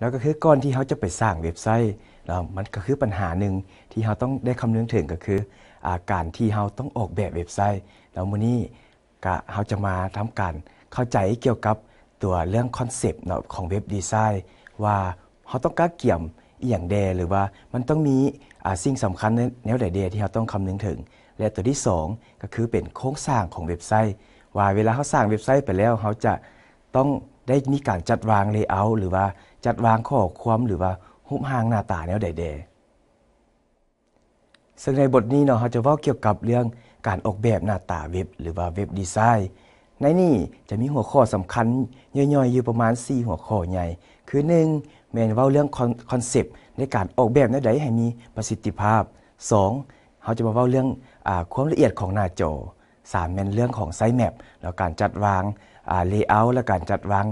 แล้วก็คือก่อนที่เขาจะไปสร้างเว็บไซต์แล้วมันก็คือปัญหาหนึ่งที่เขาต้องได้คำนึงถึงก็คืออาการที่เขาต้องออกแบบเว็บไซต์แล้วมื่อนี้ก็เขาจะมาทำการเข้าใจเกี่ยวกับตัวเรื่องคอนเซปต์ของเว็บดีไซน์ว่าเขาต้องการเกี่ยมอย่างเดหรือว่ามันต้องมีสิ่งสำคัญในแนวใดเดที่เขาต้องคำนึงถึง และตัวที่ 2 ก็คือเป็นโครงสร้างของเว็บไซต์ ว่าเวลาเขาสร้างเว็บไซต์ไปแล้วเขาจะต้องได้มีการจัดวางเลเยอร์หรือว่าจัดวางข้อความหรือว่าหุบหาง หน้าตาแนวใดๆซึ่งในบทนี้เนาะเขาจะว่าเกี่ยวกับเรื่องการออกแบบหน้าตาเว็บ หรือว่าเว็บดีไซน์ ในนี่จะมีหัวข้อสำคัญย่อยๆอยู่ประมาณ 4 หัวข้อใหญ่ คือ1แม่นเว้าเรื่องคอนเซปต์ในการออกแบบแนวใดให้มีประสิทธิภาพ 2เขาจะมาเว้าเรื่องอความละเอียดของหน้าจอ3แม่นเรื่องของไซต์แมปแล้วการจัดวางเลเยอร์และการจัดวาง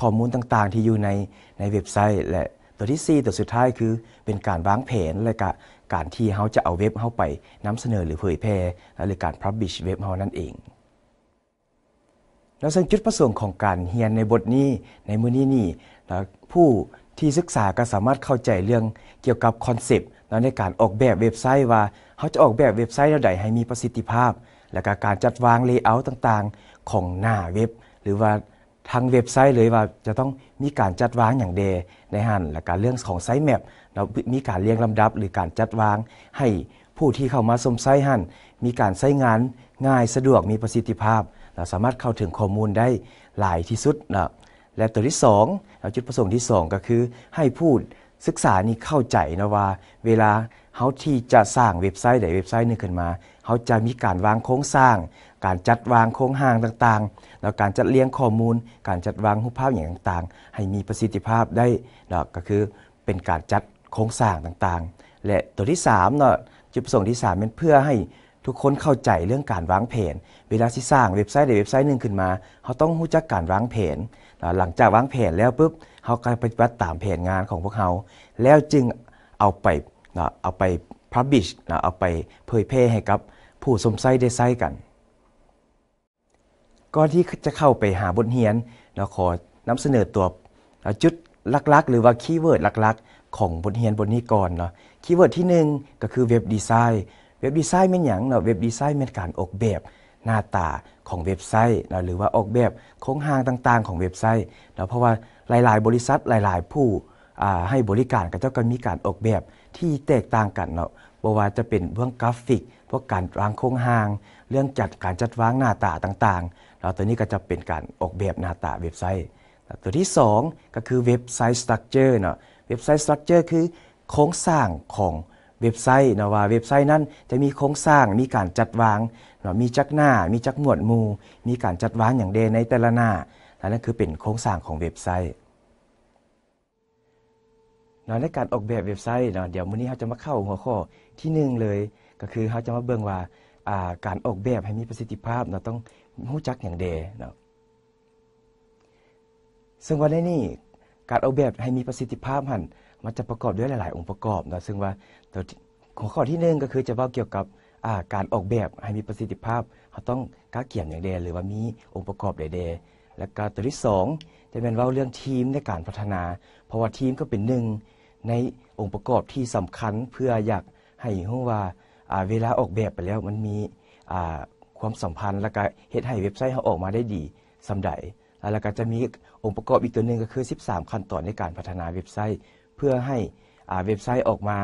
ข้อมูลต่างๆ ที่อยู่ในในเว็บไซต์ และตัวที่ 4 ตัวสุดท้ายคือเป็นการวางแผนและกการที่เขาจะเอาเว็บเข้าไปนำเสนอหรือเผยแพร่หรือการพับบิชเว็บเขานั่นเอง แล้วซึ่งจุดประสงค์ของการเรียนในบทนี้ในมือนี้นี่แล้วผู้ที่ศึกษาก็สามารถเข้าใจเรื่องเกี่ยวกับคอนเซปต์แลในการออกแบบเว็บไซต์ว่าเขาจะออกแบบเว็บไซต์แนวใดให้มีประสิทธิภาพ และการจัดวางเลเยอร์ต่างๆของหน้าเว็บ หรือว่าทางเว็บไซต์เลยว่าจะต้องมีการจัดวางอย่างเดในหันและการเรื่องของไซต์แมปเรา มีการเรียงลำดับ หรือการจัดวางให้ผู้ที่เข้ามาสมไซต์หันมีการใช้งานง่ายสะดวกมีประสิทธิภาพเราสามารถเข้าถึงข้อมูลได้หลายที่สุดนะและตัวที่2จุดประสงค์ที่ 2 ก็คือ ให้ผู้ศึกษานี้เข้าใจนะว่า เวลาเขาที่จะสร้างเว็บไซต์ใดเว็บไซต์หนึ่งขึ้นมาเขาจะมีการวางโครงสร้างการจัดวางโครงห่างต่างๆแล้วการจัดเลี้ยงข้อมูล การจัดวางรูปภาพอย่างต่างๆ ให้มีประสิทธิภาพได้นะก็คือเป็นการจัดโครงสร้างต่างๆ และตัวที่3เนาะจุดประสงค์ที่3เป็นเพื่อให้ทุกคนเข้าใจเรื่องการวางแผน เวลาที่สร้างเว็บไซต์ใดเว็บไซต์หนึ่งขึ้นมาเขาต้องรู้จักการวางแผนหลังจากวางแผนแล้วปุ๊บเขาก็ปฏิบัติตามแผนงานของพวกเขาแล้วจึงเอาไปเอาไปพับบิชเอาไปเผยแพร่ให้กับผู้สมไซได้ไซกันก่อนที่จะเข้าไปหาบทเรียนเราขอนำเสนอตัวจุดลัก ๆ หรือว่าคีย์เวิร์ดลัก ๆ ของบทเรียนบทนี้ก่อนเนาะคีย์เวิร์ดที่1ก็คือเว็บดีไซน์ เว็บดีไซน์เป็นอย่างเนาะเว็บดีไซน์เป็นการออกแบบหน้าตาของเว็บไซต์เนาะหรือว่าออกแบบโครงห่างต่าง ๆ ของเว็บไซต์เนาะเพราะว่าหลาย ๆ บริษัทหลาย ๆ ผู้ให้บริการกับเจ้าก็มีการออกแบบที่แตกต่างกันเนาะบ่ว่าจะเป็นเรื่องกราฟิก พวกการวางโครงหางเรื่องจัดการจัดวางหน้าตาต่างแล้วตัวนี้ก็จะเป็นการออกแบบหน้าตาเว็บไซต์ ตัวที่2ก็คือเว็บไซต์สตรัคเจอร์เนาะ เว็บไซต์สตรัคเจอร์คือโครงสร้างของเว็บไซต์นะว่าเว็บไซต์นั้นจะมีโครงสร้างมีการจัดวางเนาะมีจักหน้า มีจักหมวดหมู่ มีการจัดวางอย่างเดในแต่ละหน้าและนั่นคือเป็นโครงสร้างของเว็บไซต์เนาะในการออกแบบเว็บไซต์เนาะเดี๋ยวมื้อนี้เราจะมาเข้าหัวข้อที่1เลยก็คือเราจะมาเบิ่งว่าการออกแบบให้มีประสิทธิภาพเนะต้องหูจักอย่างเดเนาะซึ่งว่าในนี่การออกแบบให้มีประสิทธิภาพหันมันจะประกอบด้วยหลาย ๆ องค์ประกอบนะซึ่งว่าตัวขข้อที่หนึ่งก็คือจะว่าเกี่ยวกับการออกแบบให้มีประสิทธิภาพเขาต้องกล้าเกี่ยมอย่างเด หรือว่ามีองค์ประกอบเดๆและการตัวที่ 2 จะเป็นว่าเรื่องทีมในการพัฒนา เพราะว่าทีมก็เป็นหนึ่งในองค์ประกอบที่สำคัญเพื่ออยากให้ห้องว่าเวลาออกแบบไปแล้วมันมีความสัมพันธ์แล้วก็เฮ็ดให้เว็บไซต์เขาออกมาได้ดีสำใดแล้วก็จะมีองค์ประกอบอีกตัวหนึ่งก็คือ 13 ขั้นตอนในการพัฒนาเว็บไซต์ เพื่อให้เว็บไซต์ออกมา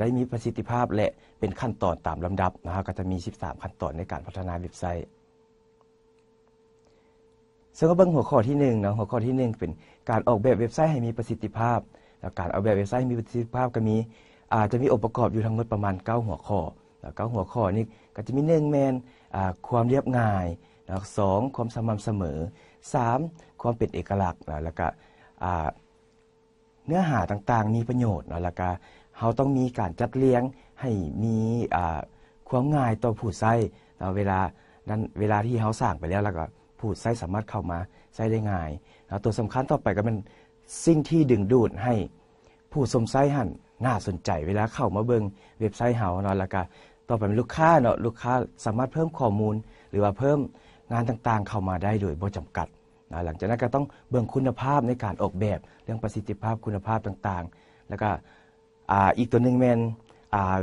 ได้มีประสิทธิภาพและเป็นขั้นตอนตามลำดับนะครับก็จะมี 13 ขั้นตอนในการพัฒนาเว็บไซต์ซึ่งก็เบิ้งหัวข้อที่1นะหัวข้อที่1 เป็นการออกแบบเว็บไซต์ให้มีประสิทธิภาพแล้วการออกแบบเว็บไซต์มีประสิทธิภาพก็มีอาจจะมีองค์ประกอบอยู่ทั้งหมดประมาณ9หัวข้อแล้ว9หัวข้อนี้ก็จะมี1แมนความเรียบง่ายสองความสม่ำเสมอ 3. ความเป็นเอกลักษณ์ แล้วก็เนื้อหาต่างๆมีประโยชน์แล้วก็เราต้องมีการจัดเลี้ยงให้มีความง่ายต่อผู้ใช้ เวลานั้นเวลาที่เราสร้างไปแล้วแล้วก็ผู้ใช้สามารถเข้ามาใช้ได้ง่ายแล้วตัวสำคัญต่อไปก็เป็นสิ่งที่ดึงดูดให้ผู้ชมไซหันน่าสนใจ เวลาเข้ามาเบิงเว็บไซต์เฮาเนาะแล้วก็ต่อไปเป็นลูกค้าเนาะลูกค้าสามารถเพิ่มข้อมูลหรือว่าเพิ่มงานต่างๆ เข้ามาได้โดยบ่จำกัดนะหลังจากนั้นก็ต้องเบิ่งคุณภาพในการออกแบบเรื่องประสิทธิภาพคุณภาพต่าง ๆ แล้วก็อีกตัวหนึ่งแมน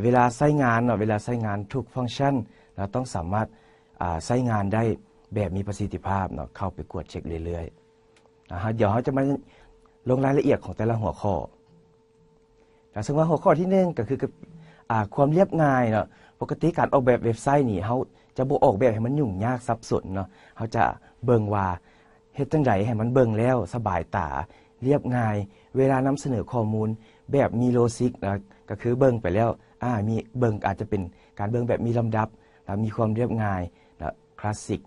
เวลาใช้งานเนาะเวลาใช้งานทุกฟังก์ชันเราต้องสามารถใช้งานได้แบบมีประสิทธิภาพเนาะเข้าไปกวดเช็คเรื่อยๆนะฮะเดี๋ยวเขาจะมาลงรายละเอียดของแต่ละหัวข้อซึ่งว่าหัวข้อที่หนึ่งก็คือความเรียบง่ายเนาะปกติการออกแบบเว็บไซต์นี่เขาจะบออกแบบให้มันยุ่งยากซับซ้อนเนาะเขาจะเบิงว่าเฮ็ดจังไดให้มันเบิงแล้วสบายตาเรียบง่ายเวลานำเสนอข้อมูลแบบมีโลซิกนะก็คือเบิงไปแล้วอ่ามีเบิงอาจจะเป็นการเบิงแบบมีลำดับ้วมีความเรียบง่ายนะคลาสสิก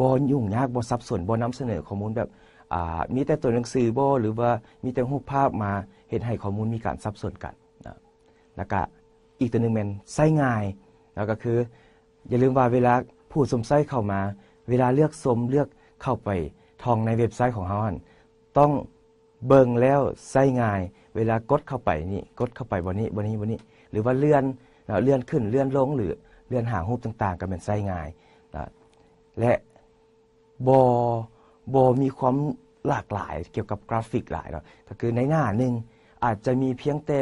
บ่ยุ่งยากบ่ซับซ้อนบ่นำเสนอข้อมูลแบบอ่ามีแต่ตัวหนังสือบ่หรือว่ามีแต่รูปภาพมาเฮ็ดให้ข้อมูลมีการซับซ้อนกันนะแล้วก็อีกตัวหนึ่งเป็นไส้ง่ายแล้วก็คือ อย่าลืมว่าเวลาผู้สมไส้เข้ามา เวลาเลือกสมเลือกเข้าไปทองในเว็บไซต์ของเฮานต้องเบิ่งแล้วไส้ง่าย เวลากดเข้าไปนี่กดเข้าไปบนนี้บนนี้บนนี้หรือว่าเลื่อนเลื่อนขึ้นเลื่อนลง หรือเลื่อนหางรูปต่างๆ ก็เป็นไส้ง่ายและบอบอมีความหลากหลายเกี่ยวกับกราฟิกหลายเนาะก็คือในหน้าหนึ่งอาจจะมีเพียงแต่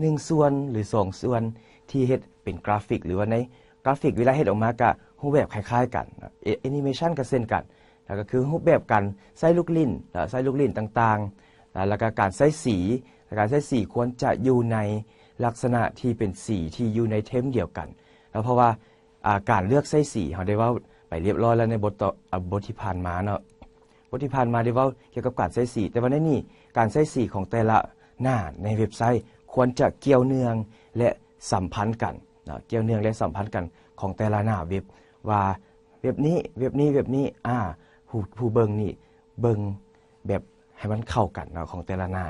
หนึ่งส่วนหรือสองส่วนที่เฮ็ดเป็นกราฟิกหรือว่าในกราฟิกเวลาเฮ็ดออกมากะรูปแบบคล้าย ๆ กันแอนิเมชันกบเส้นกันแล้วก็คือรูปแบบการใส่ลูกลิ่นใส่ลูกลิ่นต่าง ๆ แล้วก็การใส่สี การใส่สีควรจะอยู่ในลักษณะที่เป็นสีที่อยู่ในเทมเดียวกันแล้วเพราะว่าการเลือกใส่สีเขาได้ว่าไปเรียบร้อยแล้วในบทต่อบทที่ผ่านมาเนาะบทที่ผ่านมาได้ว่าเกี่ยวกับการใส่สี แต่ว่าในนี่การใส่สีของแต่ละหน้าในเว็บไซต์ควรจะเกี่ยวเนื่องและสัมพันธ์กันนะเกี่ยวเนื่องและสัมพันธ์กันของแต่ละหน้าเว็บว่าเว็บนี้เว็บนี้เว็บนี้อ่าผู้ผู้เบิงนี่เบิงแบบให้มันเข้ากันเนาะของแต่ละหน้า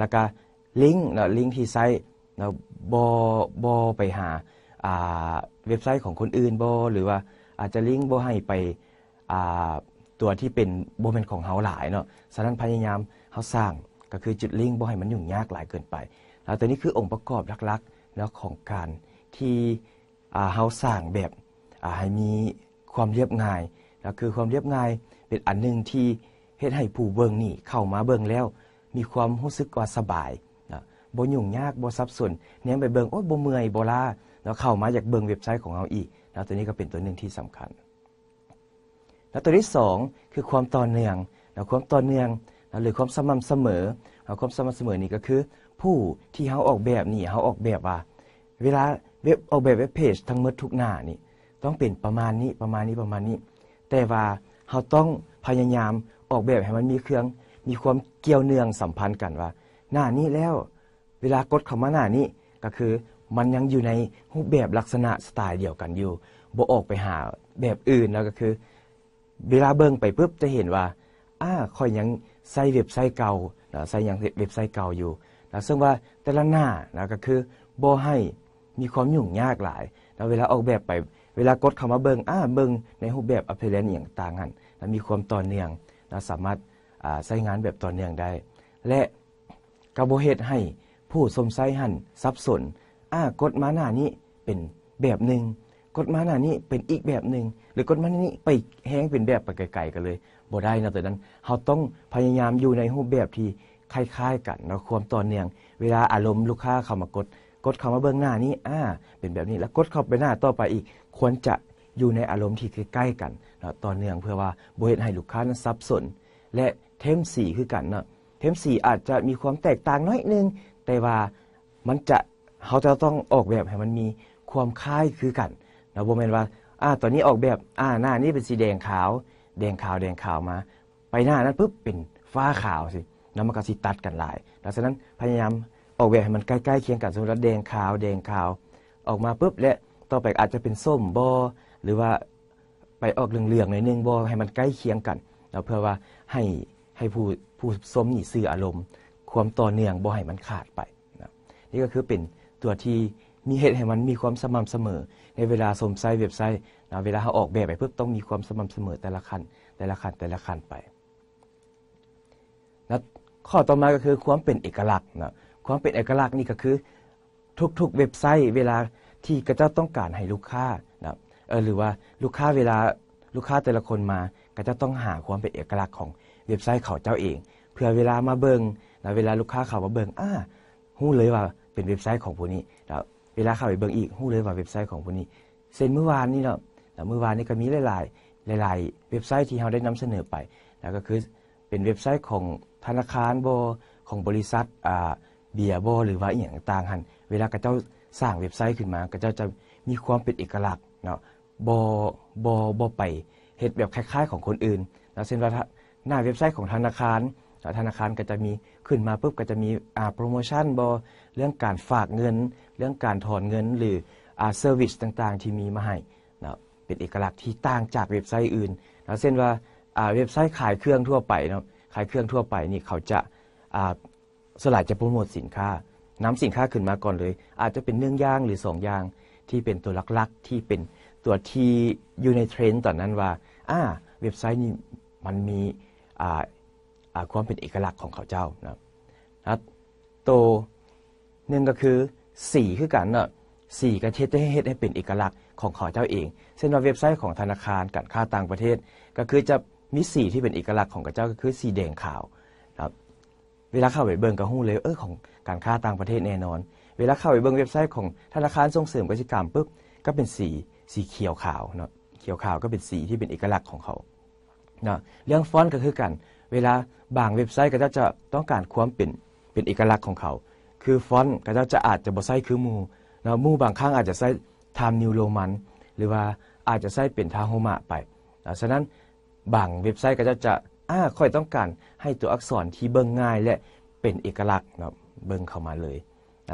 แล้วก็ลิงก์เนาะลิงก์ที่ไซต์เนาะบอบ่ไปหาอ่าเว็บไซต์ของคนอื่นบอหรือว่าอาจจะลิงก์บอให้ไปอ่าตัวที่เป็นบ่เมนของเฮาหลายเนาะฉะนั้นพยายามเฮาสร้างก็คือจุดลิงก์บ่ให้มันยุ่งยากหลายเกินไปแล้วตัวนี้คือองค์ประกอบหลักๆแล้วของการที่เฮาสร้างแบบให้มีความเรียบง่ายแล้วคือความเรียบง่ายเป็นอันหนึ่งที่เฮ็ดให้ผู้เบิ่งนี่ เข้ามาเบิ่งแล้ว มีความรู้สึกว่าสบายนะบ่ยุ่งยากบ่ซับซ้อนเนียยไปเบิ่งโอ้บ่เมื่อยบ่ล้าแล้วเข้ามาอยากเบิ่งเว็บไซต์ของเฮาอีก แล้วตัวนี้ก็เป็นตัวหนึ่งที่สำคัญแล้วตัวที่2คือความต่อเนื่องแล้วความต่อเนื่องหรือความสม่ำเสมอความสม่ำเสมอนี่ก็คือผู้ที่เขาออกแบบนี่เขาออกแบบว่าเวลาเว็บออกแบบเว็บเพจทั้งหมดทุกหน้านี่ต้องเป็นประมาณนี้ ประมาณนี้ ประมาณนี้ แต่ว่าเขาต้องพยายามออกแบบให้มันมีเครื่อง มีความเกี่ยวเนื่องสัมพันธ์กันว่า หน้านี้แล้วเวลากดเข้ามาหน้านี้ก็คือมันยังอยู่ในรูปแบบลักษณะสไตล์เดียวกันอยู่บ่ออกไปหาแบบอื่นแล้วก็คือ เวลาเบิ่งไปปุ๊บจะเห็นว่าอ่าคอยยังใส่เว็บไซต์เก่าใส่ยังเว็บไซต์เก่าอยู่นะซึ่งว่าแต่ละหน้านะก็คือบ่ให้มีความยุ่งยากหลาย้วเวลาออกแบบไปเวลากดคำว่าเบิงอ่าเบิงในรูปแบบอัพเพลนอย่างต่างกันนะมีความต่อเนื่องนะสามารถใช้งานแบบต่อเนื่องได้ และกระโเหตุให้ผู้สมช้หันสับสนอ่ากดมาหน้านี้เป็นแบบหนึ่งกดมาหน้านี้เป็นอีกแบบหนึ่งหรือกดมาหน้านี้ไปแห้งเป็นแบบไปไกลๆกันเลยบ่ได้นะแต่นั้นเราต้องพยายามอยู่ในรูปแบบที่คล้ายๆกันเนาะความต่อเนื่อง เวลาอารมณ์ลูกค้าเข้ามากด กดเข้ามาเบื้องหน้านี้อ่าเป็นแบบนี้แล้วกดเข้าไปหน้าต่อไปอีก ควรจะอยู่ในอารมณ์ที่ใกล้ๆกันเนาะต่อเนื่องเพื่อว่าบ่เฮ็ดให้ลูกค้านั้นสับสนและเทมสีคือกันเนาะเทมสีอาจจะมีความแตกต่างน้อยนึง แต่ว่ามันจะเขาจะต้องออกแบบให้มันมีความคล้ายคือกันนะบบแมนว่าอ่า ตอนนี้ออกแบบอ่าหน้านี้เป็นสีแดงขาวแดงขาวแดงขาวมา ไปหน้านั้นปุ๊บเป็นฟ้าขาวสิน้ำมันก็สิตัดกันหลายดังนั้นพยายามออกแบบให้มันใกล้ๆเคียงกัน สมมติว่าแดงขาวแดงขาวออกมาปุ๊บและต่อไปอาจจะเป็นส้มบอหรือว่าไปออกเหลืองๆหน่นืนองบอให้มันใกล้เคียงกันแล้วเพื่อว่าให้ให้ผู้ผู้ส้มหนีสื่ออารมณ์ ความต่อเนื่องบอให้มันขาดไปนะนี่ก็คือเป็นตัวที่มีเหตุให้มันมีความสม่ำเสมอ ในเวลาสมไซเว็บไซต์นะเวลาเขาออกแบบไปปุ๊บต้องมีความสม่ำเสมอแต่ละขั้นแต่ละขั้นแต่ละขั้นไปข้อต่อมาก็คือความเป็นเอกลักษณ์นะความเป็นเอกลักษณ์นี่ก็คือ ทุกๆเว็บไซต์เวลาที่กระเจ้าต้องการให้ลูกค้านะเออหรือว่าลูกค้าเวลาลูกค้าแต่ละคนมา ก็จะต้องหาความเป็นเอกลักษณ์ของเว็บไซต์เขาเจ้าเอง เพื่อเวลามาเบิงนะเวลาลูกค้าเขามาเบิงอ่าหู้เลยว่าเป็นเว็บไซต์ของผู้นี้แล้วเวลาเข้าไปเบิงอีกหู้เลยว่าเว็บไซต์ของผู้นี้เซ็นเมื่อวานนี่เนาะเมื่อวานนี่ก็มีหลายๆ หลายๆ เว็บไซต์ที่เราได้นำเสนอไป แล้วก็คือเป็นเว็บไซต์ของธนาคารโบของบริษัทอ่าเบียโบหรือว่าอี่ยงต่างหันเวลากระเจ้าสร้างเว็บไซต์ขึ้นมากระเจ้าจะมีความเป็นเอกลักษณ์เนาะบอบอบอไปเฮ็ดแบบคล้าย ๆ ของคนอื่นแล้วเช่นว่าหน้าเว็บไซต์ของธนาคาร ธนาคารก็จะมีขึ้นมาปุ๊บก็จะมีอ่าโปรโมชั่นบอเรื่องการฝากเงิน เรื่องการถอนเงิน หรืออ่าเซอร์วิสต่างๆ ที่มีมาให้เนาะเป็นเอกลักษณ์ที่ต่างจากเว็บไซต์อื่นแล้วเช่นว่าอ่าเว็บไซต์ขายเครื่องทั่วไปเนาะขายเครื่องทั่วไปนี่เขาจะสลายจะโปรโมทสินค้านำสินค้าขึ้นมาก่อนเลย อาจจะเป็นเนื่องย่างหรือสองย่างที่เป็นตัวลักๆที่เป็นตัวที่อยู่ในเทรนด์ตอนนั้นว่าอ่าเว็บไซต์นี่มันมีความเป็นเอกลักษณ์ของเขาเจ้านะครับตัวหนึ่งก็คือสีคือกันเนาะสีกระเทศให้เห็ุให้เป็นเอกลักษณ์ของเขาเจ้าเองเช่นว่าเว็บไซต์ของธนาคารการค้าต่างประเทศก็คือจะมีสีที่เป็นเอกลักษณ์ของกระเจ้าก็คือสีแดงขาวครับเวลาเข้าไปเบิ่งกะหู้เลยเออของการค้าต่างประเทศแน่นอน เวลาเข้าไปเบิ่งเว็บไซต์ของธนาคารส่งเสริมกสิกรรมปุ๊บก็เป็นสี สีเขียวขาวเนาะเขียวขาวก็เป็นสีที่เป็นเอกลักษณ์ของเขาเนาะเรื่องฟอนต์ก็คือกัน เวลาบางเว็บไซต์ก็จะต้องการความเป็นเป็นเอกลักษณ์ของเขา คือฟอนต์ก็จะอาจจะบ่ใส่คือมูเนาะมูบางครั้งอาจจะใส่ไทม์นิวโรมันหรือว่าอาจจะใส่เป็นทาโฮมะไป ฉะนั้นบางเว็บไซต์ก็จะจะอ่าค่อยต้องการให้ตัวอักษรที่เบิ่งง่ายและเป็นเอกลักษณ์เนาะ เบิ่งเข้ามาเลย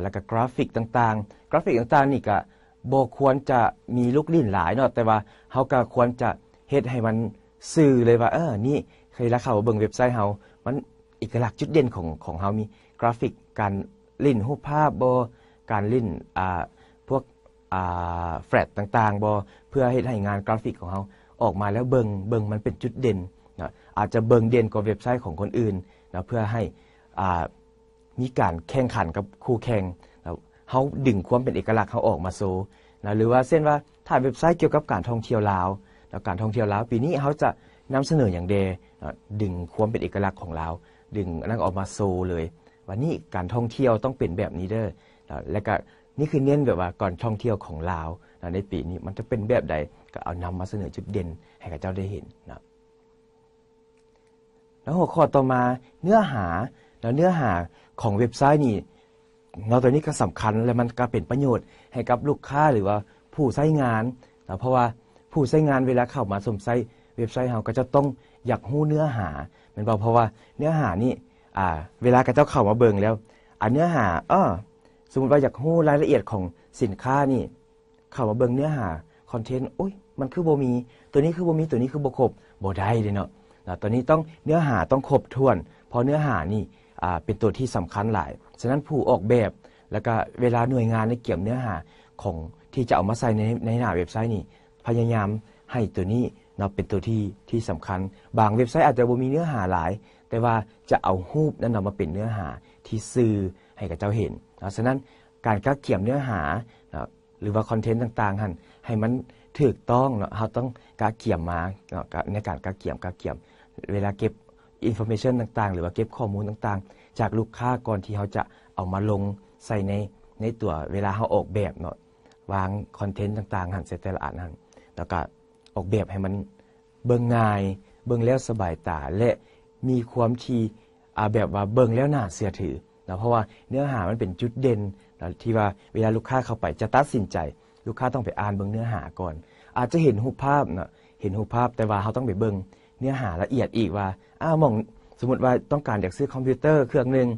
แล้วก็กราฟิกต่างๆ กราฟิกต่างๆนี่ก็บ่ควรจะมีลูกลิ่นหลายเนาะ แต่ว่า เฮาก็ควรจะเฮ็ดให้มันสื่อเลยว่า เออ นี่เคยละเข้าเบิ่งเว็บไซต์เฮามันเอกลักษณ์จุดเด่นของของเฮามีกราฟิก การลิ่นรูปภาพบ่การลิ่นอ่า พวก อ่า แฟลตต่างๆบ่เพื่อเฮ็ดให้งานกราฟิกของเฮาออกมาแล้วเบิงเบิงมันเป็นจุดเด่นนะอาจจะเบิงเด่นกว่าเว็บไซต์ของคนอื่นนะเพื่อให้มีการแข่งขันกับคู่แข่งนะเขาดึงความเป็นเอกลักษณ์เขาออกมาโซนะหรือว่าเส้นว่าถ่ายเว็บไซต์เกี่ยวกับการท่องเที่ยวลาวนะการท่องเที่ยวลาวปีนี้เขาจะนำเสนออย่างเดนะดึงความเป็นเอกลักษณ์ของลาวดึงนั่งออกมาโซเลย วันนี้การท่องเที่ยวต้องเป็นแบบนี้เด้อนะและก็นี่คือเน้นแบบว่าก่อนท่องเที่ยวของลาวนะในปีนี้มันจะเป็นแบบใด็เอานำมาเสนอจุดเด่นให้กับเจ้าได้เห็นนะแล้วหัวข้อต่อมาเนื้อหาแล้วเนื้อหาของเว็บไซต์นี่เราตัวนี้ก็สำคัญและมันก็เป็นประโยชน์ให้กับลูกค้าหรือว่าผู้ใช้งานนะเพราะว่าผู้ใช้งานเวลาเข้ามาสมไซต์เว็บไซต์เราก็จะต้องอยากหู้เนื้อหาเป็นเพราะว่าเนื้อหานี่เวลากระเจ้าเข้ามาเบิ่งแล้วอันเนื้อหาอ้อสมมติว่าอยากหู้รายละเอียดของสินค้านี่เข้ามาเบิ่งเนื้อหาคอนเทนต์โอ้ยมันคือบ่มี ตัวนี้คือบ่มี ตัวนี้คือบ่ครบบ่ได้เลยเนาะตอนนี้ต้องเนื้อหาต้องครบถ้วน เพราะเนื้อหานี่เป็นตัวที่สำคัญหลาย ฉะนั้นผู้ออกแบบ แล้วก็เวลาหน่วยงานในเกี่ยวเนื้อหาของที่จะเอามาใส่ในในหน้าเว็บไซต์นี่พยายามให้ตัวนี้เนาะเป็นตัวที่ที่สำคัญ บางเว็บไซต์อาจจะบ่มีเนื้อหาหลาย แต่ว่าจะเอารูปนั้นเอามาเป็นเนื้อหาที่สื่อให้กับเจ้าเห็นนะฉะนั้นการกักเกี่ยมเนื้อหาหรือว่าคอนเทนต์ต่างๆหันให้มันถูกต้องเนาะเขาต้องกาเกี่ยมมาเนาะในการกาเกี่ยมกาเกี่ยมเวลาเก็บอินโฟเมชันต่างๆ หรือว่าเก็บข้อมูลต่างๆ จากลูกค้าก่อนที่เขาจะเอามาลงใส่ในในตัวเวลาเขาออกแบบเนาะวางคอนเทนต์ต่างๆหันเสร็จแต่ละอันนั้นแล้วก็ออกแบบให้มันเบิ่งง่ายเบิ่งแล้วสบายตาและมีความที่แบบว่าเบิ่งแล้วน่าเสียถือนะเพราะว่าเนื้อหามันเป็นจุดเด่นที่ว่าเวลาลูกค้าเข้าไปจะตัดสินใจลูกค้าต้องไปอ่านเบิ่งเนื้อหาก่อน อาจจะเห็นรูปภาพ เนาะเห็นรูปภาพ แต่ว่าเขาต้องไปเบิ่งเนื้อหาละเอียดอีกว่า อ้าวมอง สมมติว่าต้องการอยากซื้อคอมพิวเตอร์เครื่องหนึ่ง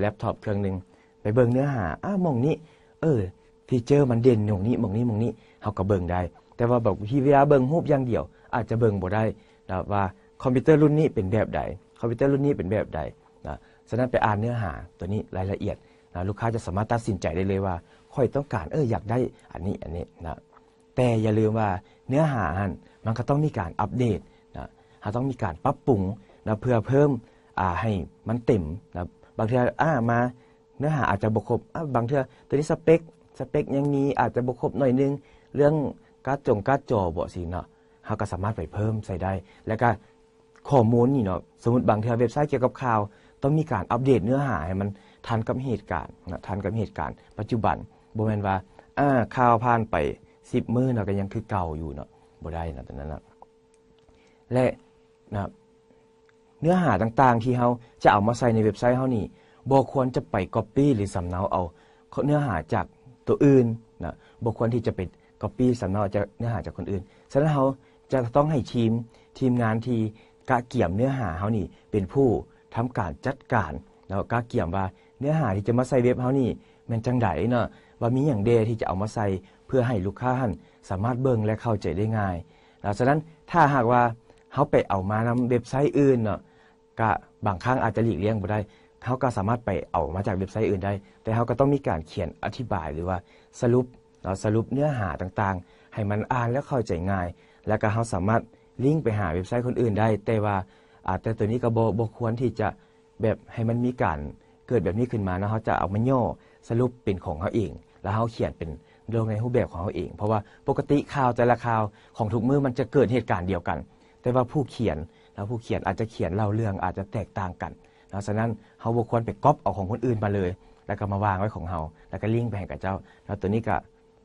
แล็ปท็อปเครื่องหนึ่งไปเบิ่งเนื้อหา อ้าวมองนี้ เออฟีเจอร์มันเด่นอรงนี้มองนี้มองนี้เขาก็เบิ่งได้ แต่ว่าบอกที่เวลาเบิ่งรูปอย่างเดียว อาจจะเบิ่งบ่ได้นะว่าคอมพิวเตอร์รุ่นนี้เป็นแบบใด คอมพิวเตอร์รุ่นนี้เป็นแบบใดนะฉะนั้นไปอ่านเนื้อหา ตัวนี้รายละเอียดนะลูกค้าจะสามารถตัดสินใจได้เลยว่าค่อยต้องการเอออยากได้อันนี้อันนี้นะแต่อย่าลืมว่าเนื้อหาหันมันก็ต้องมีการอัปเดตนะต้องมีการปรับปรุงนะเพื่อเพิ่มอ่าให้มันเต็มนะบางทีอ่ามาเนื้อหาอาจจะบกครบบางทีตัวนี้สเปคสเปคยังมีอาจจะบกครบหน่อยนึง เรื่องการจงการจอบอสิเนาะเราก็สามารถไปเพิ่มใส่ได้ แล้วก็ข้อมูลนี่เนาะสมมติบางทีเว็บไซต์เกี่ยวกับข่าวต้องมีการอัปเดตเนื้อหาให้มันทันกับเหตุการณ์นะทันกับเหตุการณ์ปัจจุบันบแมนว่าอ่าข้าวผ่านไปสิบมื้อเราก็ยังคือเก่าอยู่เนาะบ่ได้นะตอนนั้นนะและนะเนื้อหาต่างๆที่เฮาจะเอามาใส่ในเว็บไซต์เฮานี่บ่ควรจะไปก๊อปปี้หรือสำเนาเอาเนื้อหาจากตัวอื่นนะบ่ควรที่จะไปก๊อปปี้สำเนาจากเนื้อหาจากคนอื่น ฉะนั้นเฮาจะต้องให้ทีมทีมงานที่กะเกี่ยมเนื้อหาเฮานี่เป็นผู้ทำการจัดการแล้วกะเกี่ยมว่าเนื้อหาที่จะมาใส่เว็บเฮานี่มันจังไดเนาะว่ามีอย่างเดที่จะเอามาใส่เพื่อให้ลูกค้าท่านสามารถเบิ่งและเข้าใจได้ง่ายหลังจากนั้นถ้าหากว่าเขาไปเอามานำเว็บไซต์อื่นเนาะก็บางครั้งอาจจะหลีกเลี่ยงบ่ได้ เขาก็สามารถไปเอามาจากเว็บไซต์อื่นได้ แต่เขาก็ต้องมีการเขียนอธิบายหรือว่าสรุปเราสรุปเนื้อหาต่างๆ ให้มันอ่านและเข้าใจง่าย แล้วก็เขาสามารถลิงก์ไปหาเว็บไซต์คนอื่นได้ แต่ว่าอาจจะตัวนี้ก็บบควรที่จะแบบให้มันมีการเกิดแบบนี้ขึ้นมานะเขาจะเอามาย่อสรุปเป็นของเขาเองแล้วเขาเขียนเป็นเรื่องในรูปแบบของเขาเอง เพราะว่าปกติข่าวแต่ละข่าว ของทุกมือมันจะเกิดเหตุการณ์เดียวกัน แต่ว่าผู้เขียนแล้วผู้เขียนอาจจะเขียนเล่าเรื่องอาจจะแตกต่างกันเพราะฉะนั้นเขาบควรไปก๊อปเอาของคนอื่นมาเลย แล้วก็มาวางไว้ของเขาแล้วก็ลิงก์ไปให้กับเจ้า แล้วตัวนี้ก็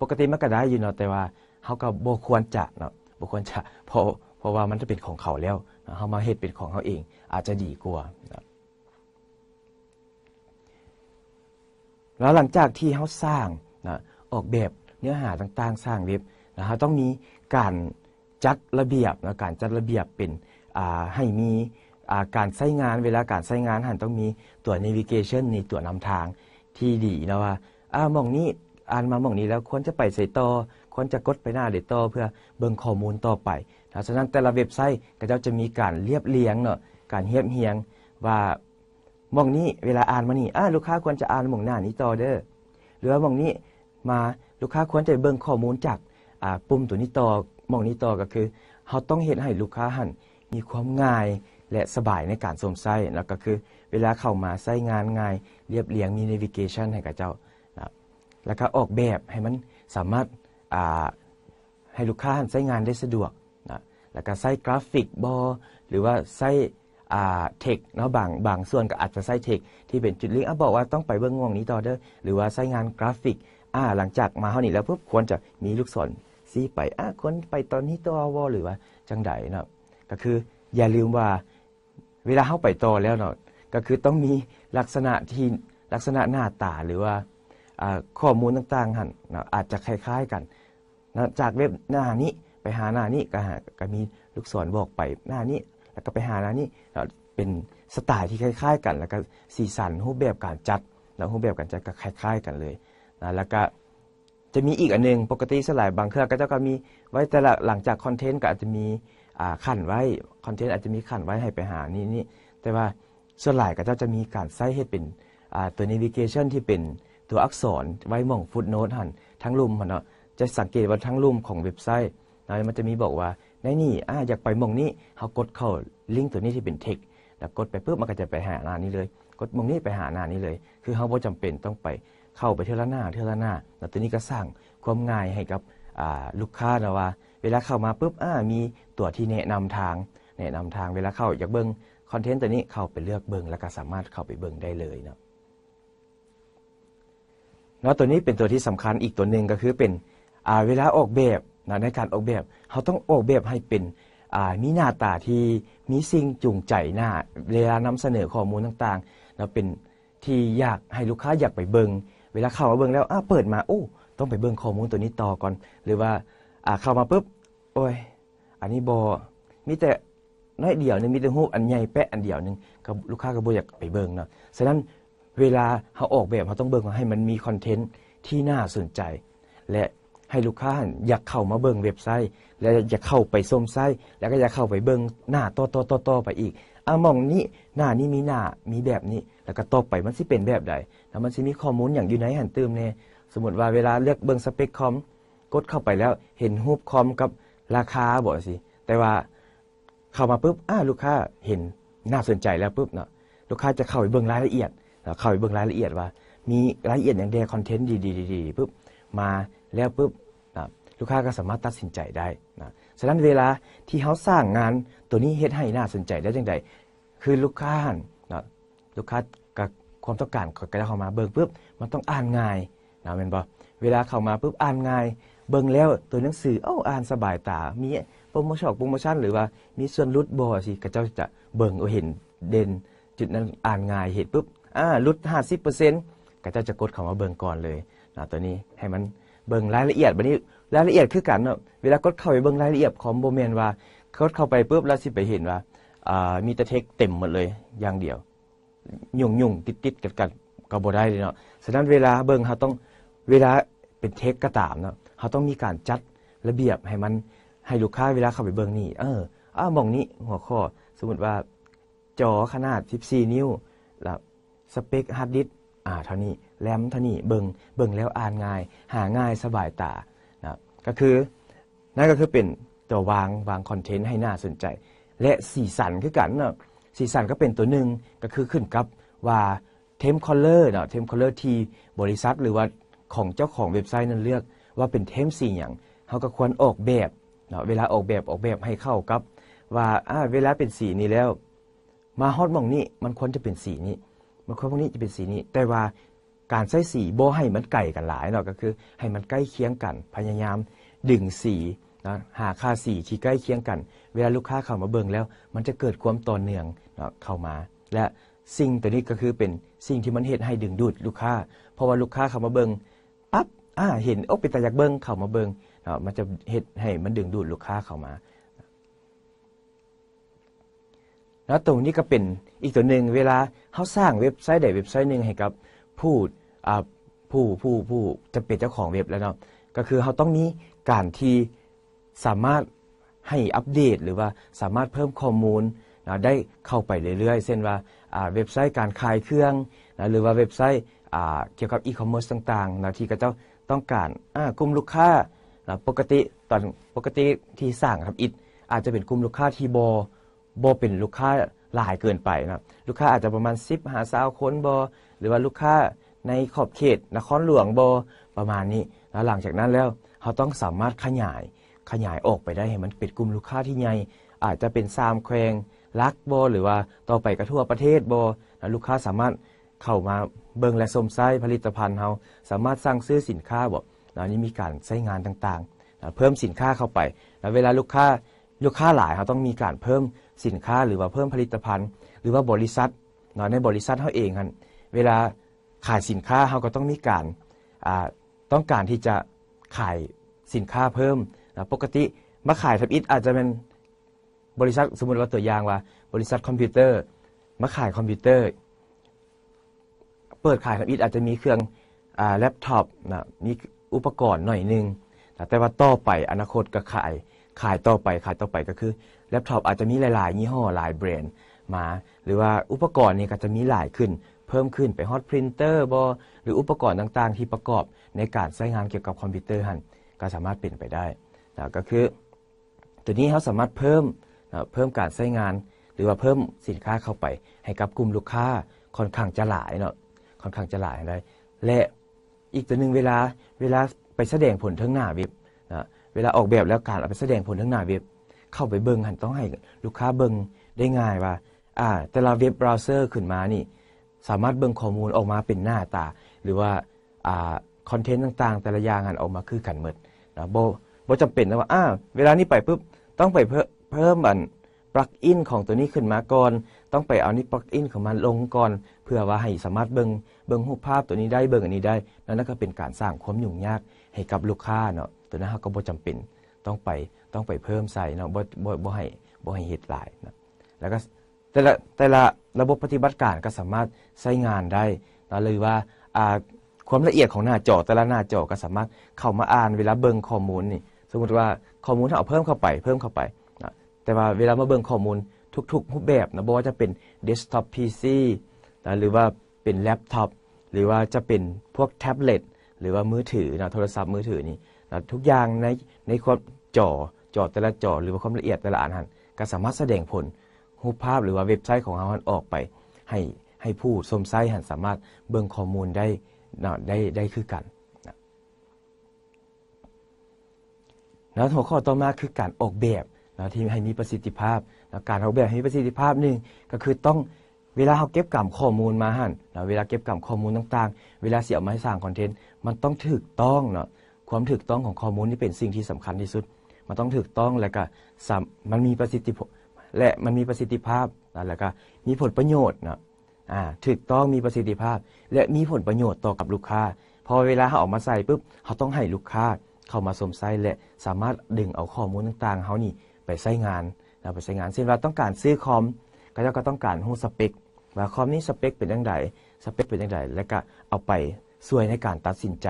ปกติมันก็ได้อยู่เนาะ แต่ว่าเขาก็บควรจะเนาะบควรจะเพราะเพราะว่ามันจะเป็นของเขาแล้ว เขามาเหตุเป็นของเขาเอง อาจจะดีกว่านะแล้วหลังจากที่เขาสร้างนะออกแบบเนื้อหาต่างๆสร้างเว็บนะครับต้องมีการจัดระเบียบนะการจัดระเบียบเป็นให้มีการใช้งานเวลาการใช้งานหันต้องมีตัวนีเวเกชันในตัวนำทางที่ดีนะว่า อ่ามองนี้อ่านมามองนี้แล้วควรจะไปใส่ต่อ ควรจะกดไปหน้าเดต่อ เพื่อเบิ่งข้อมูลต่อไปนะฉะนั้นแต่ละเว็บไซต์ก็จะมีการเรียบเรียงเนาะการเฮียบเฮียงว่ามองนี้เวลาอ่านมานี่อ่าลูกค้าควรจะอ่านมองหน้านี้ต่อเด้อ หรือว่ามองนี้มาลูกค้าควรจะเบิ่งข้อมูลจากอ่าปุ่มตัวนี้ต่อมองนี้ต่อก็คือเราต้องเห็นให้ลูกค้าหันมีความง่าย และสบายในการสวมใส่แล้วก็คือเวลาเข้ามาใส่งานง่าย เรียบเรียงมีเนวิเกชันให้กับเจ้าครับแล้วก็ออกแบบให้มันสามารถอ่าให้ลูกค้าันใช้งานได้สะดวกนะแล้วก็ใส่กราฟิกบอหรือว่าใส่เทคเนาะบางบางส่วนก็อาจจะใส่เทคที่เป็นจุดลิงก์อ่ะบอกว่าต้องไปเบื้องงวงนี้ต่อเด้อหรือว่าใส่งานกราฟิกอ่าหลังจากมาเท่านี้แล้วปุ๊บควรจะมีลูกศรซีไปอ่ะควรไปตอนนี้ตัววอหรือว่าจังไดเนาะก็คืออย่าลืมว่าเวลาเข้าไปต่อแล้วเนาะก็คือต้องมีลักษณะที่ลักษณะหน้าตาหรือว่าข้อมูลต่างๆหันนะอาจจะคล้ายๆกันนะจากเว็บหน้านี้ไปหาหน้านี้ก็ก็มีลูกศรบอกไปหน้านี้ก็ไปหาล้วนี่เป็นสไตล์ที่คล้าย ๆ กัน แล้วก็สีสันรูปแบบการจัดแล้วรูปแบบการจัดก็คล้ายๆกันเลยนะแล้วก็จะมีอีกอันนึงปกติสลายบางเครือก็จะก็มีไว้แต่ละหลังจากคอนเทนต์ก็อาจจะมีขันไว้คอนเทนต์อาจจะมีขันไว้ให้ไปหานี่นี่แต่ว่าส่วนหลายก็จะมีการใส่ให้เป็นตัวนิวิเกชันที่เป็นตัวอักษรไว้มองฟุตโนตหันทั้งลุ่มหันเนาะจะสังเกตว่าทั้งลุ่มของเว็บไซต์นะมันจะมีบอกว่าในนี่อ่าอยากไปมองนี้เขากดเข้าลิงก์ตัวนี้ที่เป็นเทค แล้วกดไปปุ๊บมันก็จะไปหาหน้านี้เลย กดมองนี้ไปหาหน้านี้เลย คือเขาบ่จำเป็นต้องไปเข้าไปเท่าละหน้า เท่าละหน้าแล้วตัวนี้ก็สร้างความง่ายให้กับลูกค้านะว่า เวลาเข้ามาปุ๊บอ่ามีตัวที่แนะนำทาง แนะนำทางเวลาเข้าอยากเบิ้งคอนเทนต์ตัวนี้เข้าไปเลือกเบิ้งแล้วก็สามารถเข้าไปเบิ้งได้เลยเนาะแล้วตัวนี้เป็นตัวที่สำคัญอีกตัวหนึ่งก็คือเป็นเวลาออกแบบนะในการออกแบบเขาต้องออกแบบให้เป็นมีหน้าตาที่มีสิ่งจูงใจหน้าเวลานำเสนอข้อมูลต่างๆเราเป็นที่อยากให้ลูกค้าอยากไปเบิงเวลาเข้ามาเบิงแล้วอ้าเปิดมาโอ้ต้องไปเบิงข้อมูลตัวนี้ต่อก่อน หรือว่าเข้ามาปุ๊บโอ้ยอันนี้บอมีแต่น้อยเดียวนึงมีแต่หูอันใหญ่แปะอันเดียวนึงก็ลูกค้าก็บ่อยากไปเบิงเนาะฉะนั้นเวลาเขาออกแบบเขาต้องเบิงให้มันมีคอนเทนต์ที่น่าสนใจ และให้ลูกค้าอยากเข้ามาเบิ่งเว็บไซต์ แล้อยากเข้าไปส้มไซต์แล้วก็อยากเข้าไปเบิ่งหน้าต่อต่อต่อต่อไปอีกอ่ามองนี้หน้านี้มีหน้ามีแบบนี้ แล้วก็ต่อไปมันสิเป็นแบบใดแล้วมันสิมีข้อมูลอย่างอยู่ในหันเติมเนี่ยสมมติว่าเวลาเลือกเบิ่งสเปคคอมกดเข้าไปแล้วเห็นรูปคอมกับราคาบอกสิ แต่ว่าเข้ามาปุ๊บ อ้าลูกค้าเห็นน่าสนใจแล้วปุ๊บเนาะลูกค้าจะเข้าไปเบิ่งรายละเอียดเข้าไปเบิ่งรายละเอียดว่า มีรายละเอียดอย่างเดคอนเทนต์ดีๆๆปุ๊บมาแล้วปุ๊บลูกค้าก็สามารถตัดสินใจได้นะฉะนั้นเวลาที่เขาสร้างงานตัวนี้เฮ็ดให้น่าสนใจได้จังไดคือลูกค้านะลูกค้ากับความต้องการก็ะเข้ามาเบิ่งปุ๊บ มันต้องอ่านง่ายนะเป็นบ่เวลาเข้ามาปุ๊บอ่านง่าย เบิ่งแล้วตัวหนังสือเอ้าอ่านสบายตา มีโปรโมชั่นโปรโมชั่นหรือว่ามีส่วนลดบ่สิก็เจ้าจะเบิ่งเอาเห็นเด่นจุดนั้นอ่านง่ายเห็นปุ๊บอ่าลด50%ก็เจ้าจะกดเข้ามาเบิ่งก่อนเลยนะตัวนี้ให้มันเบิ่งรายละเอียดบัดนี้รายละเอียดคือกันเนาะ เวลากดเข้าไปเบิ่งรายละเอียดของโบแมนว่ากดเข้าไปปุ๊บแล้วสิ ไปเห็นว่าอ่ามีแต่เทคเต็มหมดเลย อย่างเดียว ยุ่งยุ่งติดติดกันกันก็บ่ได้เลยเนาะ ฉะนั้นเวลาเบิ่งเราต้องเวลาเป็นเทคก็ตามเนาะเราต้องมีการจัดระเบียบให้มันให้ลูกค้าเวลาเข้าไปเบิ่งนี่ เอออ้าวมองนี้หัวข้อ สมมติว่า จอขนาด 14 นิ้วแล้วสเปคฮาร์ดดิสอ่าเท่านี้แหลมทนี่เบิงเบิงแล้วอ่านง่ายหาง่ายสบายตานะก็คือนั่นก็คือเป็นตัววางวางคอนเทนต์ให้น่าสนใจ และสีสันคือกันนะสีสันก็เป็นตัวหนึ่งก็คือขึ้นกับว่าเทมคอลเลอร์เนาะเทมคอลเลอร์ที่บริษัทหรือว่าของเจ้าของเว็บไซต์นั้นเลือกว่าเป็นเทมสีอย่างเขาก็ควรออกแบบเนาะเวลาออกแบบออกแบบให้เข้ากับว่าอ่าเวลาเป็นสีนี้แล้ว มาฮอตมองนี้มันควรจะเป็นสีนี้มันควรพวกนี้จะเป็นสีนี้แต่ว่าการใช้สีโบให้มันไก่กันหลายเนาะก็คือให้มันใกล้เคียงกัน พยายามดึงสีนะหาค่าสีที่ใกล้เคียงกัน เวลาลูกค้าเข้ามาเบิ่งแล้วมันจะเกิดความต่อเนื่องเนาะเข้ามา และสิ่งตัวนี้ก็คือเป็นสิ่งที่มันเหตุให้ดึงดูดลูกค้าเพราะว่าลูกค้าเข้ามาเบิ่งปั๊บอ่าเห็นโอ้เป็นตาอยากเบิ่งเข้ามาเบิ่งเนาะมันจะเหตุให้มันดึงดูดลูกค้าเข้ามาแล้วตรงนี้ก็เป็นอีกตัวหนึ่งเวลาเขาสร้างเว็บไซต์ใดเว็บไซต์หนึ่งให้กับผู้ผู้ผู้ผู้จะเป็นเจ้าของเว็บแล้วเนาะก็คือเขาต้องมีการที่สามารถให้อัปเดต หรือว่าสามารถเพิ่มข้อมูลนะได้เข้าไปเรื่อยๆเช่นว่าเว็บไซต์การขายเครื่องนะหรือว่าเว็บไซต์เกี่ยวกับอีคอมเมิร์ซต่างๆนะที่ก็จะต้องการกลุ่มลูกค้านะปกติตอนปกติที่สร้างครับอิดอาจจะเป็นกลุ่มลูกค้าที่บอบอเป็นลูกค้าหลายเกินไปนะลูกค้าอาจจะประมาณ10หาสาวคนบอรือว่าลูกค้าในขอบเขตนครหลวงโบประมาณนี้แล้วหลังจากนั้นแล้วเขาต้องสามารถขยายขยายออกไปได้ให้มันเป็นกลุ่มลูกค้าที่ใหญ่อาจจะเป็นซามแควงลักโบหรือว่าต่อไปกระทั่วประเทศโบแล้วลูกค้าสามารถเข้ามาเบิงและสมไส้ผลิตภัณฑ์เขาสามารถสร้างซื้อสินค้าบอกแล้วนี้มีการใช้งานต่างๆ เพิ่มสินค้าเข้าไป แล้วเวลาลูกค้าลูกค้าหลายเขาต้องมีการเพิ่มสินค้าหรือว่าเพิ่มผลิตภัณฑ์ หรือว่าบริษัทในบริษัทเขาเองครับเวลาขายสินค้าเราก็ต้องมีการต้องการที่จะขายสินค้าเพิ่มนะปกติมาขายทับอิฐอาจจะเป็นบริษัทสมมติว่าตัวอย่างว่าบริษัทคอมพิวเตอร์มาขายคอมพิวเตอร์ เปิดขายทับอิฐอาจจะมีเครื่องแล็ปท็อปนะมีอุปกรณ์หน่อยนึงนะแต่ว่าต่อไปอนาคตก็ขายขายต่อไปขายต่อไปก็คือแล็ปท็อปอาจจะมีหลายๆยี่ห้อหลายแบรนด์มา หรือว่าอุปกรณ์นี่ก็จะมีหลายขึ้นพิ่มขึ้นไปฮอตพรินเตอร์บอหรืออุปกรณ์ต่างๆ ที่ประกอบในการใช้งานเกี่ยวกับคอมพิวเตอร์หันก็สามารถเปลี่ยนไปได้นะก็คือ ตัวนี้เขาสามารถเพิ่มนะเพิ่มการใช้งานหรือว่าเพิ่มสินค้าเข้าไปให้กับกลุ่มลูกค้าค่อนข้างจะหลายเนาะค่อนข้างจะหลายได้และอีกตัวหนึ่งเวลาเวลาไปแสดงผลทั้งหน้าเว็บนะเวลาออกแบบแล้วการเอาไปแสดงผลทั้งหน้าเว็บเข้าไปเบิ้งหันต้องให้ลูกค้าเบิ้งได้ง่ายว่าอ่าแต่ละเว็บเบราว์เซอร์ขึ้นมานี่สามารถเบิ่งข้อมูลออกมาเป็นหน้าตา หรือว่าคอนเทนต์ต่างๆ แต่ละอย่างอันออกมาคือกันหมดนะโบโบจำเป็นนะว่าอ้าเวลานี้ไปปุ๊บต้องไปเพิ่มอันปลักอิน ของตัวนี้ขึ้นมาก่อน ต้องไปเอานี่ปลักอินของมันลงก่อน เพื่อว่าให้สามารถเบิงเบิงรูปภาพตัวนี้ได้เบิงอันนี้ได้นั่นก็เป็นการสร้างความยุ่งยาก ให้กับลูกค้าเนาะตัวนั้นก็โบจำเป็นต้องไปต้องไปเพิ่มใส่เนาะบโบโบให้โบให้เหตุหลายนะแล้วก็แต่ละแต่ละระบบปฏิบัติการก็สามารถใช้งานได้นะหรือว่าความละเอียดของหน้าจอ แต่ละหน้าจอก็สามารถเข้ามาอ่าน เวลาเบิ่งข้อมูลนี่ สมมติว่าข้อมูลถ้าเอาเพิ่มเข้าไปเพิ่มเข้าไปนะแต่ว่าเวลามาเบิ่งข้อมูลทุกๆ รูปแบบนะบ่ว่าจะเป็นเดสก์ท็อปพีซีนะหรือว่าเป็นแล็ปท็อป หรือว่าจะเป็นพวกแท็บเล็ตหรือว่ามือถือนะโทรศัพท์มือถือนี่นะทุกอย่างในในความจอจอแต่ละจอหรือว่าความละเอียดแต่ละอนหันก็สามารถแสดงผลรูปภาพหรือว่าเว็บไซต์ของเราออกไป ให้ให้ผู้ชมไซต์หันสามารถเบิ่งข้อมูลได้ได้ได้คือกันแล้วหัวข้อต่อมาคือการออกแบบแล้วที่ให้มีประสิทธิภาพแล้วการออกแบบให้มีประสิทธิภาพหนึ่งก็คือต้องเวลาเขาเก็บกล่ข้อมูลมาหันแล้วเวลาเก็บกล่ข้อมูลต่าง ๆ เวลาเสียมาให้สร้างคอนเทนต์มันต้องถูกต้องเนาะความถูกต้องของข้อมูลนี่เป็นสิ่งที่สำคัญที่สุดมันต้องถูกต้องแล้วก็มันมีประสิทธิและมันมีประสิทธิภาพ แล้วก็มีผลประโยชน์เนาะอ่าถูกต้องมีประสิทธิภาพ และมีผลประโยชน์ต่อกับลูกค้า พอเวลาเขาออกมาใส่ปุ๊บเขาต้องให้ลูกค้าเข้ามาสมไซและ สามารถดึงเอาข้อมูลต่างๆเขานี่ไปใช้งานราไปใช้งานเช่นเราต้องการซื้อคอมก็จะก็ต้องการหูสเปกว่าคอมนี้สเปกเป็นยังไงสเปกเป็นยังไงแล้วก็เอาไปช่วยในการตัดสินใจ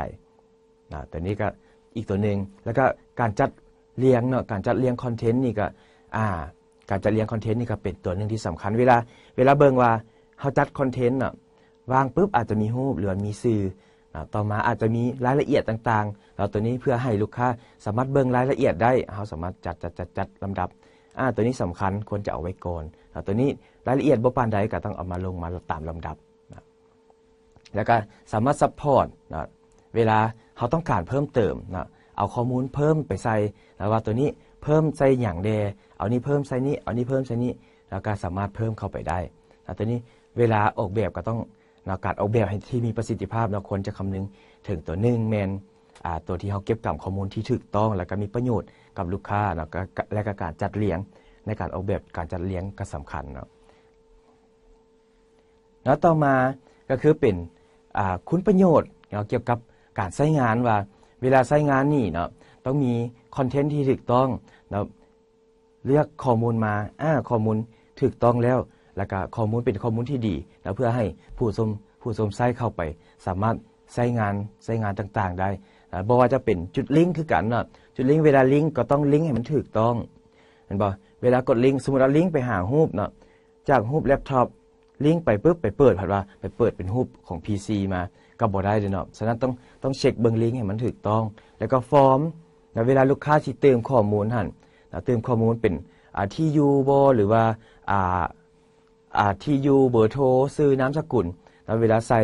นะตัวนี้ก็อีกตัวหนึ่งแล้วก็การจัดเรียงเนาะการจัดเรียงคอนเทนต์นี่ก็ อ่าการจัดเรียงคอนเทนต์นี่ก็เป็นตัวหนึ่งที่สำคัญ เวลาเวลาเบิ่งว่าเขาจัดคอนเทนต์เนาะวางปุ๊บอาจจะมีรูปหรือมีสื่อต่อมาอาจจะมีรายละเอียดต่างๆเราตัวนี้เพื่อให้ลูกค้าสามารถเบิ่งรายละเอียดได้เขาสามารถจัดจัดจัดจัดลำดับอ่าตัวนี้สำคัญควรจะเอาไว้ก่อนตัวนี้รายละเอียดบุปานใดก็ต้องเอามาลงมาตามลำดับแล้วก็สามารถซัพพอร์ตเวลาเขาต้องการเพิ่มเติมะเอาข้อมูลเพิ่มไปใส่แล้วว่าตัวนี้เพิ่มไซอย่างเดเอานี้เพิ่มไซนี้เอานี้เพิ่มไซนี้แล้วก็สามารถเพิ่มเข้าไปได้ตัวนี้เวลาออกแบบก็ต้องเราการออกแบบให้ที่มีประสิทธิภาพเราควรจะคำนึงถึงตัวหนึ่งแมนตัวที่เขาเก็บกับข้อมูลที่ถูกต้อง แล้วก็มีประโยชน์กับลูกค้าแล้วก็และก็การจัดเลี้ยง ในการออกแบบการจัดเลี้ยงก็สำคัญเนาะแล้วต่อมาก็คือเป็นคุณประโยชน์เกี่ยวกับการใช้งานว่าเวลาใช้งานนี่เนาะต้องมีคอนเทนต์ที่ถูกต้องแล้วเลือกข้อมูลมา อ่าข้อมูลถูกต้องแล้ว แล้วก็ข้อมูลเป็นข้อมูลที่ดี แล้วเพื่อให้ผู้ชมผู้ชมใช้เข้าไป สามารถใช้งานใช้งานต่างๆได้ บอกว่าจะเป็นจุดลิงก์คือกันเนาะ จุดลิงก์เวลาลิงก์ก็ต้องลิงก์ให้มันถูกต้องเห็นบ่เวลากดลิงก์สมมติเราลิงก์ไปหารูปเนาะ จากรูปแล็ปท็อปลิงก์ไปปุ๊บไปเปิดผัดว่าไปเปิดเป็นรูปของ PC มาก็บ่ได้เด้เนาะ ฉะนั้นต้องต้องเช็คเบิ่งลิงก์ให้มันถูกต้อง แล้วก็ฟอร์มนะเวลาลูกค้าสิเติมข้อมูลหันนะเติมข้อมูลเป็นอาที่อยู่บอหรือว่าอาอาที่อยู่เบอร์โทรซื้อนาำสกุลนะเวลาใส่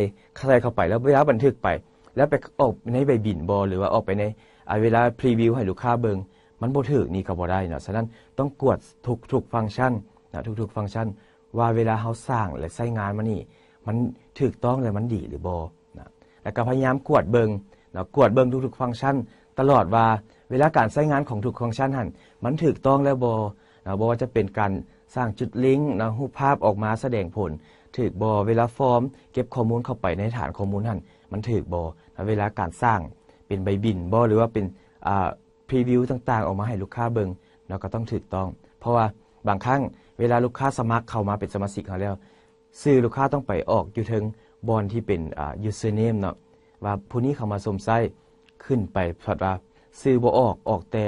ใส่เข้าไปแล้วเวลาบันทึกไป แล้วไปออกในใบบินบอหรือว่าออกไปในอาเวลาพรีวิวให้ลูกค้าเบิงมันบ่ถึกนี่ก็บ่ได้เนาะ ฉะนั้นต้องกวดทุกทุกฟังก์ชันนะทุกๆฟังก์ชัน ว่าเวลาเขาสร้างและใช้งานมันนี่ มันถูกต้องและมันดีหรือบ่นะแล้วก็พยายามกวดเบิงนะกวดเบิงทุกๆ ฟังก์ชัน ตลอดว่าเวลาการใช้งานของถูกฟังก์ชันหันมันถูกต้องแล้วบอ บอจะเป็นการสร้างจุดลิงก์นะรูปภาพออกมาแสดงผลถูกบอเวลาฟอร์ม เก็บข้อมูล เข้าไปในฐานข้อมูลหันมันถูกบอเวลาการสร้างเป็นใบบินบอหรือว่าเป็นพรีวิวต่างๆออกมาให้ลูกค้าเบิงเราก็ต้องถูกต้อง เพราะว่าบางครั้งเวลาลูกค้าสมัครเข้ามาเป็นสมาชิกเขาแล้วซื้อลูกค้าต้องไปออกอยู่ถึงบอลที่เป็นายูเซอร์เนาะว่าผู้นี้เข้ามาสมไส้ขึ้นไปพอดว่าซื้อบอออกออกแต่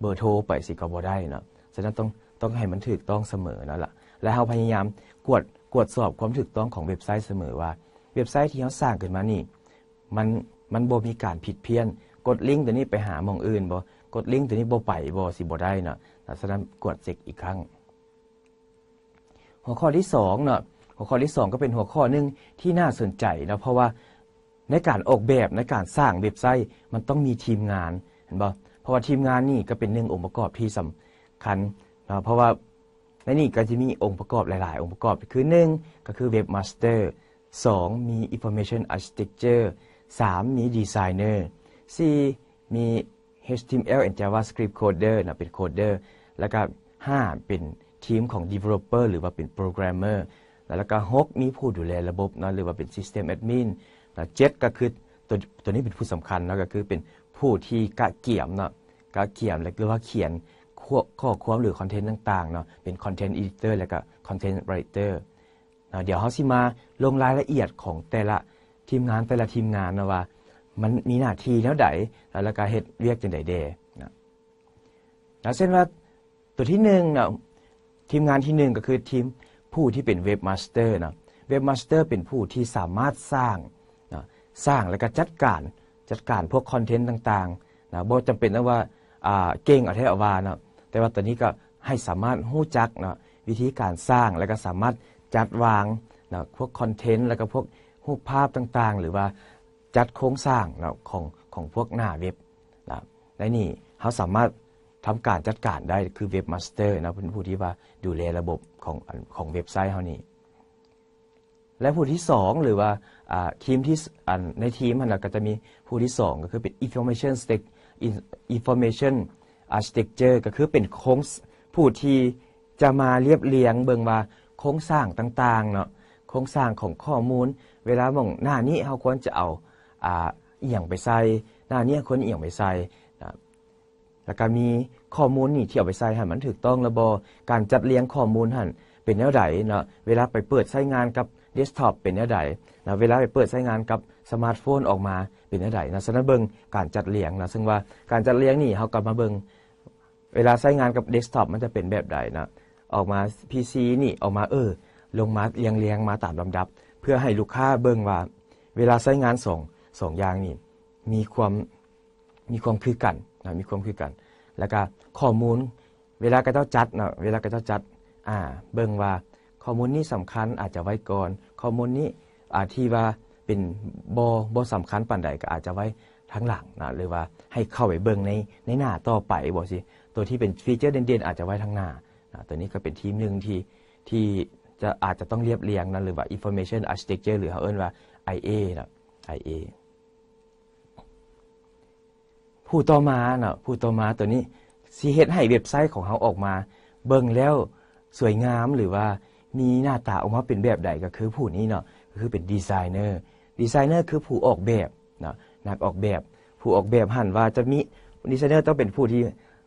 เบอร์โทรไปสิก็บอได้เนาะ ฉะนั้นต้องต้องให้มันถูกต้องเสมอนั่นแหละและเราพยายามกวดกวดสอบความถูกต้องของเว็บไซต์เสมอว่า เว็บไซต์ที่เขาสร้างขึ้นมานี่ มันมันบ่มีการผิดเพี้ยนกดลิงก์ตัวนี้ไปหามองอื่นบ่กดลิงก์ตัวนี้บ่ไปบ่สิบ่ได้เนาะ ฉะนั้นกวดเช็คอีกครั้ง หัวข้อที่2เนาะหัวข้อที่ 2 ก็เป็นหัวข้อนึงที่น่าสนใจนะเพราะว่าในการออกแบบในการสร้างเว็บไซต์มันต้องมีทีมงานบ่เพราะว่าทีมงานนี่ก็เป็นหนึ่งองค์ประกอบที่สำคัญนะเพราะว่าในนี่ก็จะมีองค์ประกอบหลายๆ องค์ประกอบคือ 1 ก็คือ Webmaster 2 มี Information Architecture 3 มี Designer 4มี HTML and JavaScript Coder นะเป็น Coder แล้วก็5เป็นทีมของ Developer หรือว่าเป็น Programmer แล้วก็ 6 มีผู้ดูแลระบบนะหรือว่าเป็น System Admin นว7ก็คือตัวตัวนี้เป็นผู้สำคัญนะก็คือเป็นผู้ที่กะเกี่ยมเนาะกะเกี่ยมหรือว่าเขียนข้อความหรือคอนเทนต์ต่าง ๆเนาะเป็นคอนเทนต์อีดิเตอร์แล้วก็คอนเทนต์ไรเตอร์เดี๋ยวเขาสิมาลงรายละเอียดของแต่ละทีมงานแต่ละทีมงานนะว่ามันมีหน้าที่แล้วใดแล้วก็เฮ็ดเรียกจังไดเดนะแล้วเช่นว่าตัวที่หนึ่งเนาะทีมงานที่หนึ่งก็คือทีม ผู้ที่เป็นเว็บมาสเตอร์เนาะเว็บมาสเตอร์เป็นผู้ที่สามารถสร้างนะสร้างแล้วก็จัดการจัดการพวกคอนเทนต์ต่างๆนะบ่จำเป็นนะว่าเก่งอาเท้อาวานะแต่ว่าตอนนี้ก็ให้สามารถหู้จักนะวิธีการสร้างแล้วก็สามารถจัดวางนะพวกคอนเทนต์ แล้วก็พวกรูปภาพต่างๆ หรือว่าจัดโครงสร้างนะของ ของพวกหน้าเว็บนะและนี่เขาสามารถทำการจัดการได้คือเว็บมาสเตอร์นะเป็นผู้ที่ว่าดูแลระบบของของเว็บไซต์เขานี่และผู้ที่ 2 หรือว่าทีมที่ในทีมมันก็จะมีผู้ที่ 2 ก็คือเป็น information stack information architecture ก็คือเป็นโครงผู้ที่จะมาเรียบเรียงเบิงว่าโครงสร้างต่างๆเนาะโครงสร้างของข้อมูล เวลาบองหน้านี้เขาควรจะเอาเอียงไปใส่หน้านี้ควรเอียงไปใส่แล้วก็มีข้อมูลนี่ที่เอาไปใส่หันมันถูกต้องระบอการจัดเลี้ยงข้อมูลหันเป็นแนวไหนเนาะเวลาไปเปิดใช้งานกับเดสก์ท็อปเป็นอะไรนะเวลาไปเปิดใช้งานกับสมาร์ทโฟนออกมาเป็นอะไรนะ ฉะนั้นเบิงการจัดเลี้ยงนะ ซึ่งว่าการจัดเลี้ยงนี่เขากลับมาเบิงเวลาใช้งานกับเดสก์ท็อปมันจะเป็นแบบใดนะ ออกมา PC นี่ออกมาเออลงมาเรียงเรียงมาตามลำดับ เพื่อให้ลูกค้าเบิงว่า เวลาใช้งานสองสองอย่างนี่มีความมีความคือกันนะ มีความคือกัน แล้วก็ข้อมูลเวลากระเจ้าจัดนะเวลากระเจ้าจัดอ่า เบิงว่าข้อมูลนี้สำคัญอาจจะไว้ก่อน ข้อมูลนี้อาจที่ว่าเป็นบอบอสำคัญปานใดก็อาจจะไว้ทั้งหลังนะหรือว่าให้เข้าไปเบิ่งในในหน้าต่อไปบอกสิตัวที่เป็นฟีเจอร์เด่นๆ อาจจะไว้ทั้งหน้านะตัวนี้ก็เป็นทีมหนึ่งที่ที่จะอาจจะต้องเรียบเรียงนะหรือว่า information architecture หรือเขาเอิ้นว่า IA นะ IA ผู้ต่อมาเนาะผู้ต่อมาตัวนี้สิเฮ็ดให้เว็บไซต์ของเขาออกมา เบิ่งแล้วสวยงามหรือว่ามีหน้าตาออกมาเป็นแบบใดก็คือผู้นี้เนาะคือเป็นดีไซเนอร์ดีไซเนอร์คือผู้ออกแบบเนาะนักออกแบบผู้ออกแบบหันว่าจะมีดีไซเนอร์ต้องเป็นผู้ที่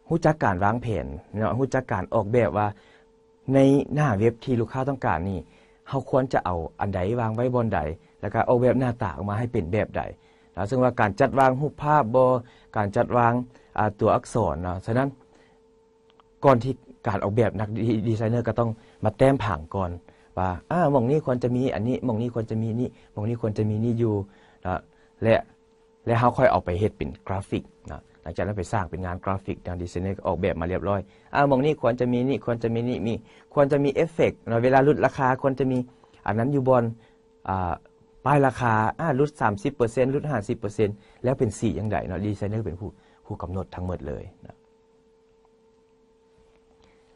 รู้จักการวางแผนเนาะรู้จักการออกแบบว่าในหน้าเว็บที่ลูกค้าต้องการนี่เขาควรจะเอาอันใดวางไว้บนใด แล้วก็ออกแบบหน้าตาออกมาให้เป็นแบบใดนะซึ่งว่าการจัดวางรูปภาพบอการจัดวางตัวอักษรเนาะฉะนั้นก่อนที่การออกแบบนักดีไซเนอร์ก็ต้องมาแต้มผังก่อนว่าอ่ามองนี้ควรจะมีอันนี้มองนี้ควรจะมีนี่มองนี้ควรจะมีนี่อยู่นะและและเขาค่อยเอาไปเฮ็ดเป็นกราฟิกนะหลังจากนั้นไปสร้างเป็นงานกราฟิกทางดีไซเนอร์ออกแบบมาเรียบร้อยอ่ามองนี้ควรจะมีนี่ควรจะมีนี่มีควรจะมีเอฟเฟกต์เวลาลดราคาควรจะมีอันนั้นอยู่บนอ่าป้ายราคาอ่าลด30%ลด50%แล้วเป็นสีอย่างไรเนาะดีไซเนอร์เป็นผู้ผู้กำหนดทั้งหมดเลยนะ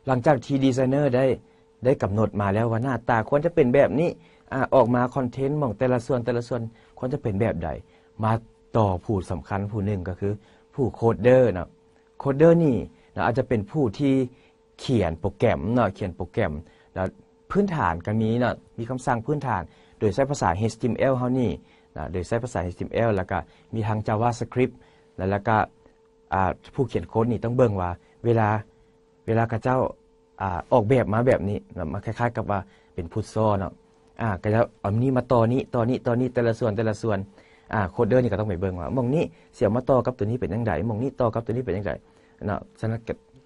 หลังจากที่ดีไซเนอร์ได้ได้กำหนดมาแล้วว่าหน้าตาควรจะเป็นแบบนี้ออกมาคอนเทนต์มองแต่ละส่วนแต่ละส่วนควรจะเป็นแบบใด มาต่อผู้สำคัญผู้หนึ่งก็คือผู้โคดเดอร์นะโคดเดอร์นี่ราอาจจะเป็นผู้ที่เขียนโปรแกรมเนาะเขียนโปรแกรมแล้วพื้นฐานก็มีเนาะมีคำสั่งพื้นฐาน โดยใช้ภาษา HTML เฮานี่นะโดยใช้ภาษา HTML แล้วก็ มีทาง JavaScript แล้วก็ผู้เขียนโค้ดนี่ต้องเบิ่งว่าเวลาเวลากระเจ้าออกแบบมาแบบนี้มาคล้ายๆกับว่าเป็นพุทซอเนาะอ่าก็จะเอานี้มาต่อนี้ต่อนี้ต่อนี้แต่ละส่วนแต่ละส่วนอ่าโคดเดอร์นี่ก็ต้องไปเบิ่งว่ามองนี้เสียมาต่อกับตัวนี้เป็นยังไงมองนี้ต่อกับตัวนี้เป็นยังไงเนาะฉะนั้น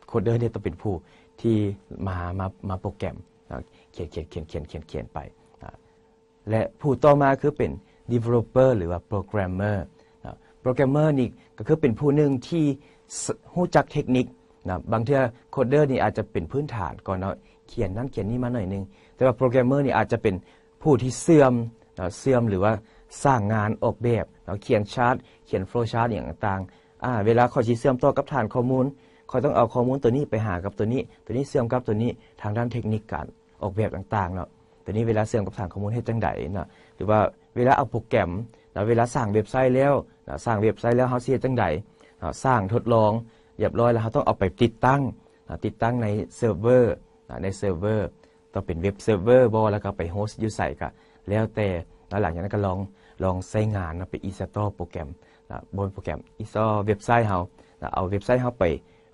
โคดเดอร์เนี่ยต้องเป็นผู้ที่มามามาโปรแกรมเขียนเขียนเขียนเขียนเขียนเขียนไปและผู้ต่อมาคือเป็น developer หรือว่า programmer programmer นี่ก็คือเป็นผู้หนึ่งที่หู้จักเทคนิคนะบางทีโคดเดอร์นี่อาจจะเป็นพื้นฐานก่อนเนาะเขียนนั่นเขียนนี่มาหน่อยนึง แต่ว่าโปรแกรมเมอร์นี่อาจจะเป็นผู้ที่เสื่อมนะเสื่อมหรือว่าสร้างงานออกแบบเนาะเขียนชาร์ตเขียนโฟล์ชาร์ตอย่างต่างอ่าเวลาขอชี้เสื่อมต่อกับฐานข้อมูลขอต้องเอาข้อมูลตัวนี้ไปหากับตัวนี้ ตัวนี้เสื่อมกับตัวนี้ทางด้านเทคนิคการออกแบบต่างๆเนาะตัวนี้เวลาเสื่อมกับฐานข้อมูลให้จังไดเนาะหรือว่าเวลาเอาโปรแกรมเนาะเวลาสร้างเว็บไซต์แล้วเนาะสร้างเว็บไซต์แล้วเฮาเสียจังไดเนาะสร้างทดลองเรียบร้อยแล้วเขาต้องเอาไปติดตั้งติดตั้งในเซิร์ฟเวอร์ในเซิร์ฟเวอร์ต้องเป็นเว็บเซิร์ฟเวอร์บอแล้วก็ไปโฮสต์ยูใส่ก็แล้วแต่แล้วหลังจากนั้นก็ลองลองใช้งานไปอีสตอโปรแกรม บนโปรแกรมอีสตอเว็บไซต์เขาเอาเว็บไซต์เขาไป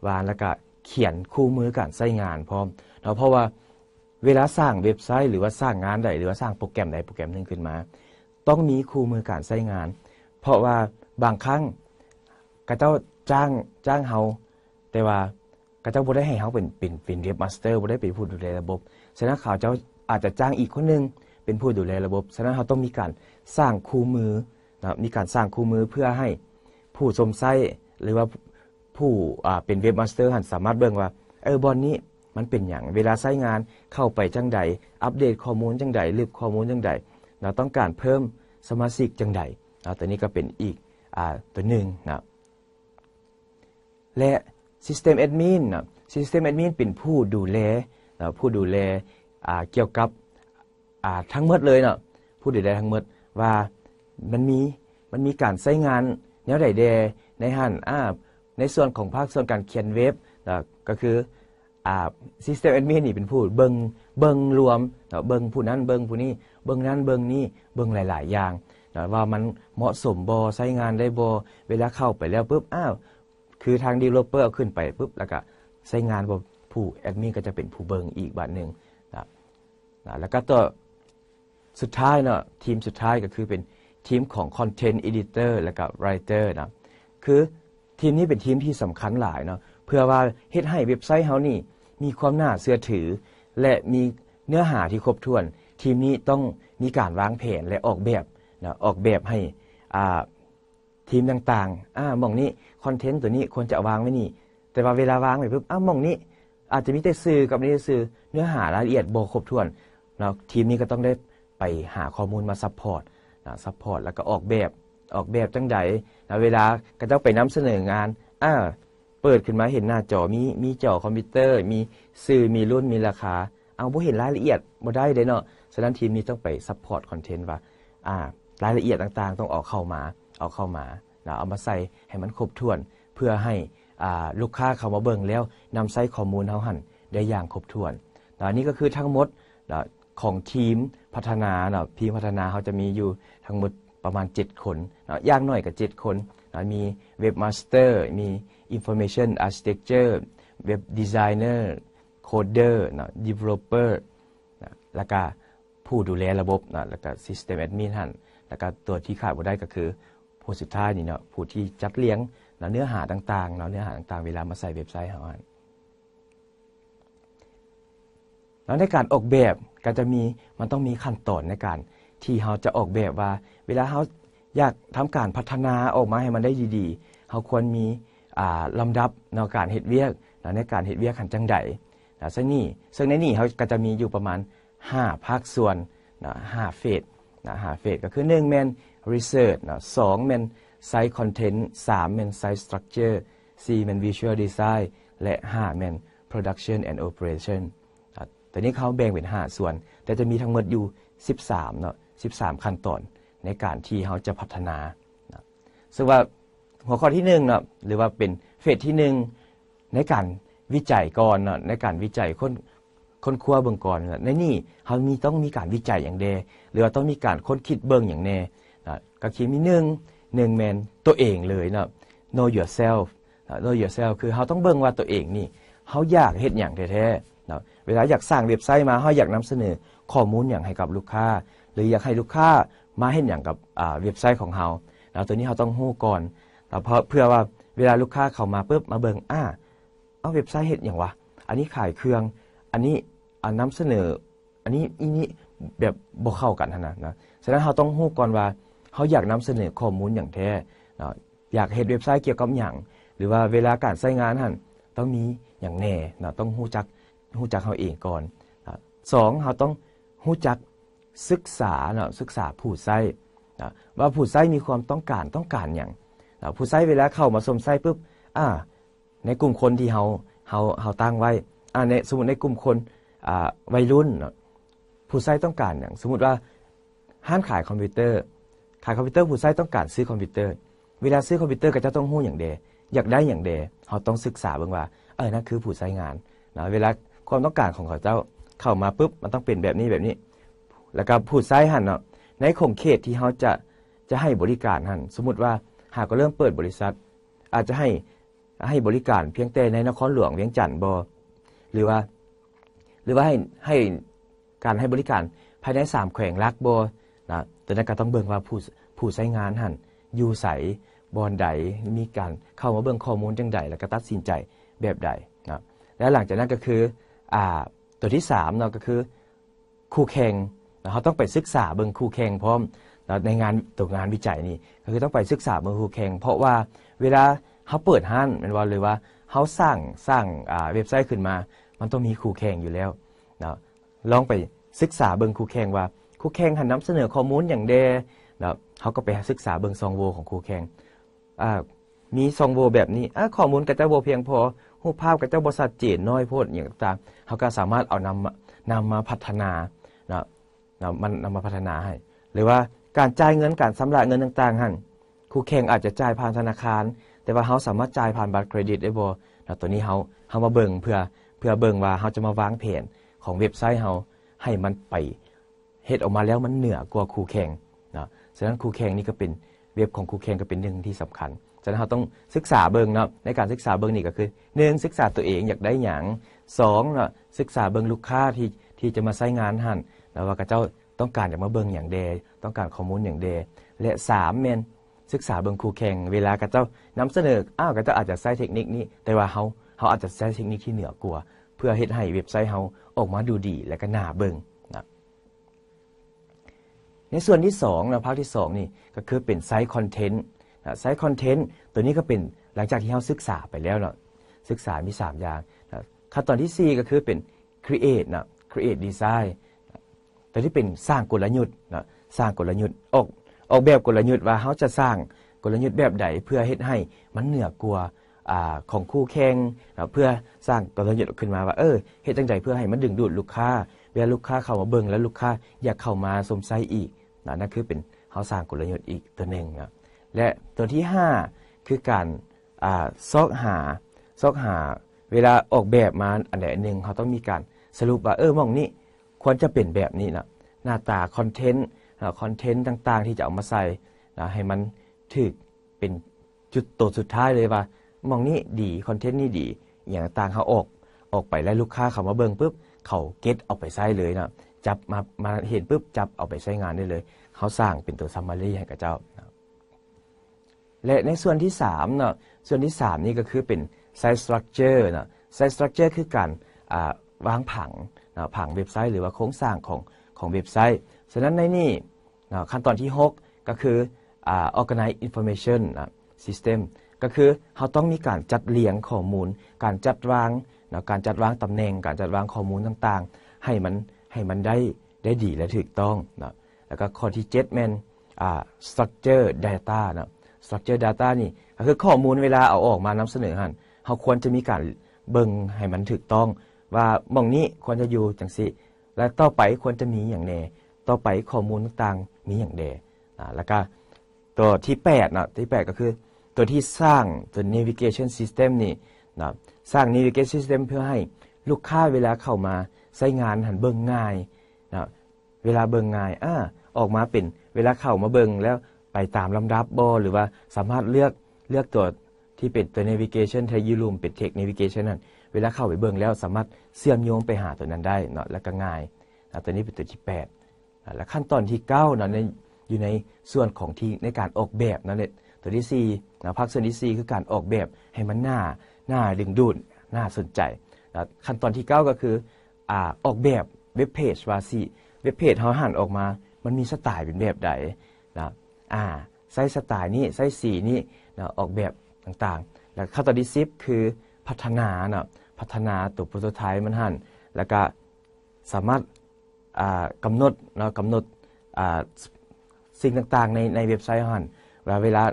วางแล้วก็เขียนคู่มือการใช้งานพร้อมเาเพราะว่าเวลาสร้างเว็บไซต์หรือว่าสร้างงานใดหรือว่าสร้างโปรแกรมใดโปรแกรมหนึ่งขึ้นมา ต้องมีคู่มือการใช้งาน เพราะว่าบางครั้งก็ต้องจ้างจ้างเขาแต่ว่าก็จะบได้ให้เขาเป็นเป็นเป็นเียบมาสเตอร์บได้เป็นผู้ดูแลระบบฉะนั้นข่าวเจ้าอาจจะจ้างอีกคนนึง เป็นผู้ดูแลระบบฉะนั้นเขาต้องมีการสร้างคู่มือนะมีการสร้างคู่มือเพื่อให้ผู้สมไส้หรือว่าผู้อ่าเป็นเว็บมาสเตอร์หันสามารถเบิ่งว่าเออบอลนี้มันเป็นอย่างเวลาใช้งานเข้าไปจังใดอัปเดตข้อมูลจังใดลรืบข้อมูลจังใดเราต้องการเพิ่มสมาชิกจังใดนะตัวนี้ก็เป็นอีกอ่าตัวหนึ่งนะและ System Admin System Admin เป็นผู้ดูแลผู้ดูแลเกี่ยวกับทั้งหมดเลยเนาะผู้ดูแลทั้งหมดว่ามันมีมันมีการใช้งานแนวใดเดในหันอ่าในส่วนของภาคส่วนการเขียนเว็บก็คืออ่า System Admin นี่เป็นผู้เบิงเบิงรวมเบิงผู้นั้นเบิงผู้นี้เบิงนั้นเบิงนี้เบิงหลาย ๆ อย่าง ว่ามันเหมาะสมบอใช้งานได้บอ เวลาเข้าไปแล้วปุ๊บอ้าวคือทาง d ล v e l o p e r เอาขึ้นไปปุ๊บ แล้วก็ใช้งานผู้แอดมินก็จะเป็นผู้เบิงอีกบัตรหนึ่งนะนะ แล้วก็ตัวสุดท้ายเนาะทีมสุดท้ายก็คือเป็นทีมของคอนเทนต์เอดิเตอร์แล้วก็รเตอร์นะคือทีมนี้เป็นทีมที่สำคัญหลายเนาะเพื่อว่าเฮ็ดให้เว็บไซต์เฮานี่มีความน่าเชื่อถือ และมีเนื้อหาที่ครบถ้วนทีมนี้ต้องมีการวางแผนและออกแบบนะออกแบบให้ทีมต่างๆอ่ามองนี้คอนเทนต์ตัวนี้ควรจะวางไว้นี่ แต่ว่าเวลาวางไปปุ๊บอ้าวมองนี้ อาจจะมีแต่สื่อกับไม่ได้สื่อ เนื้อหารายละเอียดอบครบถ้วนเราทีมนี้ก็ต้องได้ไปหาข้อมูลมาซัพพอร์ตนะซัพพอร์ต แล้วก็ออกแบบออกแบบจังใดแล้วเวลาก็ต้องไปนำเสนองานอ้าเปิดขึ้นมาเห็นหน้าจอ มีมีจอคอมพิวเตอร์ มีสื่อมีรุ่น มีราคา เอาบ่เห็นรายละเอียดบ่ได้เลยเนาะฉะนั้นทีมนี้ต้องไปซัพพอร์ตคอนเทนต์ว่าอ่า รายละเอียดต่าง ๆ ต้องออกเข้ามาออกเข้ามานะเอามาใส่ให้มันครบถ้วนเพื่อให้ลูกค้าเขามาเบิ่งแล้วนำใส่ข้อมูลเขาหันได้อย่างครบถ้วนนะนี่ก็คือทั้งหมดนะของทีมพัฒนาเนาะทีมพัฒนาเขาจะมีอยู่ทั้งหมดประมาณ 7 คนนะยากหน่อยกับ 7 คนนะมีเว็บมาสเตอร์ มีนโฟเมชันอาร์ r c เต็ e เจอร์เว็บดีไซเนอร์โคเดอร์นะเวล e l ป p e r นะแล้วก็ผู้ดูแลระบบนะแล้วก็ซิสเต็มแอดมินหันแล้วก็ตัวที่ขาดไ่ได้ก็คือผู้สุดท้ายนี่เนาะผู้ที่จัดเลี้ยงเนาะเนื้อหาต่างๆเนาะเนื้อหาต่างๆ เวลามาใส่เว็บไซต์เขาแล้วในการออกแบบก็จะมีมันต้องมีขั้นตอนในการ ที่เราจะออกแบบว่าเวลาเราอยากทำการพัฒนาออกมาให้มันได้ดีๆเราควรมีลำดับในการเหตุเวียกในการเหตุเวียกขันจังไดนะซึ่งนี่ ซึ่งในนี่เขาก็จะมีอยู่ประมาณ 5 ภาคส่วนนะ5เฟสนะ5เฟสก็คือ1แมนรีเสิร์ชนะสองเป็นซต์คอนเทนต์สามเป็นซต์สตรัคเจอร์สี่เป็นวิชวลดีไซน์และห้าเป็นรดักชันแอนด์โอเปอเรชันตอนนี้เขาแบ่งเป็นห้าส่วน แต่จะมีทั้งหมดอยู่สสิบามเนาะสสิบามขั้นตอนในการที่เขาจะพัฒนา ซึ่งว่าหัวข้อที่งเนาะหรือว่าเป็นเฟสที่หนึ่งในการวิจัยก่อนเนาะในการวิจัยค้นค้นคว้าเบื้องก่อน ในนี่เขามีต้องมีการวิจัยอย่างเดหรือว่าต้องมีการค้นคิดเบื้องอย่างแน่นะก็คือมีหนึ่งหนึ่งแมนตัวเองเลยนะ know yourself know yourself คือเขาต้องเบิ่งว่าตัวเองนี่เขาอยากเห็นอย่างแท้ๆนะเวลาอยากสร้างเว็บไซต์มาเขาอยากนำเสนอข้อมูลอย่างให้กับลูกค้าหรืออยากให้ลูกค้ามาเห็นอย่างกับเว็บไซต์ของเขาแล้วตัวนี้เขาต้องหู้ก่อนแต่เพราะเพื่อว่าเวลาลูกค้าเข้ามาปุ๊บมาเบิ่งอ้าเอาเว็บไซต์เห็นอย่างวะอันนี้ขายเครื่องอันนี้อนนำเสนออันนี้อีนี้แบบบ่เข้ากันนะนะฉะนั้นเราต้องหู้ก่อนว่าเขาอยากนำเสนอข้อมูลอย่างแท้อยากเห็นเว็บไซต์เกี่ยวกับอย่าง หรือว่าเวลาการใช้งานหันต้องมีอย่างแน่ต้องหู้จักหู้จักเขาเองก่อนสองเขาต้องหู้จักศึกษาเนาะศึกษาผู้ใช้ว่าผู้ใช้มีความต้องการ ต้องการอย่าง ผู้ใช้เวลาเข้ามาสมไช้ปุ๊บ อ่า ในกลุ่มคนที่เขาเขาเขาตั้งไว้อ่า ในสมมติในกลุ่มคน อ่า วัยรุ่นผู้ใช้ต้องการอย่างสมมติว่าห้ามขายคอมพิวเตอร์ขายคอมพิวเตอร์ผู้ใช้ต้องการซื้อคอมพิวเตอร์ เวลาซื้อคอมพิวเตอร์ก็จะต้องหู้อย่างเดอยากได้อย่างเดเขาต้องศึกษาเบิ่งว่า เออนั่นคือผู้ใช้งานนะเวลาความต้องการของเขาเจ้าเข้ามาปุ๊บ มันต้องเป็นแบบนี้แบบนี้ แล้วก็ผู้ใช้หันเนาะ ในขงเขตที่เขาจะ จะให้บริการหันสมมติว่าหากก็เริ่มเปิดบริษัท อาจจะให้ให้บริการเพียงแต่ในนครหลวงเวียงจันทร์บอหรือว่า หรือว่าให้ให้การให้บริการภายในสามแขวงลักบอนะแต่นั้นก็ต้องเบิ่งว่าผู้ผู้ใช้งานหันอยู่ใสบอนใดมีการเข้ามาเบิ่งข้อมูลจังใดแล้วก็ตัดสินใจแบบใดนะและหลังจากนั้นก็คืออ่าตัวที่3เนาะก็คือคู่แข่งเราต้องไปศึกษาเบิ่งคู่แข่งพร้อม ในงานตัวงานวิจัยนี่ก็คือต้องไปศึกษาเบิ่งคู่แข่งเพราะว่าเวลาเขาเปิดห้านมันว่าเลยว่าเขาสร้างสร้างเว็บไซต์ขึ้นมา มันต้องมีคู่แข่งอยู่แล้วนะลองไปศึกษาเบิ่งคู่แข่งว่าครูแข่งหันนำเสนอข้อมูล อย่างเดนะเขาก็ไปศึกษาเบิงซองโวของครูแข่งอ่า มีซองโวแบบนี้อข้อมูลกับเจ้าโวเพียงพอรูปภาพกับเจ้าบริษัทจีนน้อยโพดอย่างต่างเขาก็สามารถเอานำนำมาพัฒนานะนะมันนำมาพัฒนาให้ หรือว่าการจ่ายเงิน การสำระเงินต่างๆหันครูแข่งอาจจะจ่ายผ่านธนาคาร แต่ว่าเขาสามารถจ่ายผ่านบัตรเครดิตได้บ่นะตัวนี้เขาเขามาเบิ่งเพื่อ เพื่อเบิ่งว่าเขาจะมาวางแผนของเว็บไซต์เขาให้มันไปเฮ็ดออกมาแล้วมันเหนือกว่าคู่แข่งนะฉะนั้นคู่แข่งนี่ก็เป็นเว็บของคู่แข่งก็เป็นหนึ่งที่สำคัญฉะนั้นเราต้องศึกษาเบิงเนาะในการศึกษาเบิงนี่ก็คือ1นศึกษาตัวเองอยากได้หยังสองเนาะศึกษาเบิงลูกค้าที่ที่จะมาใช้งานหันแล้วว่ากระเจ้าต้องการอยากมาเบิงอย่างเดต้องการข้อมูลอย่างเดและสามเมนศึกษาเบิงคู่แข่งเวลากระเจ้านำเสนออ้าวกระเจ้าอาจจะใช้เทคนิคนี้ แต่ว่าเขาเขาอาจจะใช้เทคนิคที่เหนือกว่าเพื่อเฮ็ดให้เว็บไซต์เขาออกมาดูดีและก็น่าเบิ่งในส่วนที่2นะภาคที่2นี่ก็คือเป็นไซต์คอนเทนต์นะไซต์คอนเทนต์ตัวนี้ก็เป็นหลังจากที่เราศึกษาไปแล้วเนาะศึกษามี 3 อย่างนะขั้นตอนที่4ก็คือเป็น create นะ create design ตัวที่เป็นสร้างกลยุทธ์นะสร้างกลยุทธ์ออก ออกแบบกลยุทธ์ว่าเขาจะสร้างกลยุทธ์แบบใดเพื่อเฮ็ดให้มันเหนือกว่าของคู่แข่งเพื่อสร้างกลยุทธ์ขึ้นมาว่าเออเฮ็ดจังใดเพื่อให้มันดึงดูดลูกค้าเวลาลูกค้าเข้ามาเบิ่งแล้วลูกค้าอยากเข้ามาสมไซอีกนะนั่นคือเป็นเขาสร้างกลยุทธ์อีกตัวหนึ่งนะและตัวที่ 5 คือการซอกหาซอกหาเวลาออกแบบมาอันใดหนึ่งเขาต้องมีการสรุปว่าเออมองนี้ ควรจะเป็นแบบนี้นะหน้าตาคอนเทนต์คอนเทนต์ต่างๆ ที่จะเอามาใส่นะให้มันถึกเป็นจุดตัวสุดท้ายเลยว่ามองนี้ดีคอนเทนต์นี้ดี อย่างต่างเขาออกออกไปแล้วลูกค้าเขามาเบิ่งปุ๊บเขาเก็ตเอาไปใส้เลยนะจับมามาเห็นปุ๊บจับเอาไปใช้งานได้เลย เขาสร้างเป็นตัวซัมมารีให้กับเจ้า และในส่วนที่3เนาะส่วนที่ 3 นี่ก็คือเป็นไซส์สตรัคเจอร์นะไซส์สตรัคเจอร์คือการวางผังนะผังเว็บไซต์หรือว่าโครงสร้างของของเว็บไซต์ ฉะนั้นในนี่นะขั้นตอนที่ 6 ก็คือ organize information นะ system ก็คือเขาต้องมีการจัดเรียงข้อมูล การจัดวางนะการจัดวางตำแหน่ง การจัดวางข้อมูลต่างๆ ให้มันให้มันได้ได้ดีและถูกต้องนะแล้วก็ข้อที่7แม่นอ่า structure data นะ structure data นี่ก็คือข้อมูลเวลาเอาออกมานำเสนอหันเราควรจะมีการเบิงให้มันถูกต้อง ว่าบม่องนี้ควรจะอยู่จังสิและต่อไปควรจะมีอย่างแน่ต่อไปข้อมูลต่างๆมีอย่างแดอ่าแล้วก็ตัวที่8นะที่ 8 ก็คือตัวที่สร้างตัว navigation system นี่นะสร้าง navigation system เพื่อให้ลูกค้าเวลาเข้ามาใส่งานหันเบิ่งง่ายนะเวลาเบิ่งง่ายอ่าออกมาเป็นเวลาเข้ามาเบิ่งแล้วไปตามลำดับบอหรือว่าสามารถเลือกเลือกตัวที่เป็นตัว navigation ไทยยูรูมเป็นเทค navigation นั่น เวลาเข้าไปเบิ่งแล้วสามารถเชื่อมโยงไปหาตัวนั้นได้เนาะแล้วก็ง่ายนะตัวนี้เป็นตัวที่8นะและขั้นตอนที่9เนาะในอยู่ในส่วนของที่ในการออกแบบนั่นแหละตัวที่4นะภาคส่วนที่4คือการออกแบบให้มันหน้าหน้าดึงดูดหน้าสนใจนะขั้นตอนที่ 9 ก็คืออออกแบบเว็บเพจว่าสิเว็บเพจเขาหันออกมา มันมีสไตล์เป็นแบบใดนะอ่าไซส์สไตล์นี้ไซส์สีนี้นะออกแบบต่างๆ แล้วขั้นตอนที่สิบคือพัฒนานะพัฒนาตัวโปรโตไทป์มันหันแล้วก็สามารถกำหนดเนาะกำหนดสิ่งต่างๆ ในในเว็บไซต์หันว่าเวลา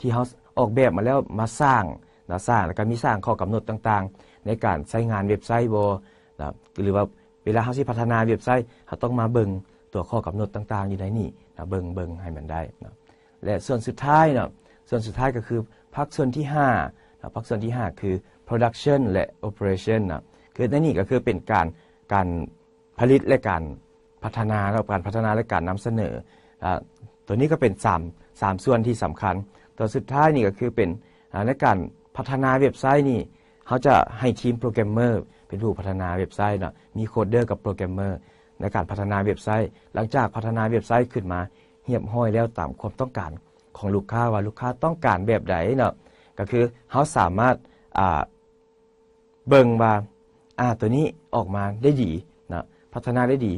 ที่เขาออกแบบมาแล้วมาสร้างนะสร้างแล้วก็มีสร้างข้อกำหนดต่างๆ ในการใช้งานเว็บไซต์บนะหรือว่าเวลาเขาสิพัฒนาเว็บไซต์เขาต้องมาเบิงตัวข้อกาหนดต่างๆอยู่ในนี่นะเบิงเบิงให้มันได้นะและส่วนสุดท้ายเนาะส่วนสุดท้ายก็คือพักส่วนที่5นะพักส่วนที่ 5 คือ production และ operation นะคือในนี่ก็คือเป็นการการผลิตและการพัฒนาแล้วการพัฒนาและการนำเสนอนะตัวนี้ก็เป็น3 3ส่วนที่สำคัญตัวสุดท้ายนี่ก็คือเป็นในการพัฒนาเว็บไซต์นี่เขาจะให้ทีมโปรแกรมเมอร์เป็นผู้พัฒนาเว็บไซต์เนาะ มีโคดเดอร์กับโปรแกรมเมอร์ ในการพัฒนาเว็บไซต์ หลังจากพัฒนาเว็บไซต์ขึ้นมา เหียบห้อยแล้วตามความต้องการของลูกค้าว่าลูกค้าต้องการแบบใดเนาะ ก็คือเขาสามารถเบิ่งว่าอ่าตัวนี้ออกมาได้ดีนะพัฒนาได้ดี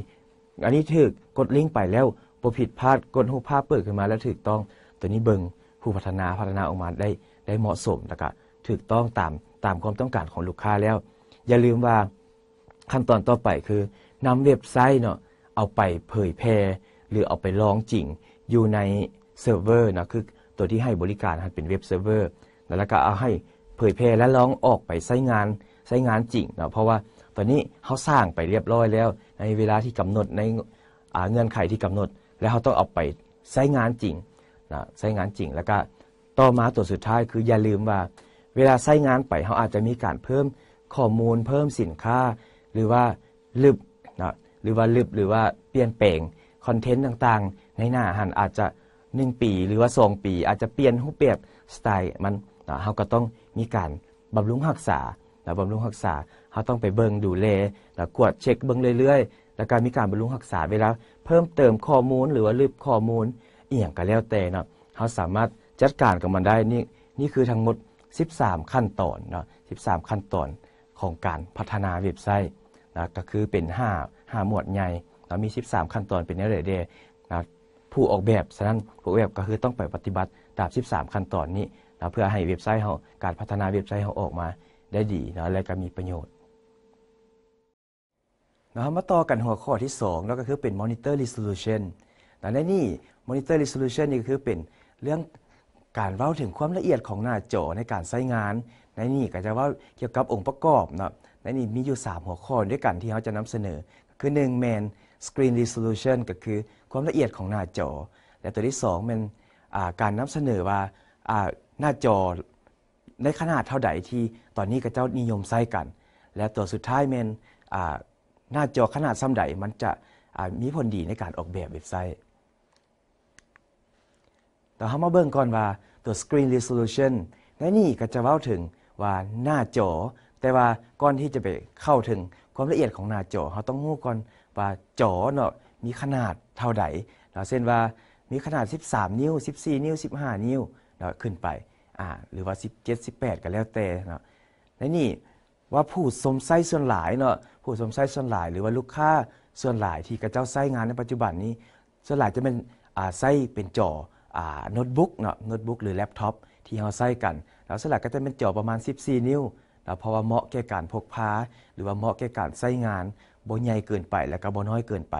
อันนี้ถืกกดลิงก์ไปแล้วบผิดพลาดกดหูภาพเปิดขึ้นมาแล้วถูกต้อง ตัวนี้เบิงผู้พัฒนาพัฒนาออกมาได้ได้เหมาะสมแล้วก็ถูกต้องตามตามความต้องการของลูกค้าแล้วอย่าลืมว่าขั้นตอนต่อไปคือนำเว็บไซต์เนาะเอาไปเผยแพร่หรือเอาไปร้องจริงอยู่ในเซิร์ฟเวอร์นะคือตัวที่ให้บริการเป็นเว็บเซิร์ฟเวอร์แล้วก็เอาให้เผยแพร่และร้องออกไปใช้งานใช้งานจริงเนาะเพราะว่าตอนนี้เขาสร้างไปเรียบร้อยแล้วในเวลาที่กำหนดในเงื่อนไขที่กำหนด แล้วเขาต้องเอาไปใช้งานจริงนะใช้งานจริง แล้วก็ต่อมาตัวสุดท้ายคืออย่าลืมว่าเวลาใช้งานไปเขาอาจจะมีการเพิ่มข้อมูลเพิ่มสินค้าหรือว่าลึบนะหรือว่าลึบหรือว่าเปลี่ยนแปลงคอนเทนต์ต่างๆในหน้าหันอาจจะ 1 ปี หรือว่าสองปี อาจจะเปลี่ยนรูปแบบสไตล์มันเราก็ต้องมีการบำรุงรักษาแล้วบำรุงรักษาเราต้องไปเบิ่งดูแลแล้วกวดเช็คเบิ่งเรื่อยๆแล้วก็มีการบำรุงรักษาเวลาเพิ่มเติมข้อมูลหรือว่าลืบข้อมูลเอียงก็แล้วแต่เนาะเราสามารถจัดการกับมันได้นี่นี่คือทั้งหมด 13 ขั้นตอนเนาะ13 ขั้นตอนของการพัฒนาเว็บไซต์นะก็คือเป็น 5 5 หมวดใหญ่นะมี 13 ขั้นตอนเป็นเน้อเดนะผู้ออกแบบฉะนั้นผู้ออกแบบก็คือต้องไปปฏิบัติตาม 13 ขั้นตอนนี้นะเพื่อให้เว็บไซต์เขาการพัฒนาเว็บไซต์เขาออกมาได้ดีนะและก็มีประโยชน์นะมาต่อกันหัวข้อที่2แล้วก็คือเป็น monitor resolution นะในนี่ monitor resolution นี่ก็คือเป็นเรื่องการเล่าถึงความละเอียดของหน้าจอในการใช้งานในนี้ก็จะว่าเกี่ยวกับองค์ประกอบเนาะในนี้มีอยู่ 3 หัวข้อด้วยกันที่เขาจะนำเสนอ คือ1แม่น screen resolution ก็คือความละเอียดของหน้าจอ และตัวที่2เป็นการนำเสนอว่าหน้าจอในขนาดเท่าใดที่ตอนนี้ก็เจ้านิยมใช้กัน และตัวสุดท้ายเม่นหน้าจอขนาดซ้ำใด มันจะมีผลดีในการออกแบบเว็บไซต์ แต่เรามาเบิ่งก่อนว่าตัว Screen Resolution ในนี้ก็จะเว่าถึงว่า หน้าจอแต่ว่าก่อนที่จะไปเข้าถึงความละเอียดของหน้าจอเขาต้องรู้ก่อนว่าจอเนาะมีขนาดเท่าใดเราเส้นว่ามีขนาด 13 นิ้ว 14 นิ้ว 15 นิ้วเราขึ้นไปอ่าหรือว่า 17 18ก็แล้วแต่เนาะและนี่ว่าผู้สมไส้ส่วนหลายเนาะผู้สมไส้ส่วนหลาย หรือว่าลูกค้าส่วนหลายที่กระเจ้าไส้งานในปัจจุบันนี้ ส่วนหลายจะเป็นไส้เป็นจอโน้ตบุ๊กเนาะโน้ตบุ๊กหรือแล็ปท็อปที่เราไส้กันแล้วสลักก็จะเป็นจอประมาณ 14 นิ้วแล้วเพราะว่าเหมาะแก่การพกพาหรือว่าเหมาะแก่การใช้งานบ่ใหญ่เกินไปแล้วก็บ่น้อยเกินไป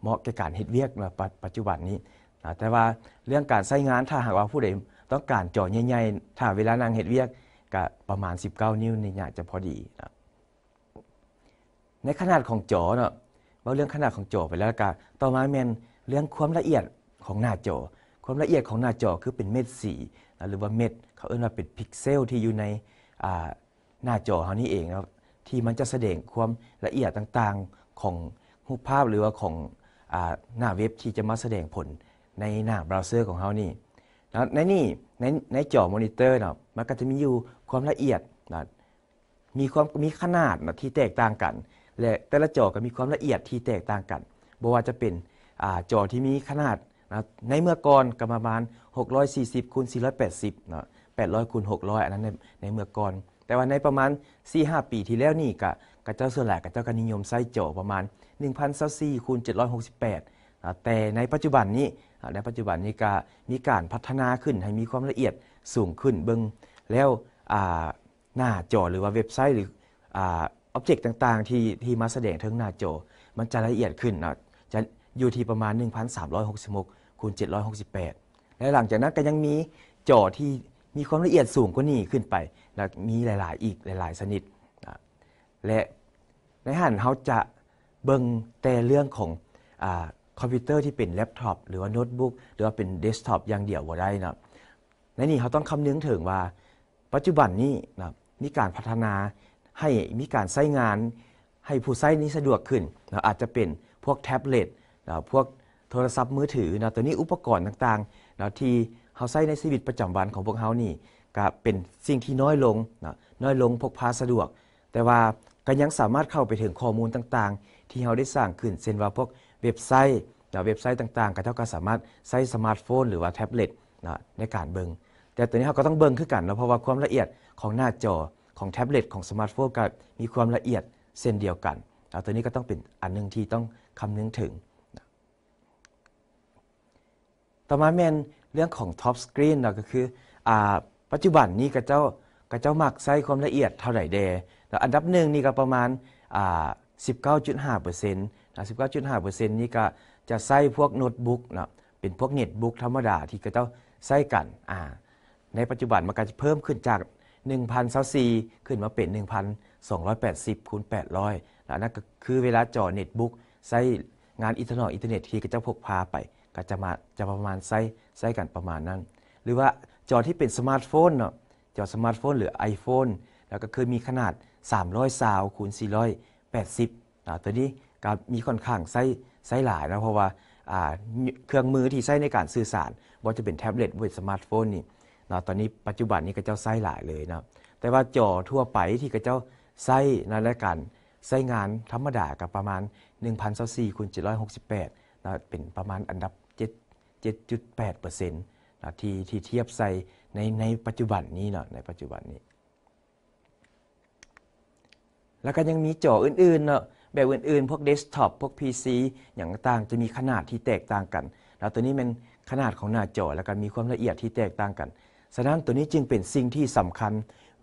เหมาะแก่การเฮ็ดเวียกในปัจจุบันนี้ แต่ว่าเรื่องการใช้งานถ้าหากว่าผู้ใดต้องการจอใหญ่ๆถ้าเวลานางเฮ็ดเวียก ก็ประมาณ 19 นิ้วนี่ยาจะพอดีนะในขนาดของจอเนาะว่าเรื่องขนาดของจอไปแล้วก็ต่อมาแมนเรื่องความละเอียดของหน้าจอ ความละเอียดของหน้าจอคือเป็นเม็ดสีหรือว่าเม็ดเขาเอิ้นว่าเป็นพิกเซลที่อยู่ในหน้าจอเขานี่เองครับที่มันจะแสดงความละเอียดต่างๆของรูปภาพหรือว่าของอหน้าเว็บที่จะมาแสดงผลในหน้าเบราว์เซอร์ของเขานี่แล้วในนี่ในในจอมอนิเตอร์เนาะมันก็จะมีอยู่ความละเอียดนะมีความมีขนาดนะที่แตกต่างกัน และแต่ละจอก็มีความละเอียดที่แตกต่างกันบ่ว่าจะเป็นอจอที่มีขนาดนะในเมื่อก่อนก็ประมาณ640คูณ480นาะ800คูณ600 อันนั้นในในเมื่อก่อน แต่ว่าในประมาณ 4-5 ปีที่แล้วนี่กะกะเจ้าส่วนหลายกะเจ้าก็นิยมใส้โจประมาณ 1 0 0 4คูณ768แต่ในปัจจุบันนี้ในปัจจุบันนี้ก็มีการพัฒนาขึ้นให้มีความละเอียดสูงขึ้น เบิงแล้วหน้าจอหรือว่าเว็บไซต์หรืออ็อบเจกต์ต่าง ๆ ที่ที่มาแสดงทั้งหน้าจอมันจะละเอียดขึ้นนะจะอยู่ที่ประมาณ1,366คูณ768 และหลังจากนั้นก็ยังมีจอที่มีความละเอียดสูงกว่านี้ขึ้นไป และมีหลาย ๆ อีกหลายๆชนิดและในหันเขาจะเบิ่งแต่เรื่องของอคอมพิวเตอร์ที่เป็นแล็ปท็อปหรือว่าโน้ตบุ๊กหรือว่าเป็นเดสก์ท็อปอย่างเดียวว่าได้นะในนี้เขาต้องคำนึงถึงว่าปัจจุบันนี้นะมีการพัฒนาให้มีการใช้งาน ให้ผู้ใช้นี้สะดวกขึ้นนะอาจจะเป็นพวกแท็บเล็ตนะพวกโทรศัพท์มือถือนะตัวนี้อุปกรณ์ต่างๆนะที่เฮาใช้ในชีวิตประจำวันของพวกเฮานี่ก็เป็นสิ่งที่น้อยลงนะน้อยลงพกพาสะดวก แต่ว่าก็ยังสามารถเข้าไปถึงข้อมูลต่างๆ ที่เฮาได้สร้างขึ้นเช่นว่าพวกเว็บไซต์นะเว็บไซต์ต่าง ๆ ก็เท่ากับสามารถใช้สมาร์ทโฟนหรือว่าแท็บเล็ตนะในการเบิงแต่ตัวนี้เฮาก็ต้องเบิงขึ้นกันนะเพราะว่าความละเอียดของหน้าจอของแท็บเล็ตของสมาร์ทโฟนก็มีความละเอียดเส้นเดียวกันนะตัวนี้ก็ต้องเป็นอันนึงที่ต้องคำนึงถึงต่อมาแมนเรื่องของท็อปสกรีนเนาะก็คืออ่าปัจจุบันนี้กระเจ้ากระเจ้ามักใช้ความละเอียดเท่าไหร่เดแล้วอันดับหนึ่งนี่ก็ประมาณอ่า19.5เปอร์เซ็นต์ะ19.5เปอร์เซ็นต์นี่ก็จะใช้พวกโน้ตบุ๊กเนาะเป็นพวกเน็ตบุ๊กธรรมดาที่กระเจ้าใช้กันอ่าในปัจจุบันมันก็จะเพิ่มขึ้นจาก 1,024ขึ้นมาเป็น 1,280คูณ800 แล้วนั่นก็คือเวลาจอเน็ตบุ๊กใช้งานอินเทอร์เน็ตอินเทอร์เน็ตที่กระเจ้าพกพาไปก็จะมาจะประมาณไซส์ไซส์กันประมาณนั้น หรือว่าจอที่เป็นสมาร์ทโฟนเนาะจอสมาร์ทโฟน หรือ iPhone แล้วก็เคยมีขนาด 300ซาวคูณ480นะตัวนี้ ก็มีค่อนข้างไซส์ไซส์หลายนะเพราะว่าเครื่องมือที่ใช้ในการสื่อสารว่าจะเป็นแท็บเล็ตว็าสมาร์ทโฟนนี่นะตอนนี้ปัจจุบันนี้ก็เจ้าไส้หลายเลยนะแต่ว่าจอทั่วไปที่ก็เจ้าไส้นะและการไส้งานธรรมดากับประมาณ1 0ซ4คูณ768นะเป็นประมาณอันดับ7.8%นะที่ที่เทียบใส่ในในปัจจุบันนี้เนาะ ในปัจจุบันนี้ แล้วก็ยังมีจออื่นๆเนาะแบบอื่นๆ พวกเดสก์ท็อปพวก PC อย่างต่างจะมีขนาดที่แตกต่างกัน แล้วตัวนี้มันขนาดของหน้าจอแล้วก็มีความละเอียดที่แตกต่างกัน ฉะนั้นตัวนี้จึงเป็นสิ่งที่สำคัญ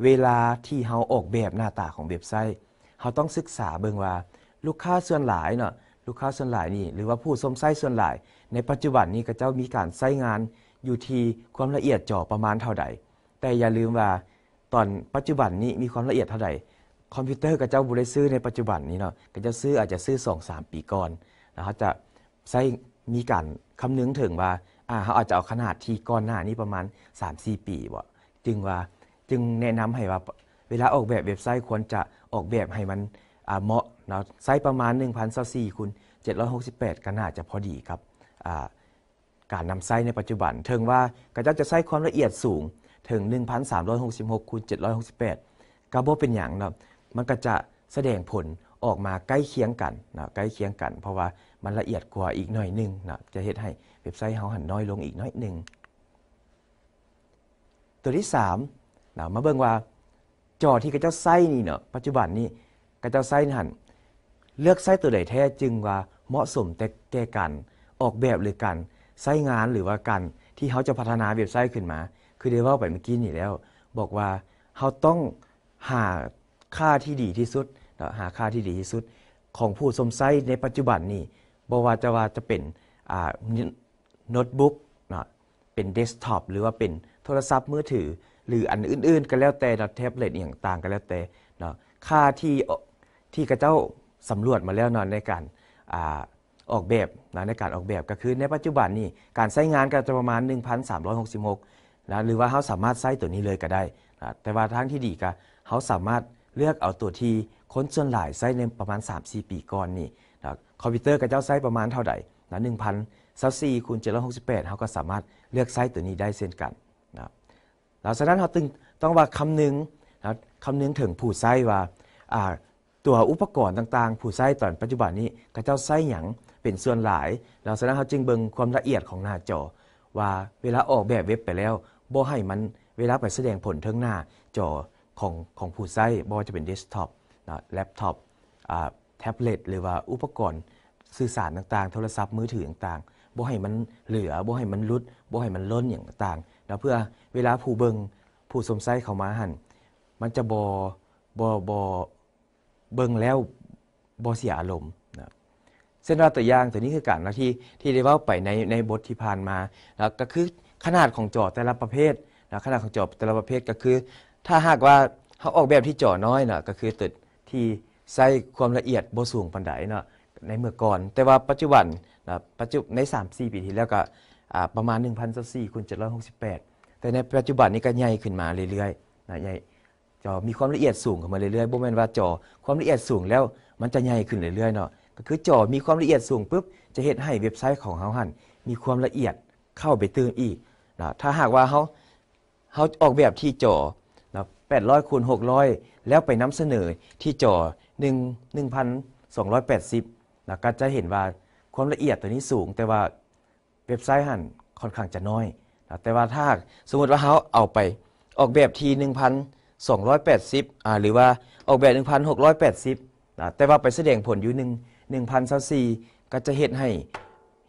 เวลาที่เฮาออกแบบหน้าตาของเว็บไซต์เฮาต้องศึกษาเบิ่งว่าลูกค้าส่วนหลายเนาะลูกค้าส่วนหลายนี่หรือว่าผู้สมไซต์ส่วนหลายในปัจจุบันนี้ก็เจ้ามีการใช้งานอยู่ที่ความละเอียดจอประมาณเท่าใดแต่อย่าลืมว่าตอนปัจจุบันนี้มีความละเอียดเท่าใดคอมพิวเตอร์กับเจ้าบุได้ซื้อในปัจจุบันนี้เนาะก็จะซื้ออาจจะซื้อ2 3ปีก่อนนะครับจะใช้มีการคำนึงถึงว่าอ่าเขาอาจจะเอาขนาดที่ก่อนหน้านี้ประมาณ 3-4 ปีบ่จึงว่าจึงแนะนำให้ว่าเวลาออกแบบเว็บไซต์ควรจะออกแบบให้มันเหมาะเนาะไซส์ประมาณ1,024คูณ768ก็น่าจะพอดีครับการนำไส้ในปัจจุบันเทิงว่ากระเจ้าจะไส้ความละเอียดสูงถึง 1,366คูณ768กระโบเป็นอย่างนะมันก็จะแสดงผลออกมาใกล้เคียงกันนะใกล้เคียงกัน เพราะว่ามันละเอียดกว่าอีกหน่อยนึงนะจะเห็นให้เว็บไซต์เฮาหันน้อยลงอีกน้อยหนึ่งตัวที่3นะมาเบิ่งว่าจอที่กระเจ้าไส้นี่เนาะปัจจุบันนี้กระเจ้าไส้หันเลือกไส้ตัวใดแท้จึงว่าเหมาะสมแต่แก่กันออกแบบหรือกันไช้งานหรือว่ากันที่เขาจะพัฒนาเว็บไซต์ขึ้นมา คือได้ว่าไปเมื่อกี้นี่แล้ว บอกว่าเขาต้องหาค่าที่ดีที่สุดหาค่าที่ดีที่สุด ของผู้สมไซในปัจจุบันนี่บว่าจะว่าจะเป็นโน้ตบุ๊กนะเป็นเดสก์ท็อปหรือว่าเป็นโทรศัพท์มือถือ หรืออันอื่นๆก็แล้วแต่แท็บเล็ตอย่างต่างก็แล้วแต่เนาะค่าที่ที่กระเจ้าสำรวจมาแล้วนอนในการออกแบบนะในการออกแบบก็คือในปัจจุบันนี่การใช้งานก็จะประมาณ1,366นะหรือว่าเขาสามารถใช้ตัวนี้เลยก็ได้นะแต่ว่าทางที่ดีก็เขาสามารถเลือกเอาตัวที่ค้นส่วนหลายใช้ในประมาณ3-4ปีก่อนนี่นะคอมพิวเตอร์ก็เจ้าใช้ประมาณเท่าใดนะ1,024คูณ768เขาก็สามารถเลือกใช้ตัวนี้ได้เช่นกันนะหลังจากนั้นเขาตึงต้องว่าคำนึงนะคำนึงถึงผู้ใช้ว่าตัวอุปกรณ์ต่าง ๆผู้ใช้ตอนปัจจุบันนี้ก็เจ้าใช้อย่างเป็นส่วนหลาย เราสนะเขาจึงเบิงความละเอียดของหน้าจอ ว่าเวลาออกแบบเว็บไปแล้วบ่ให้มันเวลาไปแสดงผลเทิงหน้าจอของของผู้ใช้บ่ว่าจะเป็นเดสก์ท็อปนะแล็ปท็อปแท็บเล็ตหรือว่าอุปกรณ์สื่อสารต่างๆ โทรศัพท์มือถือต่างๆบ่ให้มันเหลือบ่ให้มันลุดบ่ให้มันล้นอย่างต่างๆแล้วเพื่อเวลาผู้เบิงผู้สมไซเข้ามาหันมันจะบอบอบอเบิงแล้วบอเสียอารมณ์ซึ่งเราตัวอย่าง ตัวนี้คือการที่ที่ได้เล่าไปในในบทที่ผ่านมาแล้วก็คือขนาดของจอแต่ละประเภทนะขนาดของจอแต่ละประเภทก็คือ ถ้าหากว่าเขาออกแบบที่จอน้อยเนาะก็คือตึดที่ใส่ความละเอียดบสูงปันไดเนาะในเมื่อก่อน แต่ว่าปัจจุบันนะปัจจุบใน 3-4 ปีที่แล้วก็ประมาณ1 0 0ีคูณ768 แต่ในปัจจุบันนี้ก็ใหญ่ขึ้นมาเรื่อยๆนะใหญ่จอมีความละเอียดสูงขึ้นมาเรื่อยๆบ่แม่นว่าจอความละเอียดสูงแล้วมันจะใหญ่ขึ้นเรื่อยๆเนาะ็คือจอมีความละเอียดสูงปุ๊บจะเห็นให้เว็บไซต์ของเขาหันมีความละเอียดเข้าไปเติมอีกนะถ้าหากว่าเขาเขาออกแบบที่จอนะ800คูณ600แล้วไปนำเสนอที่จอ1 1,280นะก็จะเห็นว่าความละเอียดตัวนี้สูง แต่ว่าเว็บไซต์หันค่อนข้างจะน้อยนะแต่ว่าถ้าสมมติว่าเขาเอาไปออกแบบที่1,280อ่าหรือว่าออกแบบ 1,680นะแต่ว่าไปแสดงผลอยู่1 1 0 2 4ก็จะเห็นให้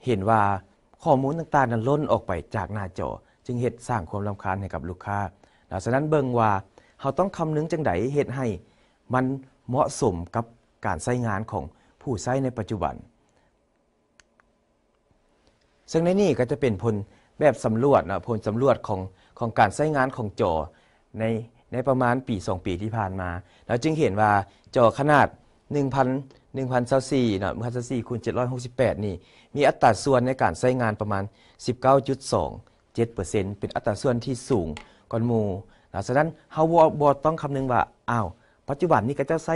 เห็นว่าข้อมูลต่างๆ นั้นล้นออกไปจากหน้าจอ จึงเหตุสร้างความรำคาญให้กับลูกค้าดังนั้นเบิ่งว่าเราต้องคำนึงจังไดเหตุให้มันเหมาะสมกับการใช้งานของผู้ใช้ในปัจจุบัน ซึ่งในนี้ก็จะเป็นผลแบบสำรวจนะผลสำรวจของของการใช้งานของจอในในประมาณปี 2 ปีที่ผ่านมา แล้วจึงเห็นว่าจอขนาด1,000 1024นะ1024คูณ768นี่มีอัตราส่วนในการใช้งานประมาณ 19.27%เป็นอัตราส่วนที่สูงก่อนมู่นะฉะนั้นเฮาบ่ต้องคำนึงว่า อ้าว ปัจจุบันนี้ก็จะใช้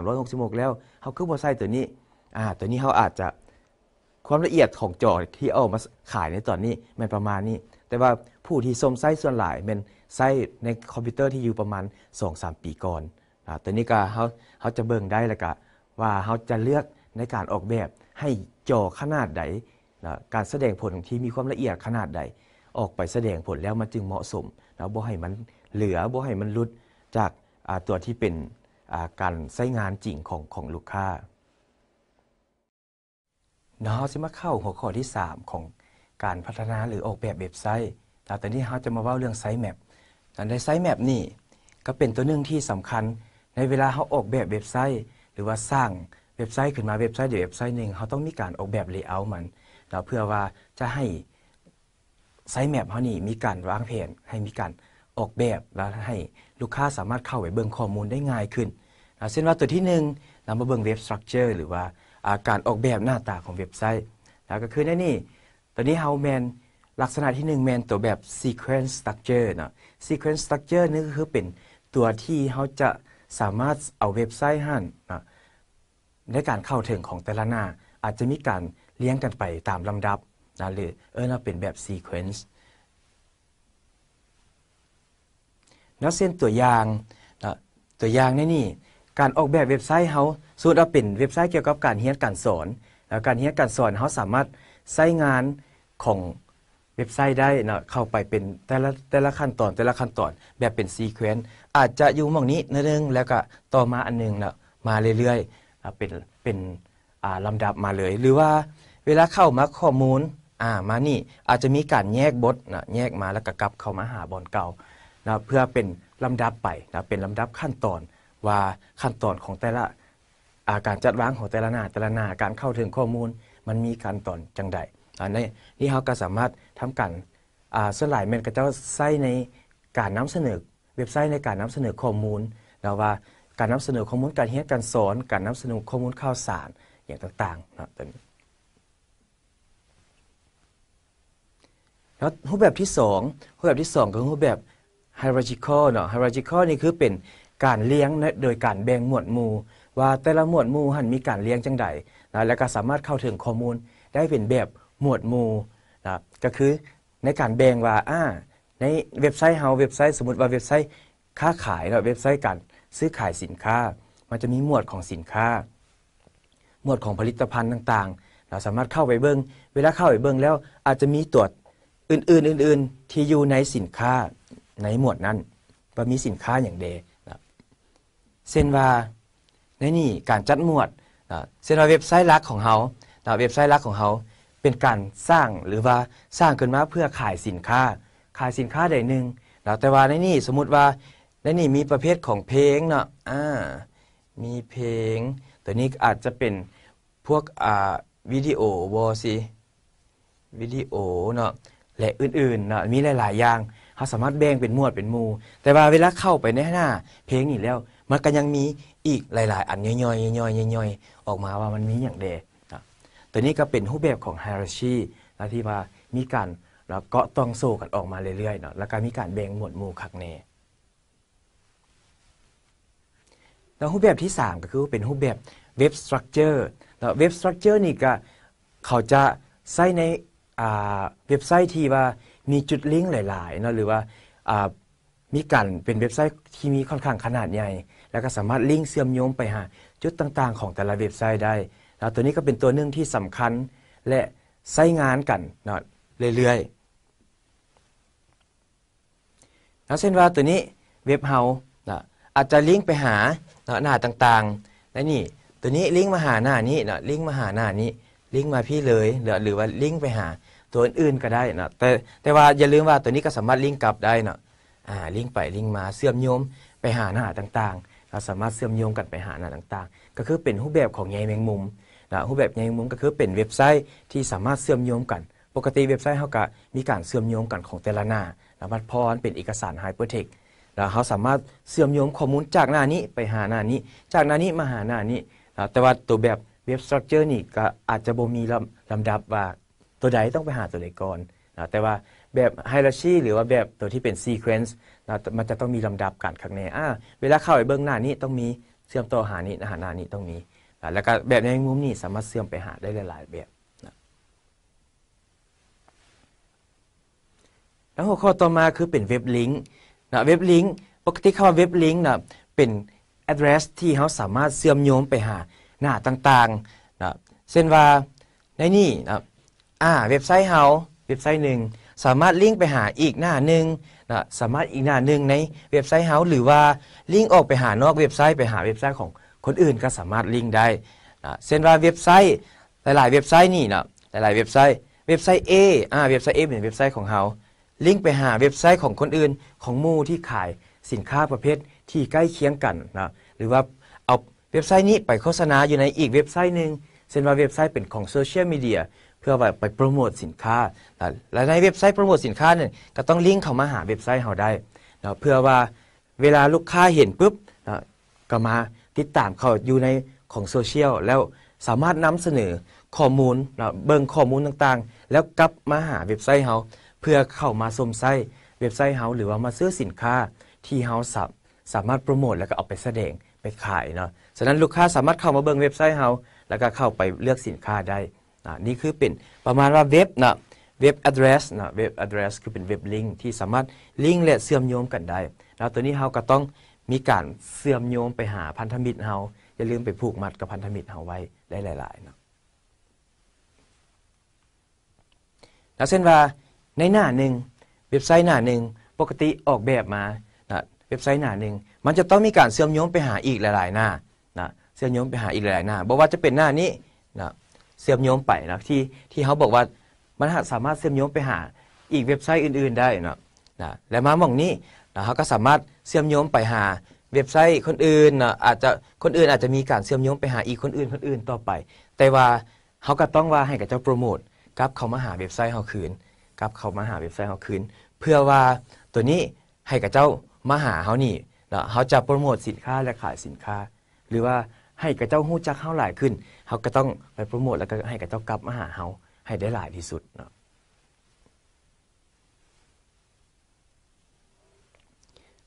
1,366 แล้วเฮาคือบ่ใช้ตัวนี้อ่าตัวนี้เฮาอาจจะความละเอียดของจอที่เอามาขายในตอนนี้ มันประมาณนี้ แต่ว่าผู้ที่สมไส้ส่วนหลายม่นไส้ในคอมพิวเตอร์ที่อยู่ประมาณ 2-3 ปีก่อนอ่าตัวนี้ก็เขาเขาจะเบิ่งได้แล้วก็ว่าเขาจะเลือกในการออกแบบให้จอขนาดใดนะการแสดงผลที่มีความละเอียดขนาดใด ออกไปแสดงผลแล้วมันจึงเหมาะสมแล้วบ่ให้มันเหลือบ่ให้มันลุดจากตัวที่เป็นการใช้งานจริงของของลูกค้าเนาะจะมาเข้าหัวข้อที่ 3 ของการพัฒนาหรือออกแบบเว็บไซต์แต่ตอนนี้เราจะมาว่าเรื่องไซต์แมปการได้ไซต์แมปนี่ก็เป็นตัวหนึ่งที่สำคัญในเวลาเราออกแบบเว็บไซต์รือว่าสร้างเว็บไซต์ขึ้นมาเว็บไซต์เดียวเว็บไซต์หนึ่งเขาต้องมีการออกแบบเลเยอร์มันแล้วเพื่อว่าจะให้ไซต์แมปเขานี่มีการวางแผน ให้มีการออกแบบแล้วให้ลูกค้าสามารถเข้าไปเบิ่งข้อมูลได้ง่ายขึ้นเช่นว่าตัวที่1เรามาเบิ่งเว็บสตรัคเจอร์หรือว่าการออกแบบหน้าตาของเว็บไซต์แล้วก็คือในนี่ตัวนี้เฮาแมนลักษณะที่1แมนตัวแบบ sequence structure เนาะ sequence structure นี่ก็คือเป็นตัวที่เขาจะสามารถเอาเว็บไซต์หั่นนะในการเข้าถึงของแต่ละหน้า อาจจะมีการเลี้ยงกันไปตามลำดับนะหรือเออเราเป็นแบบ sequence แล้วเส้นตัวอย่างนะตัวอย่างในนี่การออกแบบเว็บไซต์เขาสูตรเราเป็นเว็บไซต์เกี่ยวกับการเรียนการสอนแล้วการเรียนการสอนเขาสามารถใช้งานของเว็บไซต์ได้นะเข้าไปเป็นแต่ละแต่ละขั้นตอนแต่ละขั้นตอนแบบเป็นซีเควนซ์อาจจะอยู่มองนี้นนึง แล้วก็ต่อมาอันนึงนะมาเรื่อยเป็นเป็นลำดับมาเลย หรือว่าเวลาเข้ามาข้อมูลามานี่อาจจะมีการแยกบทนะแยกมาแล้วก็กลับเข้ามาหาบอลเก่านะเพื่อเป็นลำดับไปนะเป็นลำดับขั้นตอน ว่าขั้นตอนของแต่ละาการจัดวางของแต่ละหน้าแต่ละหน้าการเข้าถึงข้อมูลมันมีขั้นตอนจังใดอันนี้นี่เขาก็สามารถทำการส่วนหลายมนกเจาใส้ในการนำเสนอเว็บไซต์ในการนำเสนอข้อมูลแลว่าการนำเสนอข้อมูลการเรียนการสอนการนำเสนอข้อมูลข่าวสารอย่างต่างๆนะตัวนี้แล้วรูปแบบที่ 2 รูปแบบที่2ก็คือรูปแบบ hierarchical เนาะ hierarchical นี่คือเป็นการเลี้ยงโดยการแบ่งหมวดหมู่ ว่าแต่ละหมวดหมู่หันมีการเลี้ยงจังใดนะแล้วก็สามารถเข้าถึงข้อมูลได้เป็นแบบหมวดหมู่นะก็คือในการแบ่งว่าอ่าในเว็บไซต์เฮาเว็บไซต์สมมติว่าเว็บไซต์ค้าขายเนาะเว็บไซต์การซื้อขายสินค้า มันจะมีหมวดของสินค้า หมวดของผลิตภัณฑ์ต่าง ๆ เราสามารถเข้าไปเบิง้งเวลาเข้าไปเบิ้งแล้วอาจจะมีตรวจอื่นๆอื่นๆที่อยู่ในสินค้าในหมวดนั้นว่ามีสินค้าอย่างเดนะเซนว่าในนี่การจัดหมวดนะเซนว่าเว็บไซต์ลักของเขานะเว็บไซต์ลักของเขาเป็นการสร้างหรือว่าสร้างขึ้นมาเพื่อขายสินค้า ขายสินค้าใดหนึ่งนะแต่ว่าในนี่สมมุติว่าและนี่มีประเภทของเพลงเนาะ อ่า มีเพลง ตัวนี้อาจจะเป็นพวกอ่าวิดีโอวอซีวิดีโอเนาะและอื่นๆเนาะ มีหลายๆ อย่างเขาสามารถแบ่งเป็นหมวดเป็นมู แต่ว่าเวลาเข้าไปในหน้า เพลงนี่แล้ว มันก็ยังมีอีกหลายๆอันย่อยๆย่อยๆย่อยๆ ออกมาว่ามันมีอย่างเดนะตัวนี้ก็เป็นรูปแบบของไฮรัชีนะที่ว่ามีการเกาะก็ต้องโซกันออกมาเรื่อยๆเนาะ แล้วก็มีการแบ่งหมวดหมู่ขักเน่แล้วรูปแบบที่ 3 ก็คือเป็นรูปแบบเว็บสตรัคเจอร์แล้วเว็บสตรัคเจอร์นี่ก็เขาจะใส่ในเว็บไซต์ที่ว่ามีจุดลิงก์หลายๆนะหรือว่ามีการเป็นเว็บไซต์ที่มีค่อนข้างขนาดใหญ่ แล้วก็สามารถลิงก์เชื่อมโยงไปหาจุดต่างๆ ของแต่ละเว็บไซต์ได้แล้วตัวนี้ก็เป็นตัวหนึ่งที่สำคัญและใช้งานกันเนาะเรื่อย ๆ แล้วเช่นว่าตัวนี้เว็บเฮาอาจจะลิงก์ไปหาเนาะหน้าต่างๆและนี่ตัวนี้ลิงก์มาหาหน้านี้เนาะลิงก์มาหาหน้านี้ ลิงก์มาพี่เลย หรือหรือว่าลิงก์ไปหาตัวอื่นก็ได้เนาะแต่แต่ว่าอย่าลืมว่าตัวนี้ก็สามารถลิงก์กลับได้เนาะอ่าลิงก์ไปลิงก์มาเสื่อมโยมไปหาหน้าต่างๆเราสามารถเสื่อมโยงกันไปหาหน้าต่างๆ ก็คือเป็นรูปแบบของใยแมงมุมนะรูปแบบใยแมงมุมก็คือเป็นเว็บไซต์ที่สามารถเสื่อมโยงกัน ปกติเว็บไซต์เขาก็มีการเสื่อมโยงกันของแต่ละหน้ารหัสพรเป็นเอกสารไฮเปอร์เทคแล้วเขาสามารถเสื่อมโยงข้อมูลจากหน้านี้ไปหาหน้านี้ จากหน้านี้มาหาหน้านี้ แต่ว่าตัวแบบเว็บสตรัคเจอร์นี่ก็อาจจะบ่มีลำลำดับว่าตัวใดต้องไปหาตัวใดก่อนแต่ว่าแบบไฮรัชีหรือว่าแบบตัวที่เป็นซีเควนซ์มันจะต้องมีลำดับการข้ดแนอ่เวลาเข้าไปเบื้องหน้านี้ต้องมีเสื่อมต่อหานี้หาหน้านี้ต้องมี แล้วก็แบบในมุมนี้สามารถเสื่อมไปหาได้หลาย ๆแบบ แล้วหัวข้อต่อมาคือเป็นเว็บลิงก์นะเว็บลิงก์ปกติคำว่าเว็บลิงก์นะเป็นแอดเดรสที่เขาสามารถเชื่อมโยงไปหาหน้าต่างๆนะเช่นว่าในนี่นะอ่าเว็บไซต์เขาเว็บไซต์หนึ่งสามารถลิงก์ไปหาอีกหน้าหนึ่งนะสามารถอีกหน้าหนึ่งในเว็บไซต์เขาหรือว่าลิงก์ออกไปหานอกเว็บไซต์ไปหาเว็บไซต์ของคนอื่นก็สามารถลิงก์ได้นะเช่นว่าเว็บไซต์หลายๆเว็บไซต์นี่นะหลายๆเว็บไซต์เว็บไซต์ A อ่าเว็บไซต์ A เป็นเว็บไซต์ของเขาลิงก์ ไปหาเว็บไซต์ของคนอื่นของมู่ที่ขายสินค้าประเภทที่ใกล้เคียงกันนะหรือว่าเอาเว็บไซต์นี้ไปโฆษณาอยู่ในอีกเว็บไซต์หนึ่งเช่นว่าเว็บไซต์เป็นของโซเชียลมีเดียเพื่อไปโปรโมทสินค้าและในเว็บไซต์โปรโมทสินค้านั่นก็ต้องลิงก์เข้ามาหาเว็บไซต์เราได้นะเพื่อว่าเวลาลูกค้าเห็นปุ๊บนะก็มาติดตามเขาอยู่ในของโซเชียลแล้วสามารถนำเสนอข้อมูลนะเบิ่งข้อมูลต่างๆ แล้วกลับมาหาเว็บไซต์เราเพื่อเข้ามาสมไซเว็บไซต์เฮาหรือว่ามาซื้อสินค้าที่เฮาสับสามารถโปรโมทแล้วก็เอาไปแสดงไปขายเนาะฉะนั้นลูกค้าสามารถเข้ามาเบิ่งเว็บไซต์เฮาแล้วก็เข้าไปเลือกสินค้าได้นะนี่คือเป็นประมาณว่าเว็บนะเว็บ address นะเว็บ address คือเป็นเว็บลิงก์ที่สามารถลิงก์และเชื่อมโยงกันได้แล้วตัวนี้เฮาก็ต้องมีการเสื่อมโยงไปหาพันธมิตรเฮาอย่าลืมไปผูกมัดกับพันธมิตรเฮาไว้ได้หลายๆเนาะแล้วเช่นว่าในหน้าหนึ่งเว็บไซต์หน้าหนึ่งปกติออกแบบมานะเว็บไซต์หน้าหนึ่งมันจะต้องมีการเชื่อมโยงไปหาอีกหลาย ๆหน้านะเชื่อมโยงไปหาอีกหลายๆหน้าบอกว่าจะเป็นหน้านี้นะเชื่อมโยงไปนะที่ที่เขาบอกว่ามันสามารถเชื่อมโยงไปหาอีกเว็บไซต์อื่น ๆได้นะนะและมาหม่องนี้นะเขาก็สามารถเชื่อมโยงไปหาเว็บไซต์คนอื่นนะอาจจะคนอื่นอาจจะมีการเชื่อมโยงไปหาอีกคนอื่นคนอื่น ต่อไป แต่ว่าเขาก็ต้องว่าให้กับเจ้าโปรโมทกับเขามาหาเว็บไซต์เขาคืนกลับเข้ามาหาเว็บไซต์เฮาคืนเพื่อว่าตัวนี้ให้กับเจ้ามาหาเฮานี่แล้วเฮาจะโปรโมทสินค้าและขายสินค้า หรือว่าให้กับเจ้าฮู้จักเฮาหลายขึ้นเฮาก็ต้องไปโปรโมทแล้วก็ให้กับเจ้ากลับมาหาเฮาให้ได้หลายที่สุดเนาะ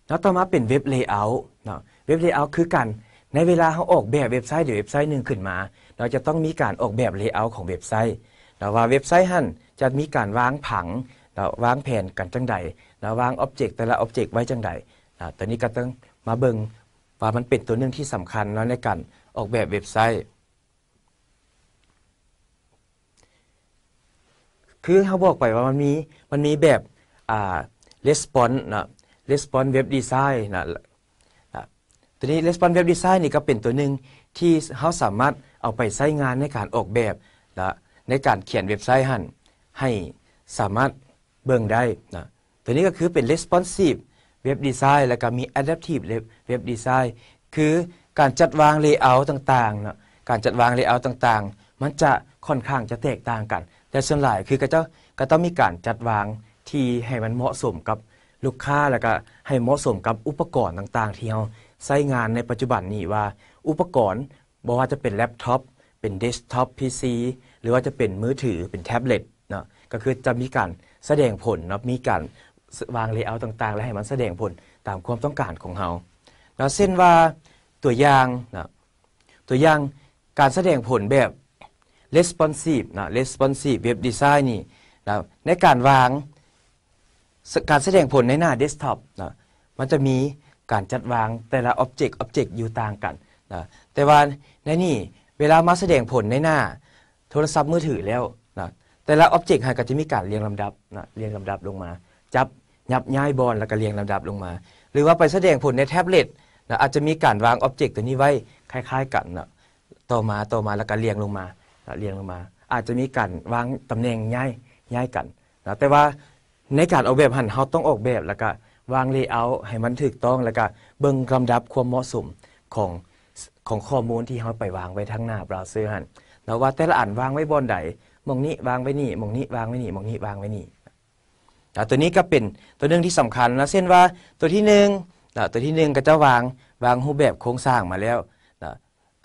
แล้วต่อมาเป็นเว็บเลเยอร์เนาะเว็บเลเยอร์คือกัน ในเวลาเขาออกแบบเว็บไซต์เดี๋ยวเว็บไซต์หนึ่งขึ้นมา เราจะต้องมีการออกแบบเลเยอร์ของเว็บไซต์เราว่าเว็บไซต์หั่นจะมีการวางผัง แล้ววางแผนกันจังใด แล้ววางอ็อบเจกต์แต่ละอ็อบเจกต์ไว้จังใดตอนนี้ก็ต้องมาเบิงว่ามันเป็นตัวหนึ่งที่สำคัญแล้วในการออกแบบเว็บไซต์ คือเขาบอกไปว่ามันมี มันมีแบบ อ่า response นะ response web design นะตัวนี้ response web design นี่ก็เป็นตัวหนึ่งที่เขาสามารถเอาไปใช้งานในการออกแบบและในการเขียนเว็บไซต์หั่นให้สามารถเบิ่งได้นะตัวนี้ก็คือเป็น responsive web design แล้วก็มี adaptive web design คือการจัดวาง layout ต่างๆนะการจัดวาง layout ต่าง ๆ มันจะค่อนข้างจะแตกต่างกัน แต่ส่วนใหญ่คือก็จะก็ต้องมีการจัดวางที่ให้มันเหมาะสมกับลูกค้าแล้วก็ให้เหมาะสมกับอุปกรณ์ต่าง ๆ ที่เราใช้งานในปัจจุบันนี้ว่า อุปกรณ์บ่ว่าจะเป็นแล็ปท็อปเป็นเดสก์ท็อปพีซีหรือว่าจะเป็นมือถือ เป็นแท็บเล็ตก็คือจะมีการแสดงผลนะมีการวางเลเยอร์ต่าง ๆ และให้มันแสดงผลตามความต้องการของเราเราเส้นว่าตัวอย่างนะตัวอย่างการแสดงผลแบบ responsive นะ responsive web design นี่นะ ในการวางการแสดงผลในหน้า desktop นะมันจะมีการจัดวางแต่ละ object object อยู่ต่างกันนะแต่ว่าในนี่เวลามาแสดงผลในหน้าโทรศัพท์มือถือแล้วแต่ละอ็อบเจกต์หากจะมีการเรียงลำดับนะเรียงลำดับลงมา จับยับย้ายบอลแล้วก็เรียงลำดับลงมา หรือว่าไปแสดงผลในแท็บเล็ตนะอาจจะมีการวางอ็อบเจกต์ตัวนี้ไว้คล้าย ๆกันนะต่อมาต่อมาแล้วก็เรียงลงมานะเรียงลงมา อาจจะมีการวางตำแหน่งย้ายย้ายกันนะแต่ว่าในการออกแบบหันเขาต้องออกแบบแล้วก็วางเลเยอร์ให้มันถูกต้องแล้วก็เบิ่งลาดับ ความเหมาะสมของของข้อมูลที่เขาไปวางไว้ทั้งหน้าเบราว์เซอร์หันแล้วว่าแต่ละอันวางไว้บนใดมองนี้วางไว้นี่มองนี้วางไว้นี่มองนี้วางไว้นี่ตัวนี้ก็เป็นตัวหนึ่งที่สำคัญนะเช่นว่าตัวที่หนึ่งตัวที่หนึ่งก็จะวางวางรูปแบบโครงสร้างมาแล้ว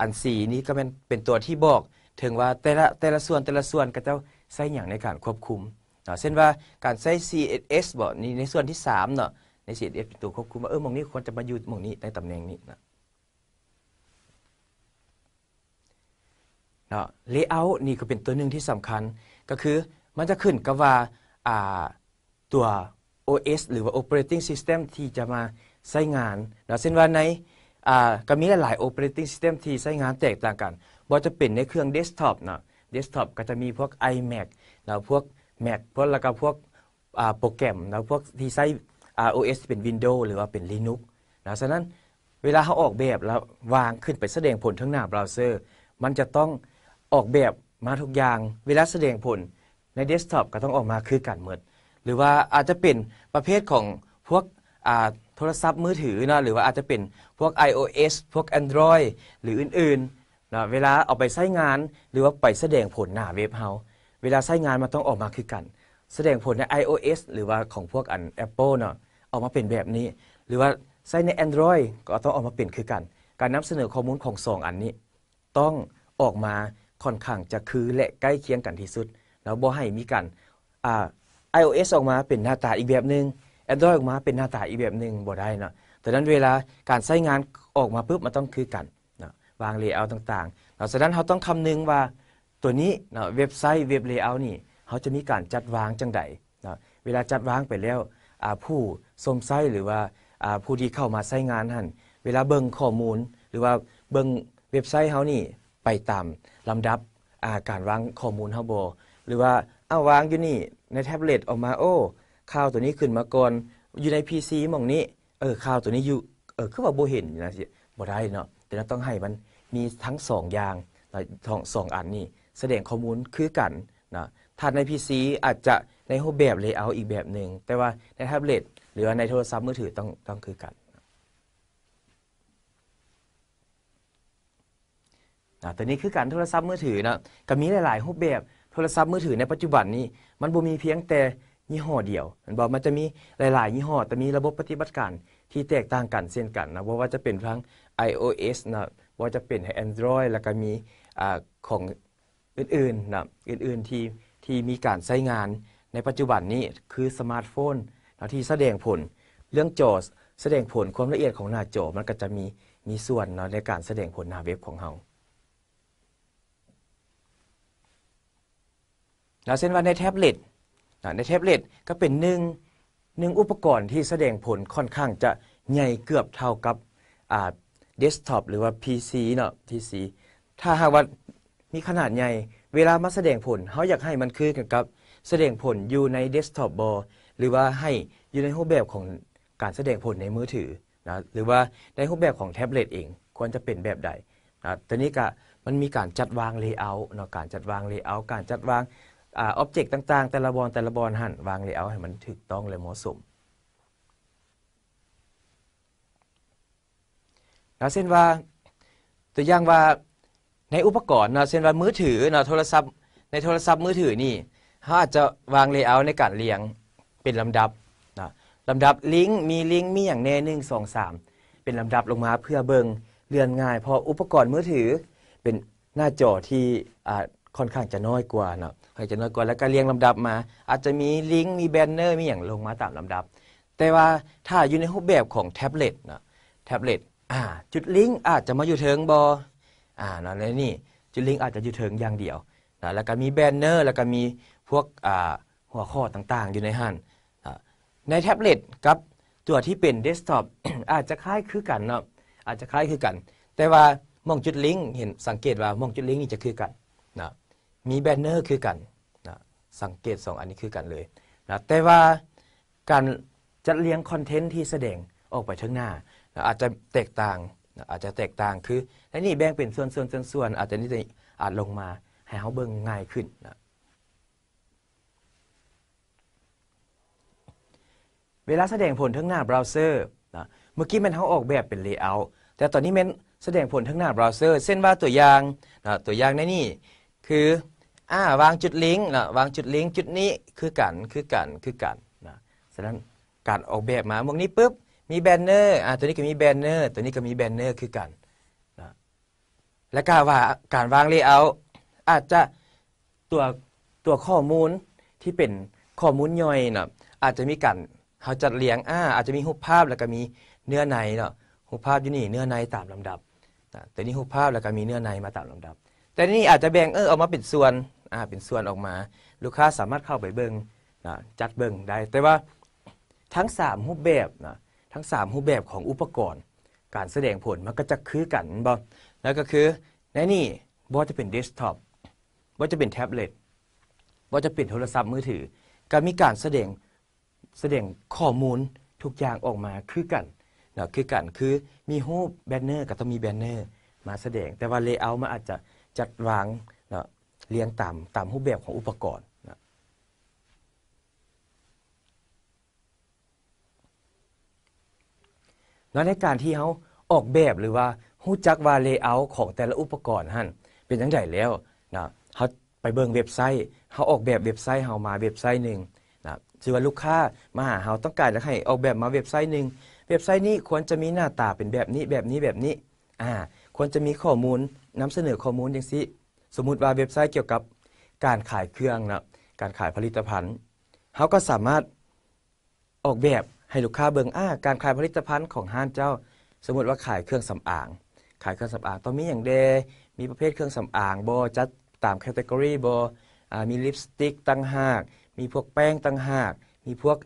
อันสีนี้ก็เป็นเป็นตัวที่บอกถึงว่าแต่ละแต่ละส่วนแต่ละส่วนก็จะใช้อย่างในการควบคุมเช่นว่าการใช้ CSS บอกนี่ในส่วนที่3เนาะใน CSS เป็นตัวควบคุมว่าเออมองนี้ควรจะมาอยู่มองนี้ในตำแหน่งนี้นะเนาะ layout นี่ก็เป็นตัวหนึ่งที่สำคัญ ก็คือมันจะขึ้นกับว่าตัว OS หรือว่า operating system ที่จะมาใช้งาน เนาะเช่นว่าในก็มีหลาย operating system ที่ใช้งานแตกต่างกันบ่จะเป็นในเครื่อง desktop เนาะ desktop ก็จะมีพวก iMac เนาะพวก Mac พวกแล้วก็พวกโปรแกรมเนาะพวกที่ใช้ OS เป็น Windows หรือว่าเป็น Linux นะฉะนั้นเวลาเขาออกแบบแล้ววางขึ้นไปแสดงผลทั้งหน้าเบราว์เซอร์ มันจะต้องออกแบบมาทุกอย่าง เวลาแสดงผลในเดสก์ท็อปก็ต้องออกมาคือกันหมดหรือว่าอาจจะเป็นประเภทของพวกโทรศัพท์มือถือนะหรือว่าอาจจะเป็นพวก iOS พวก Android หรืออื่นๆนะเวลาเอาไปใช้งาน หรือว่าไปแสดงผลหน้าเว็บเฮาเวลาใช้งานมันต้องออกมาคือกัน แสดงผลใน iOS หรือว่าของพวกอัน Apple เนาะออกมาเป็นแบบนี้ หรือว่าใช้ใน Android ก็ต้องออกมาเป็นคือกัน การนำเสนอข้อมูลของ 2 อันนี้ ต้องออกมาค่อนข้างจะคือและใกล้เคียงกันที่สุด แล้วบ่ให้มีกันอ่า iOS ออกมาเป็นหน้าตาอีกแบบหนึง่ง Android ออกมาเป็นหน้าตาอีกแบบหนึ่งบ่ได้เนาะแต่นั้นเวลาการใช้งานออกมาปุ๊บ มันต้องคือกันเนาะวางเลเยอร์ต่างๆเนาะฉะนั้นเราต้องคำนึงว่าตัวนี้ เนาะเว็บไซต์เว็บเลเยอร์นี่เขาจะมีการจัดวางจังใดเนาะเวลาจัดวางไปแล้วผู้สมไซต์หรือว่าผู้ที่เข้ามาใช้งานหั่น เวลาเบิ่งข้อมูลหรือว่าเบิ่งเว็บไซต์เขานี่ไปตามลำดับาการวางข้อมูลเฮาบ่หรือว่าเอาวางอยู่นี่ในแท็บเล็ตออกมาโอ้ข่าวตัวนี้ขึ้นมาก่อนอยู่ใน PC หม่องนี้ เออข่าวตัวนี้อยู่เออคือว่าบ่เห็นนะสิบ่ได้เนาะแต่เราต้องให้มันมีทั้งสองอย่างทั้งสองอันนี่แสดงข้อมูลคือกันนะถ้าใน PC อาจจะในรูปแบบเลเยอร์อีกแบบหนึ่งแต่ว่าในแท็บเล็ตหรือว่าในโทรศัพท์มือถือต้องต้องคือกันนะแต่นี้คือการโทรศัพท์มือถือนะก็มีหลายๆ รูปแบบโทรศัพท์มือถือในปัจจุบันนี้ มันบ่มีเพียงแต่ยี่ห้อเดียวมันบอกมันจะมีหลายๆ ยี่ห้อ แต่มีระบบปฏิบัติการที่แตกต่างกันเช่นกันนะว่าจะเป็นทั้ง iOS นะว่าจะเป็น Android แล้วก็มีอของอื่นๆนะอื่นๆที่ที่มีการใช้งานในปัจจุบันนี้ คือสมาร์ทโฟนนะที่แสดงผลเรื่องจอแสดงผลความละเอียดของหน้าจอมันก็จะมีมีส่วนเนาะในการแสดงผลหน้าเว็บของเรานะเช่นว่าในแท็บเล็ตนะในแท็บเล็ตก็เป็นหนึ่งหนึ่งอุปกรณ์ที่แสดงผลค่อนข้างจะใหญ่เกือบเท่ากับเดสก์ท็อปหรือว่า PC เนาะ PC ถ้าหากว่ามีขนาดใหญ่เวลามาแสดงผลเขาอยากให้มันคือกันกับแสดงผลอยู่ในเดสก์ท็อปบอหรือว่าให้อยู่ในรูปแบบของการแสดงผลในมือถือนะหรือว่าในรูปแบบของแท็บเล็ตเองควรจะเป็นแบบใดนะตอนนี้ก็มันมีการจัดวางเลเยอร์เนาะการจัดวางเลเยอร์การจัดวางออบเจกต์ต่างๆ แต่ละบอลแต่ละบอลหันวางเลเยอร์ให้มันถูกต้องและเหมาะสมนะาเช่นว่าตัวอย่างว่า ในอุปกรณ์นะาเช่นว่ามือถือนะาโทรศัพท์ในโทรศัพท์มือถือนี่เขาอาจจะวางเลเยอร์ในการเรียงเป็นลำดับนะลำดับลิงก์มีลิงก์มีอย่างแน่หนึ่งสองสามเป็นลำดับลงมาเพื่อเบิงเรื่อนง่าย เพราะอุปกรณ์มือถือเป็นหน้าจอที่ค่อนข้างจะน้อยกว่าเนาะค่อจะน้อยกว่าแล้วก็เรียงลำดับมา อาจจะมี ลิงก์มีแบนเนอร์มีอย่างลงมาตามลำดับแต่ว่าถ้าอยู่ในรูปแบบของแท็บเล็ตเนาะแท็บเล็ตอ่าจุดลิงก์อาจจะมาอยู่เทิงบออ่าเนาะแล้วนี่จุดลิงก์อาจจะอยู่เทิงอย่างเดียวนะแล้วก็มีแบนเนอร์แล้วก็มีพวกอ่าหัวข้อต่างๆ อยู่ในหันในแท็บเล็ตกับตัวที่เป็นเดสก์ท็อปอาจจะคล้ายคือกันเนาะอาจจะคล้ายคือกัน แต่ว่ามองจุดลิงก์เห็นสังเกตว่ามองจุดลิงก์นี่จะคือกันมีแบนเนอร์คือกันนะสังเกตสองอันนี้คือกันเลยนะแต่ว่าการจัดเลี้ยงคอนเทนต์ที่แสดงออกไปั้างหน้านะอาจจะแตกต่างนะอาจจะแตกต่าง คือละนี่แบ่งเป็นส่วนส่วนส่วนอาจจะนี่อาจลงมา ให้เขาเบิ่งง่ายขึ้นนะเวลาแสดงผลทั้งหน้าเบราว์เซอร์นะเมื่อกี้มันเขาออกแบบเป็นเลเยอร์แต่ตอนนี้มันแสดงผลทั้งหน้าเบราว์เซอร์เส้นว่าตัวอย่างนะตัวอย่างในนี่คืออ่าวางจุดลิงก์นะวางจุดลิงก์จุดนี้คือกันคือกันคือกันนะฉะนั้นการออกแบบมาวงนี้ปุ๊บมีแบนเนอร์อ่าตัวนี้ก็มีแบนเนอร์ ตัวนี้ก็มีแบนเนอร์คือกันนะและการว่าการวางเลเยอร์อาจจะตัวตัวข้อมูลที่เป็นข้อมูลย่อยนะอาจจะมีการเขาจัดเรียงอ่าอาจจะมีรูปภาพแล้วก็มีเนื้อในเนาะรูปภาพอยู่นี่เนื้อในตามลำดับแตัวนี้รูปภาพแล้วก็มีเนื้อในมาตามลำดับแต่นี่อาจจะแบ่งเออออกมาเป็นส่วน อ่า เป็นส่วนออกมา ลูกค้าสามารถเข้าไปเบิงนะจัดเบิงได้ แต่ว่าทั้ง 3 รูปแบบนะทั้ง3รูปแบบของอุปกรณ์ การแสดงผลมันก็จะคือกันบ่ แล้วก็คือในนี่บ่จะเป็นเดสก์ท็อปบ่จะเป็นแท็บเล็ตบ่จะเป็นโทรศัพท์มือถือก็มีการแสดง แสดงข้อมูลทุกอย่างออกมาคือกันนะคือกันคือมีรูปแบนเนอร์ก็ต้องมีแบนเนอร์มาแสดง แต่ว่าเลเยอร์มันอาจจะจัดวางนะเรียงตาม ตามรูปแบบของอุปกรณ์นะแล้วในการที่เขาออกแบบหรือว่าหู้จักว่าเลเยอร์ของแต่ละอุปกรณ์ฮั่นเป็นยังไดแล้วนะเขาไปเบิ่งเว็บไซต์เขาออกแบบเว็บไซต์เขามาเว็บไซต์หนึ่งนะชื่อว่าลูกค้ามาหาเขาต้องการจะให้ออกแบบมาเว็บไซต์หนึ่งเว็บไซต์นี้ควรจะมีหน้าตาเป็นแบบนี้แบบนี้แบบนี้อ่าควรจะมีข้อมูลนำเสนอข้อมูลอย่างสิสมมุติว่าเว็บไซต์เกี่ยวกับการขายเครื่องนะการขายผลิตภัณฑ์เฮาก็สามารถออกแบบให้ลูกค้าเบิงอ้าการขายผลิตภัณฑ์ของห้านเจ้า สมมติว่าขายเครื่องสำอางขายเครื่องสำอางต้องมีอย่างเดมีประเภทเครื่องสำอางบอจัดตามแคตตากรีบอมีลิปสติกตั้งหาก มีพวกแป้งตั้งหาก มีพวก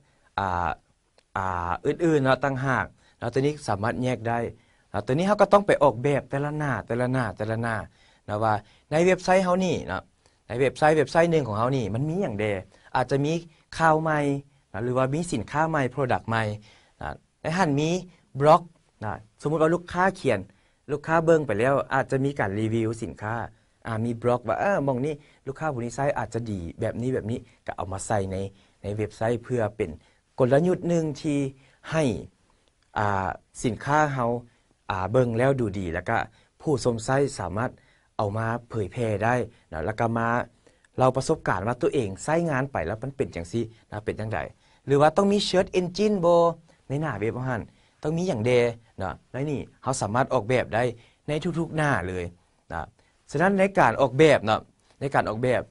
อื่นๆเนาะตั้งหาก แล้วตัวนี้สามารถแยกได้นะตัวนี้เขาก็ต้องไปออกแบบแต่ละหน้าแต่ละหน้าแต่ละหน้านะว่าในเว็บไซต์เขานี่นะในเว็บไซต์เว็บไซต์หนึ่งของเขานี่ มันมีอย่างเดอาจจะมีข่าวใหม่นะหรือว่ามีสินค้าใหม่ โปรดักต์ใหม่นะในหันมีบล็อกนะสมมุติว่าลูกค้าเขียน ลูกค้าเบิ้งไปแล้วอาจจะมีการรีวิวสินค้ามีบล็อกว่าเออมองนี่ลูกค้าผู้นี้ไซต์อาจจะดีแบบนี้แบบนี้ก็เอามาใส่ในในเว็บไซต์เพื่อเป็นกลยุทธ์หนึ่งที่ให้สินค้าเขาเบิ่งแล้วดูดีแล้วก็ผู้สมไส้สามารถเอามาเผยแพร่ได้นะแล้วก็มาเราประสบการณ์ว่าตัวเองใช้งานไปแล้วมันเป็นอย่างซี่นะเป็นอย่างไรหรือว่าต้องมีเชิร์ตเอนจินโบในหน้าเว็บ่ันต้องมีอย่างเดนะและนี่เขาสามารถออกแบบได้ในทุกๆหน้าเลยนะฉะนั้นในการออกแบบเนาะในการออกแบบ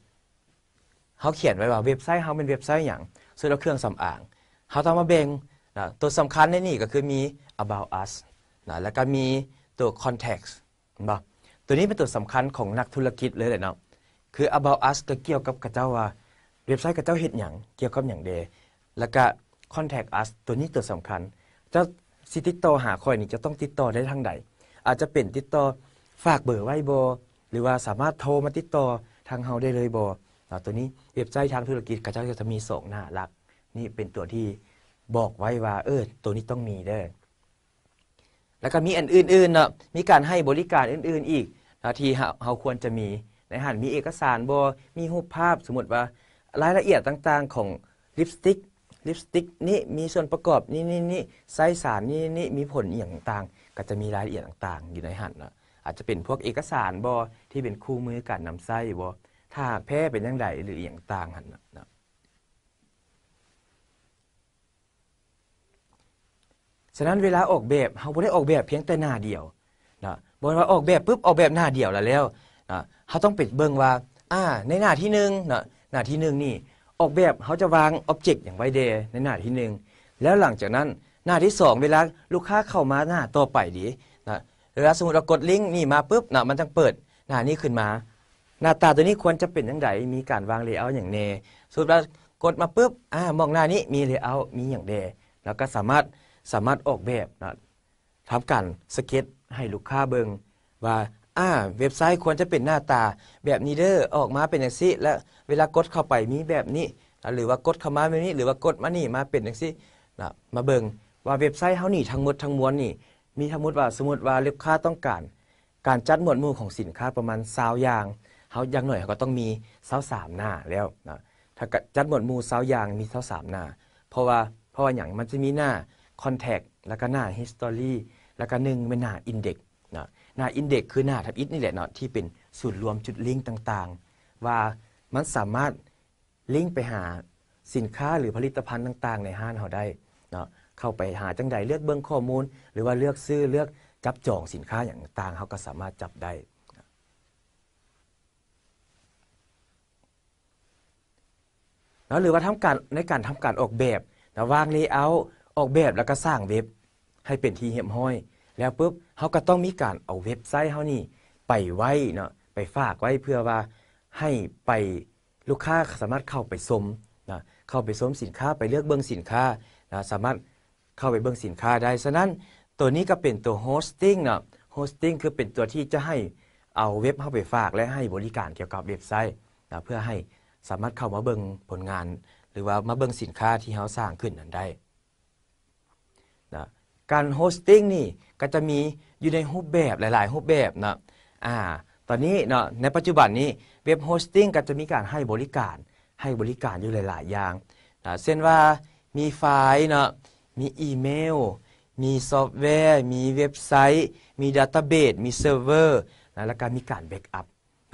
เขาเขียนไว้ว่าเว็บไซต์เขาเป็นเว็บไซต์อย่างซึ่งเราเครื่องสำอางเขาต้องมาแบ่งนะตัวสำคัญในนี่ก็คือมี about us นะแล้วก็มีตัว context บ่ตัวนี้เป็นตัวสำคัญของนักธุรกิจเลยแหละเนาะ คือ about us ก็เกี่ยวกับกระเจ้าว่าเว็บไซต์กระเจ้าเห็ดหยังเกี่ยวกับอย่างเด แล้วก็ contact us ตัวนี้ตัวสำคัญ เจ้าสิติดต่อหาคอยนี่จะต้องติดต่อได้ทางใด อาจจะเป็นติดต่อ ฝากเบอร์ไว้บอหรือว่าสามารถโทรมาติดต่อทางเฮาได้เลยบอตัวนี้เว็บไซต์ทางธุรกิจกระเจ้าจะมีสองหน้าหลัก นี่เป็นตัวที่บอกไว้ว่าเออตัวนี้ต้องมีเด้อแล้วก็มีอันอื่นๆเนาะมีการให้บริการอื่น ๆ อีกที่เราควรจะมี ในหันมีเอกสารบอมีรูปภาพสมมติว่ารายละเอียดต่างๆ ของลิปสติกลิปสติก นี่มีส่วนประกอบนี่นี่นี่ไซสารนี่นี่มีผลอย่างต่างก็จะมีรายละเอียดต่างๆ อยู่ในหันเนาะอาจจะเป็นพวกเอกสารบอที่เป็นคู่มือการนำไส้บอถ้าแพ้เป็นยังไงหรืออย่างต่างหันเนาะะนั้นเวลาออกแบบเขาไม่ได้ออกแบบเพียงแต่หน้าเดียวนะบ่ว่าออกแบบปุ๊บออกแบบหน้าเดียวแล้วแล้วนะเขาต้องิปเบิ้งว่า อ่า ในหน้าที่หนึ่ะหน้าที่หนึ่งนี่ ออกแบบเขาจะวางอ็อบเจกต์อย่างไว้เดในหน้าที่หนึ่ง แล้วหลังจากนั้นหน้าที่สองเวลาลูกค้าเข้ามาหน้าต่อไปดีนะเวลาสมมติเรากดลิงก์นี่มาปุ๊บนะมันจะงเปิดหน้านี้ขึ้นมาหน้าตาตัวนี้ควรจะเป็นอย่างไรมีการวางเลเยอร์อย่างเนสมมติวกดมาปุ๊บอ่ามองหน้านี้มีเลเยอร์มีอย่างเด แล้วก็สามารถสามารถออกแบบนะทำการสเก็ตให้ลูกค้าเบิงว่าอ่าเว็บไซต์ควรจะเป็นหน้าตา แบบนี้เด้อออกมาเป็นอย่างนี้และเวลากดเข้าไปมีแบบนี้ หรือว่ากดเข้ามาแบบนี้ หรือว่ากดมานี่มาเป็นอย่างนี้นะมาเบิงว่าเว็บไซต์เขานี่ทั้งหมดทั้งมวลนี่มีทั้งหมดว่าสมมติว่าลูกค้าต้องการ การจัดหมวดหมู่ของสินค้าประมาณ2าอย่างเขาอย่างหน่อยเขาก็ต้องมี2าสามหน้าแล้วนะถ้าจัดหมวดหมู่2าอย่างมี2าสามหน้าเพราะว่าเพราะว่าอย่างมันจะมีหน้าคอนแทคแล้วก็หน้า History แล้วก็หนึ่งเป็นหน้า Index นะหน้า Index คือหน้าทับอิทนี่แหละเนาะที่เป็นสูนรวมจุดลิงก์ต่างๆ ว่ามันสามารถลิงก์ไปหาสินค้าหรือผลิตภัณฑ์ต่างๆ ในห้างเขาได้เนาะเข้าไปหาจังใดเลือกเบื้องข้อมูลหรือว่าเลือกซื้อเลือกจับจองสินค้าอย่างต่างเขาก็สามารถจับได้แล้วหรือว่าทำการในการทำการออกแบบนะวางเลเยอร์ออกแบบแล้วก็สร้างเว็บให้เป็นที่เหี่ยมห้อย แล้วปุ๊บเขาก็ต้องมีการเอาเว็บไซต์เขานี่ไปไว้เนาะไปฝากไว้เพื่อว่าให้ไปลูกค้าสามารถเข้าไปชมนะเข้าไปชมสินค้าไปเลือกเบื้องสินค้านะสามารถเข้าไปเบื้องสินค้าได้ฉะนั้นตัวนี้ก็เป็นตัวโฮสติ้งเนาะโฮสติ้งคือเป็นตัวที่จะให้เอาเว็บเข้าไปฝากและให้บริการเกี่ยวกับเว็บไซต์นะเพื่อให้สามารถเข้ามาเบิ่งผลงานหรือว่ามาเบิ่งสินค้าที่เขาสร้างขึ้นนั้นได้การโฮสติ้งนี่ก็จะมีอยู่ในรูปแบบหลายๆรูปแบบเนาะอ่าตอนนี้เนาะในปัจจุบันนี้เว็บโฮสติ้งก็จะมีการให้บริการให้บริการอยู่หลาย ๆ อย่างนะเช่นว่ามีไฟล์เนาะ มีอีเมล มีซอฟต์แวร์ มีเว็บไซต์ มีดัต้ตเบสมีเซิร์ฟเวอร์ แล้วก็มีการแบ็กอัพ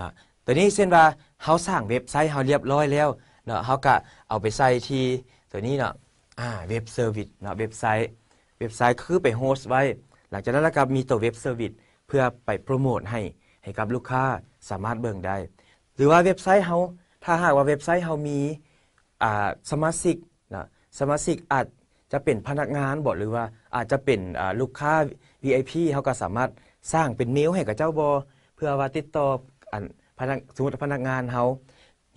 นะตัวนี้เช่นว่าเขาสร้างเว็บไซต์เขาเรียบร้อยแล้วเนาะเขาก็เอาไปใส่ที่ตัวนี้เนาะอ่าเว็บเซอร์วิสเนาะเว็บไซต์เว็บไซต์คือไปโฮสต์ไว้ หลังจากนั้นแล้วก็มีตัวเว็บเซอร์วิสเพื่อไปโปรโมทให้ให้กับลูกค้าสามารถเบิ่งได้ หรือว่าเว็บไซต์เฮาถ้าหากว่าเว็บไซต์เฮามีอ่าสมาชิกนะสมาชิกอาจจะเป็นพนักงานบ่หรือว่าอาจจะเป็นลูกค้า VIP เขาก็สามารถสร้างเป็นเมลให้กับเจ้าบอเพื่อว่าติดต่ออันพนักสมมติพนักงานเขา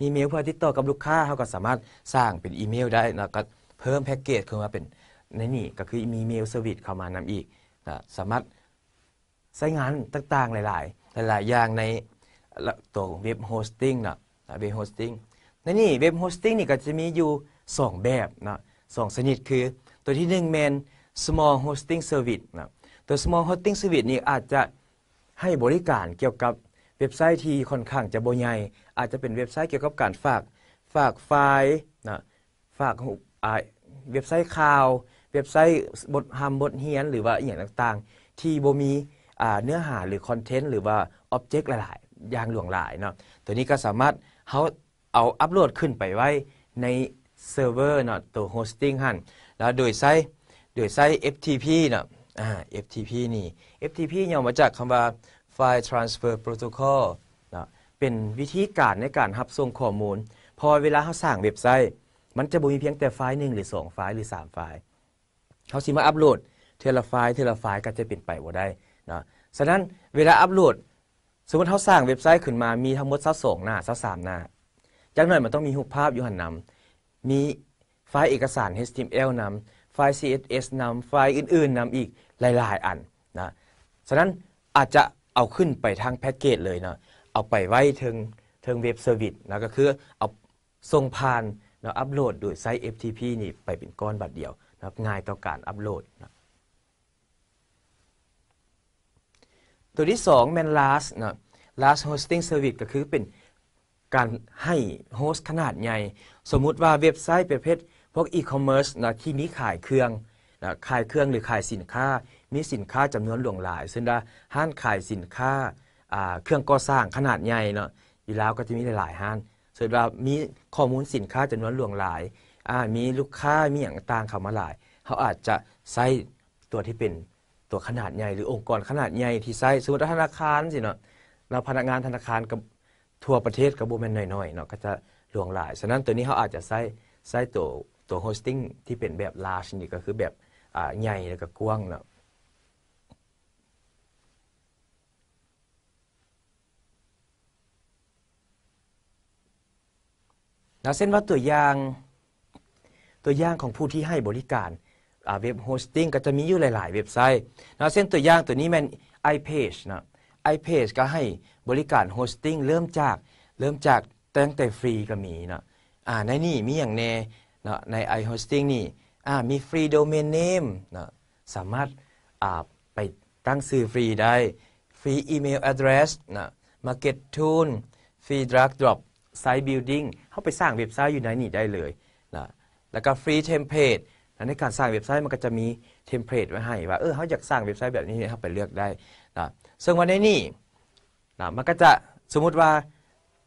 มีเมลเพื่อติดต่อกับลูกค้าเขาก็สามารถสร้างเป็นอีเมลได้นะก็เพิ่มแพ็กเกจขึ้นมาเป็นในนี่ก็คือมีเมลเซอร์วิสเข้ามานำอีกก็สามารถใช้งานต่างๆหลายๆ หลายๆ อย่างในตัวเว็บโฮสติ้งเนาะเว็บโฮสติ้งในนี่เว็บโฮสติ้งนี่ก็จะมีอยู่ 2 แบบเนาะสองชนิดคือตัวที่1แมน small hosting service นะตัว small hosting service นี่อาจจะให้บริการเกี่ยวกับเว็บไซต์ที่ค่อนข้างจะบบใหญ่อาจจะเป็นเว็บไซต์เกี่ยวกับการฝากฝากไฟล์นะฝากเว็บไซต์ข่าวเว็บไซต์บทหามบทเฮียน หรือว่าอย่างต่างๆ ที่บ่มีเนื้อหาหรือคอนเทนต์หรือว่าอ็อบเจกต์หลายๆ อย่างหลวงหลายเนาะตัวนี้ก็สามารถเขาเอาอัปโหลดขึ้นไปไว้ในเซิร์ฟเวอร์เนาะตัวโฮสติ้งหันแล้วโดยไซต์โดยไซต์ FTP เนาะอ่า FTP นี่ FTP ย่อมาจากคำว่า File Transfer Protocol นะเป็นวิธีการในการรับส่งข้อมูล พอเวลาเขาสร้างเว็บไซต์ มันจะบ่มีเพียงแต่ไฟล์หนึ่งหรือ 2 ไฟล์หรือ 3 ไฟล์เขาสิมาอัปโหลดเทเลไฟล์เทเลไฟล์ก็จะเป็นไปว่ได้เนาะฉะนั้นเวลาอัปโหลด สมมติเขาสร้างเว็บไซต์ขึ้นมา มีทั้งหมดสักสองหน้าสักสามหน้าจากหน่้นมันต้องมีรูปภาพอยู่หันนำมีไฟล์เอกสาร HTML นำไฟล์ CSS นำไฟล์อื่นๆนำอีกหลายๆอันนะฉะนั้นอาจจะเอาขึ้นไปทางแพ็กเกจเลยเนาะเอาไปไว้ทิงทิงเว็บเซอร์วิสนะก็คือเอาส่งผ่านเราอัปโหลดโดยไซต์ FTP นี่ไปเป็นก้อนบัดเดียวครับง่ายต่อการอัปโหลดนะตัวที่2แมน last นะ last hosting service ก็คือเป็นการให้โฮสต์ขนาดใหญ่ สมมุติว่าเว็บไซต์ประเภท พวกอีคอมเมิร์ซนะที่นี้ขายเครื่องนะขายเครื่องหรือขายสินค้า มีสินค้าจำนวนหลวงหลาย ซึ่งห้านขายสินค้าเครื่องก่อสร้างขนาดใหญ่เนาะ อยู่แล้วก็จะมีหลายห้านซึ่งว่ามีข้อมูลสินค้าจำนวนหลวงหลายมีลูกค้ามีอย่างต่างเข้ามาหลาย เขาอาจจะใช้ตัวที่เป็นตัวขนาดใหญ่หรือองค์กรขนาดใหญ่ที่ใช้สมมติธนาคารสิเนาะเราพนักงานธนาคารกับทั่วประเทศกับบแมนน้อยๆเนาะก็จะหลวงหลาย ฉะนั้นตัวนี้เขาอาจจะใช้ใช้ตัวตัวโฮสติ้งที่เป็นแบบลาชนี่ก็คือแบบใหญ่แล้วก็กว้างเนาะแล้วเส้นว่าตัวอย่างตัวอย่างของผู้ที่ให้บริการเว็บโฮสติ้งก็จะมีอยู่หลาย ๆ เว็บไซต์นะเส้นตัวอย่างตัวนี้มัน iPage นะ iPage ก็ให้บริการโฮสติ้งเริ่มจากเริ่มจากตั้งแต่ฟรีก็มีนะอ่าในนี่มีอย่างแน่นะใน iHosting นี่อ่ามีฟรีโดเมนเนมนะสามารถอ่าไปตั้งซื่อฟรีได้ฟรีอีเมลแอดเดรสนะมาเก็ตทูนฟรีดรักดรอปไซต์บิลดิ้งเข้าไปสร้างเว็บไซต์อยู่ในนี่ได้เลยแล้วก็ฟรีเทมเพลตแล้วในการสร้างเว็บไซต์มันก็จะมีเทมเพลตไว้ให้ว่าเออเขาอยากสร้างเว็บไซต์แบบนี้เขาไปเลือกได้นะซึ่งวันนี้นี่นะมันก็จะสมมุติว่า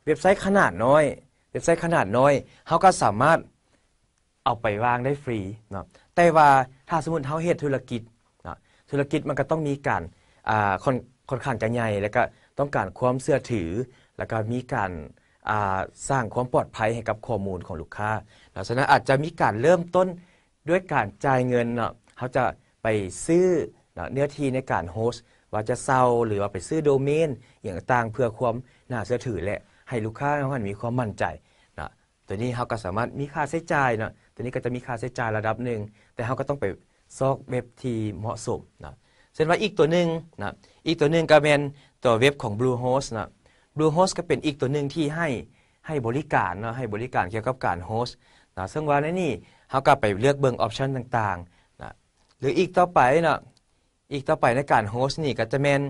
เว็บไซต์ขนาดน้อย เว็บไซต์ขนาดน้อยเขาก็สามารถเอาไปวางได้ฟรีเนาะแต่ว่าถ้าสมมติเขาเหตุธุรกิจนะธุรกิจมันก็ต้องมีการอ่าค่อนคนข้างจะใหญ่แล้วก็ต้องการความเสื่อถือ แล้วก็มีการสร้างความปลอดภัยให้กับข้อมูลของลูกค้าหลังจากนั้นอาจจะมีการเริ่มต้นด้วยการจ่ายเงินเนาะเขาจะไปซื้อเนื้อที่ในการโฮสต์ว่าจะเซาหรือว่าไปซื้อโดเมน อย่างต่างเพื่อความน่าเชื่อถือและ ให้ลูกค้าเขามนีความมั่นใจนะตัวนี้เขาก็สามารถมีค่าใช้จ่ายนะตัวนี้ก็จะมีค่าใช้จ่ายระดับหนึ่งแต่เขาก็ต้องไปซอกเว็บที่เหมาะสมนะเช่นว่าอีกตัวหนึ่งนะอีกตัวหนึ่งก็เป็นตัวเว็บของ Bluehost นะ Bluehost ก็เป็นอีกตัวหนึ่งที่ให้ให้บริการนะให้บริการเกี่ยวกับการโฮสต์นะซึ่งว่าในนี่เขาก็ไปเลือกเบิงออปชันต่างๆนะหรืออีกต่อไปนะอีกต่อไปในการโฮสต์นี่ก็จะเมน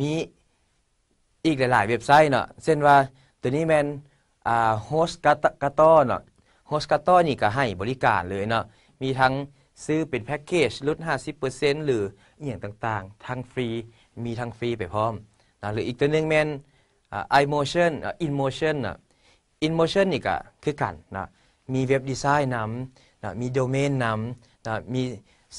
มีอีกหลายๆเว็บไซต์เนาะ เช่นว่าตัวนี้แมนอ่าโฮสต์กาตอเนาะโฮสต์กาตอนี่ก็ให้บริการเลยเนาะ มีทั้งซื้อเป็นแพ็กเกจลด50%หรืออย่างต่างๆ ทั้งฟรี มีทั้งฟรีไปพร้อมนะหรืออีกตัวนึงแมนไอโมชั่นอินโมชั่นาะอินโมชันอีกกะคือกันนะมีเว็บดีไซน์นำนะมีโดเมนนำนะมี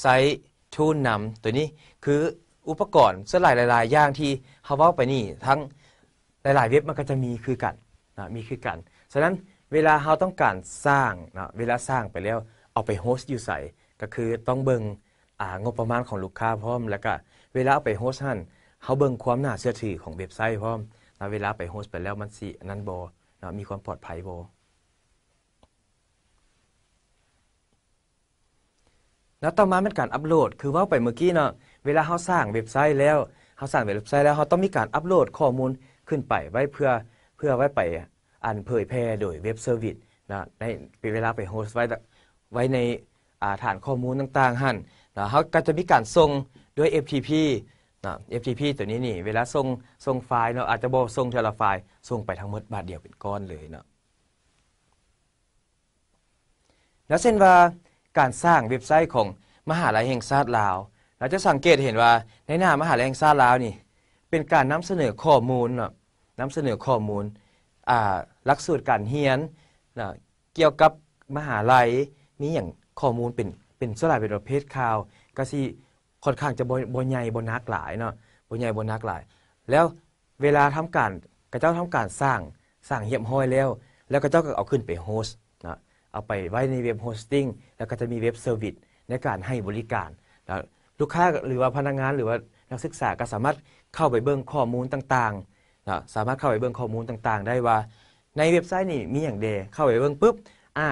ไซต์ทูนนำตัวนี้คืออุปกรณ์สลายหลายๆ อย่างที่เขาเว่าไปนี่ ทั้ง หลาย ๆ เว็บมันก็จะมีคือกันนะมีคือกัน ฉะนั้นเวลาเขาต้องการสร้างนะเวลาสร้างไปแล้วเอาไปโฮสต์อยู่ใส่ ก็คือต้องเบิง่งงบประมาณของลูกค้าพร้อม แล้วก็เวลาเอาไปโฮสต์ทัานเขาเบิ่งความน่าเชื่อถือของเว็บไซต์พร้อมนะเวลาไปโฮสต์ไปแล้วมันสินั้นบนะมีความปลอดภัยบแล้วต่อมาเป็นการอัปโหลด คือว่าไปเมื่อกี้เนาะ เวลาเขาสร้างเว็บไซต์แล้ว เขาสร้างเว็บไซต์แล้วเขาต้องมีการอัปโหลดข้อมูลขึ้นไปไว้เพื่อเพื่อไว้ไปอันเผยแพร่โดยเว็บเซอร์วิสนะในเป็นเวลาไปโฮสต์ไว้ไว้ในฐานข้อมูลต่าง ๆ หั่นนะเขาก็จะมีการส่งด้วย FTP FTP ตัวนี้นี่เวลาส่งส่งไฟล์เนาะอาจจะบอกส่งเทละไฟล์ส่งไปทั้งหมดบาทเดียวเป็นก้อนเลยเนาะแล้วเช่นว่าการสร้างเว็บไซต์ของมหาลัยแห่งชาติลาวเราจะสังเกตเห็นว่าในหน้ามหาลัยแห่งชาติลาวนี่เป็นการนำเสนอข้อมูลเนาะนำเสนอข้อมูลลักสูตรการเรียนนะเกี่ยวกับมหาลัยมีอย่างข้อมูลเป็นเป็นสลายเป็นประเภทข่าวก็สิค่อนข้างจะบบใหญ่บนักหลายเนาะบใหญ่บนักหลาย แล้วเวลาทำการกระเจ้าทำการสร้างสร้างเหียบห้อยแล้ว แล้วกระเจ้าก็เอาขึ้นไปโฮสต์นะเอาไปไว้ในเว็บโฮสติ้งแล้วก็จะมีเว็บเซอร์วิสในการให้บริการนะลูกค้าหรือว่าพนักงานหรือว่านักศึกษาก็สามารถเข้าไปเบิ่งข้อมูลต่างๆนะสามารถเข้าไปเบิ่งข้อมูลต่างๆ ได้ว่าในเว็บไซต์นี่มีอย่างเดเข้าไปเบิ่งปุ๊บอ่า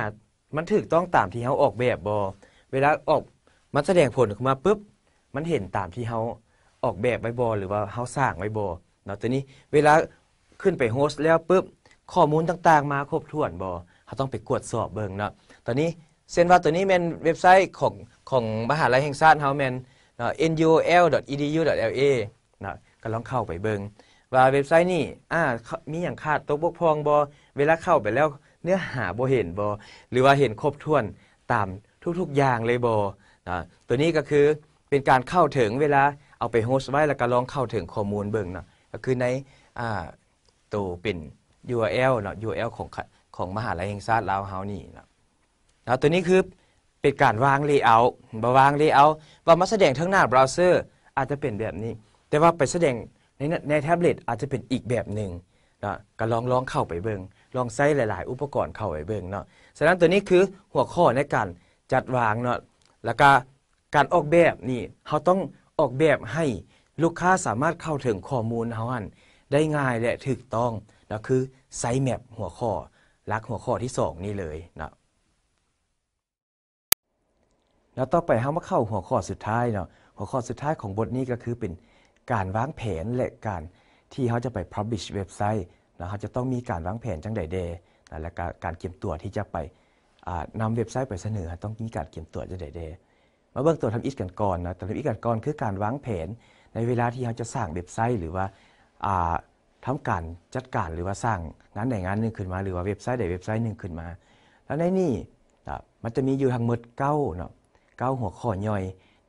มันถูกต้องตามที่เขาออกแบบบอเวลาออกมันแสดงผลออกมาปุ๊บมันเห็นตามที่เขาออกแบบไว้บอหรือว่าเขาสร้างไว้บอเนาะ ตัวนี้เวลาขึ้นไปโฮสต์แล้วปุ๊บข้อมูลต่าง ๆ มาครบถ้วนบอเขาต้องไปกวดสอบเบิ่งเนาะตอนนี้เซนว่าตัวนี้เป็นเว็บไซต์ของของมหาลัยแห่งชาติเฮาแมน nul.edu.la นะก็ลองเข้าไปเบิง ว่าเว็บไซต์นี่อ่ามีอย่างขาดตกบกพร่องบอเวลาเข้าไปแล้วเนื้อหาบอเห็นบอหรือว่าเห็นครบถ้วนตามทุก ๆอย่างเลยบอนะตัวนี้ก็คือเป็นการเข้าถึงเวลาเอาไปโฮสต์ไว้ แล้วก็ลองเข้าถึงข้อมูลเบิ่งเนาะก็คือในตัวเป็น URL เนาะ URL ของของมหาลัยแห่งชาติลาวเฮานี่เนาะแล้วตัวนี้คือ เป็นการวางเลเยอร์บาวางเลเยอร์ว่ามาแสดงทั้งหน้าเบราว์เซอร์อาจจะเป็นแบบนี้ แต่ว่าไปแสดงในในแท็บเล็ตอาจจะเป็นอีกแบบหนึ่งนะก็ลองลองเข้าไปเบิงลองใช้หลาย ๆ อุปกรณ์เข้าไปเบิงเนาะฉะนั้นตัวนี้คือหัวข้อในการจัดวางเนาะแล้วก็การออกแบบนี่เขาต้องออกแบบให้ลูกค้าสามารถเข้าถึงข้อมูลเขาอันได้ง่ายและถูกต้องนะคือไซต์แมปหัวข้อลักหัวข้อที่ 2 นี่เลยนะแล้วต่อไปเขามาเข้าหัวข้อสุดท้ายเนาะหัวข้อสุดท้ายของบทนี้ก็คือเป็นการวางแผนและการที่เขาจะไป publish เว็บไซต์นะเขาจะต้องมีการวางแผนจังใดเดนะและการเกยมตัวที่จะไปนำเว็บไซต์ไปเสนอ ต้องมีการเกยมตัวจังใดเดาเบิองตัวทำอิสกันก่อนนะต่ทำอิสกันก่อนคือการวางแผน ในเวลาที่เราจะสร้างเว็บไซต์หรือว่าทำการจัดการหรือว่าสร้างงานใดงานหนึ่งขึ้นมาหรือว่าเว็บไซต์ใดเว็บไซต์หนึ่งขึ้นมา แล้วในนี่มันจะมีอยู่ทั้งหมดเก้าเนาะเก้าหัวข้อย่อย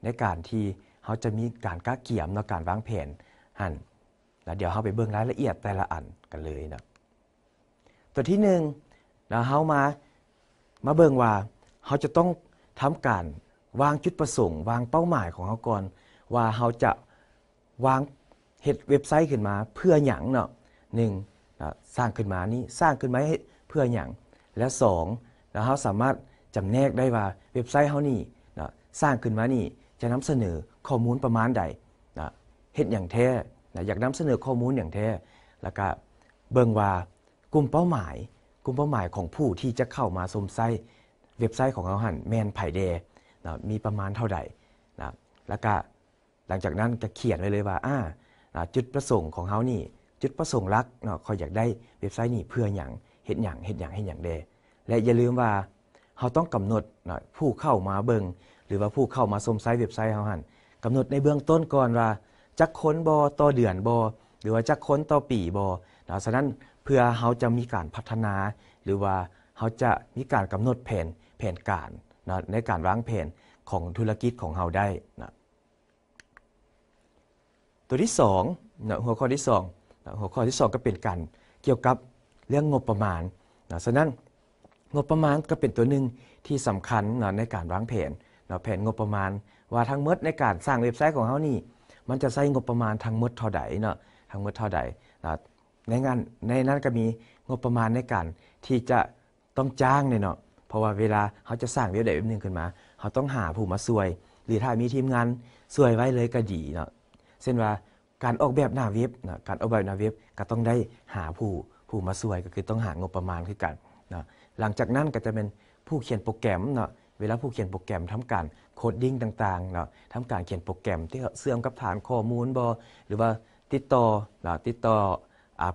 ในการที่เขาจะมีการก้าเกี่ยมในการวางแผนหันแล้วเดี๋ยวเขาไปเบิองรายละเอียดแต่ละอันกันเลยเนาะตัวที่หนึ่งเราเขามามาเบิ่งว่าเขาจะต้องทำการวางจุดประสงค์ วางเป้าหมายของเขาก่อนว่าเขาจะวางเหตุเว็บไซต์ขึ้นมาเพื่อหยังเนาะหนึ่งสร้างขึ้นมานี้สร้างขึ้นมาเพื่อหยังและสองแล้วเขาสามารถจำแนกได้ว่าเว็บไซต์เขานี่นะสร้างขึ้นมานี่ จะนำเสนอข้อมูลประมาณใดนะเห็ุอย่างแท้นะอยากนำเสนอข้อมูลอย่างแท้แล้วก็เบิงว่ากลุ่มเป้าหมาย กลุ่มเป้าหมายของผู้ที่จะเข้ามาชมไซต์เว็บไซต์ของเขาหันแมนไผ่เดนะมีประมาณเท่าร่นะแล้วก็หลังจากนั้น จะเขียนไว้เลยว่าอ่านะจุดประสงค์ของเขานี่ จุดประสงค์ลักเนาะเอยอยากได้เว็บไซต์นี่เพื่ออย่างเห็นอย่างเห็นอย่างเห็นอย่างเดและอย่าลืมว่าเขาต้องกำหนดเนาะผู้เข้ามาเบิงหรือว่าผู้เข้ามาชมไซต์เว็บไซต์เขาหันกำหนดในเบื้องต้นก่อนว่าจักค้นบอต่อเดือนบอหรือว่าจักค้นต่อปีบอนะฉะนั้นเพื่อเขาจะมีการพัฒนา หรือว่าเขาจะมีการกำหนดแผนแผนการนะในการวางแผนของธุรกิจของเราได้นะตัวที่2นะหัวข้อที่2นะหัวข้อที่2 ก็เป็นการเกี่ยวกับเรื่องงบประมาณนะฉะนั้นงบประมาณก็เป็นตัวหนึ่งที่สำคัญนะในการวางแผนนะแผนงบประมาณว่าทั้งหมดในการสร้างเว็บไซต์ของเขานี่มันจะใช้งบประมาณทั้งหมดเท่าใดเนาะทั้งหมดเท่าใดนะในงานในนั้นก็มีงบประมาณในการที่จะต้องจ้างเนาะเพราะว่าเวลาเขาจะสร้างเว็บใดเวบนึงขึ้นมาเขาต้องหาผู้มาซวย หรือถ้ามีทีมงานซวยไว้เลยก็ดีเนาะเช่นว่าการออกแบบหน้าเว็บนะการออกแบบหน้าเว็บก็ต้องได้หาผู้ผู้มาซวยก็คือต้องหางบประมาณขึ้นกันนะหลังจากนั้นก็จะเป็นผู้เขียนโปรแกรมเนาะเวลาผู้เขียนโปรแกรมทำการโคดดิ้งต่างๆเนาะทำการเขียนโปรแกรมที่เสื่อมกับฐานข้อมูลบอหรือว่าติดต่อเนาะติดต่อ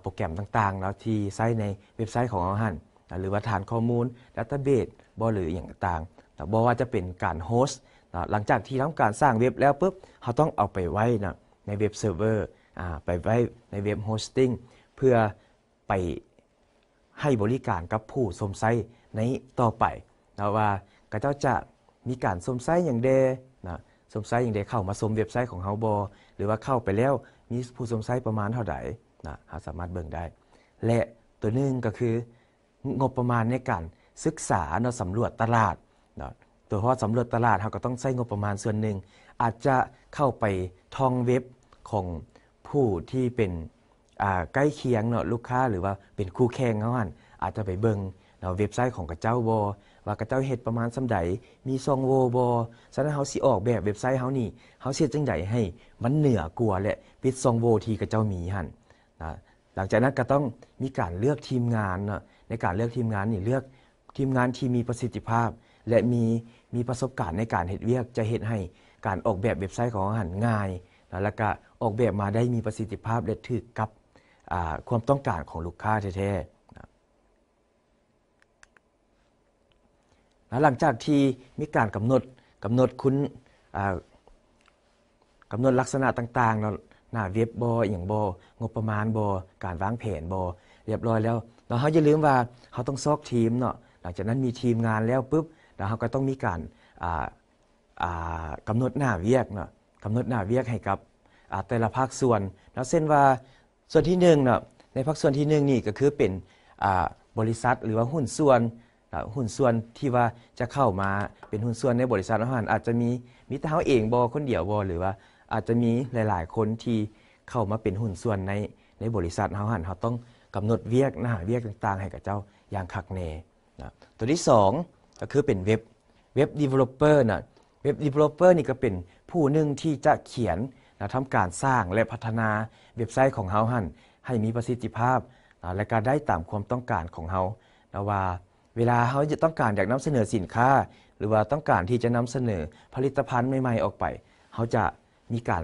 โปรแกรมต่างๆแล้วที่ใช้ในเว็บไซต์ของเราหันหรือว่าฐานข้อมูลดัตเตอร์เบสบอหรืออย่างต่างๆบอว่าจะเป็นการโฮสต์หลังจากที่ทำการสร้างเว็บแล้วปุ๊บเขาต้องเอาไปไว้นะในเว็บเซิร์ฟเวอร์ไปไว้ในเว็บโฮสติ้ง เพื่อไปให้บริการกับผู้สมไซในต่อไปนะว่าก็เจ้าจะมีการสมไซอย่างเดนะสมไซอย่างเดเข้ามาสมเว็บไซต์ของเฮาบอหรือว่าเข้าไปแล้วมีผู้สมไซประมาณเท่าไหร่นะเาสามารถเบิ่งได้ และตัวนึงก็คืองบประมาณในการศึกษาเนาะสำรวจตลาดเนาะ ตัวเพพาะสำรวจตลาดเราก็ต้องใช้งบประมาณส่วนหนึ่ง อาจจะเข้าไปท่องเว็บของผู้ที่เป็นใกล้เคียงเนาะลูกค้าหรือว่าเป็นคู่แข่งเขาหันอาจจะไปเบิงเนาะเว็บไซต์ของกระเจ้าบอว่ากระเจ้าเห็ดประมาณสำใดมีซองโวบอฉะนั้นเฮาสิออกแบบเว็บไซต์เฮานี่ เฮาเสียจังใหญ่ให้มันเหนือกลัวและปิดซองโวที่กระเจ้ามีหันนะหลังจากนั้นก็ต้องมีการเลือกทีมงานเนาะในการเลือกทีมงานนี่เลือกทีมงานที่มีประสิทธิภาพ และมีมีประสบการณ์ในการเฮ็ดเวียกจะเฮ็ดให้การออกแบบเว็บไซต์ของอาหารง่ายนะแล้วก็ออกแบบมาได้มีประสิทธิภาพและถึกกับความต้องการของลูกค้าแท้ๆหลังจากที่มีการกำหนดกำหนดคุณกำหนดลักษณะต่างๆเราหน้าเว็บบออย่างบองบประมาณบอการวางแผนบอเรียบร้อยแล้วแล้วเขาจะลืมว่าเขาต้องซอกทีมเนาะหลังจากนั้นมีทีมงานแล้วปุ๊บแล้วเขาก็ต้องมีการกำหนดหน้าเวียกเนาะกำหนดหน้าเวียกให้กับแต่ละภาคส่วนแล้วเส้นว่าส่วนที่1เนาะในภาคส่วนที่1นี่ก็คือเป็นบริษัทหรือว่าหุ้นส่วนหุ้นส่วนที่ว่าจะเข้ามาเป็นหุ้นส่วนในบริษัทอาหารอาจจะมีมิตรเฮาเองบอคนเดียวบอหรือว่าอาจจะมีหลาย ๆคนที่เข้ามาเป็นหุ้นส่วนในในบริษัทเฮาหันเขาต้องกำหนดเวียกหน้าเวียกต่างๆ ให้กับเจ้าอย่างคักแน่นะตัวที่2ก็คือเป็นเว็บเว็บ developer นะเว็บ developer นี่ก็เป็นผู้หนึ่งที่จะเขียนนะทำการสร้างและพัฒนาเว็บไซต์ของเฮาหันให้มีประสิทธิภาพนะและการได้ตามความต้องการของเฮานะว่าเวลาเฮาจะต้องการอยากนำเสนอสินค้า หรือว่าต้องการที่จะนำเสนอผลิตภัณฑ์ใหม่ๆออกไปเฮาจะมีการ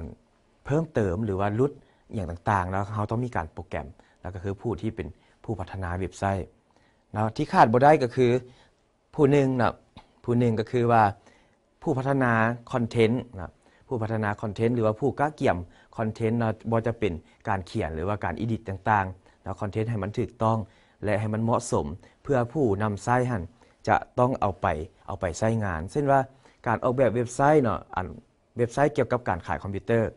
เพิ่มเติม หรือว่าลดอย่างต่างๆ แล้วเขาต้องมีการโปรแกรมแล้วก็คือผู้ที่เป็นผู้พัฒนาเว็บไซต์แล้วที่ขาดบ่ได้ก็คือผู้หนึ่งนะผู้หนึ่งก็คือว่า ผู้พัฒนาคอนเทนต์นะผู้พัฒนาคอนเทนต์หรือว่าผู้ก้าเกี่ยมคอนเทนต์นะบ่จะเป็นการเขียนหรือว่าการอิดิตต่างๆ้วคอนเทนต์ให้มันถูกต้อง และให้มันเหมาะสม เพื่อผู้นำไส้หันจะต้องเอาไปเอาไปใช้งาน เช่นว่าการออกแบบเว็บไซต์เนาะอันเว็บไซต์เกี่ยวกับการขายคอมพิวเตอร์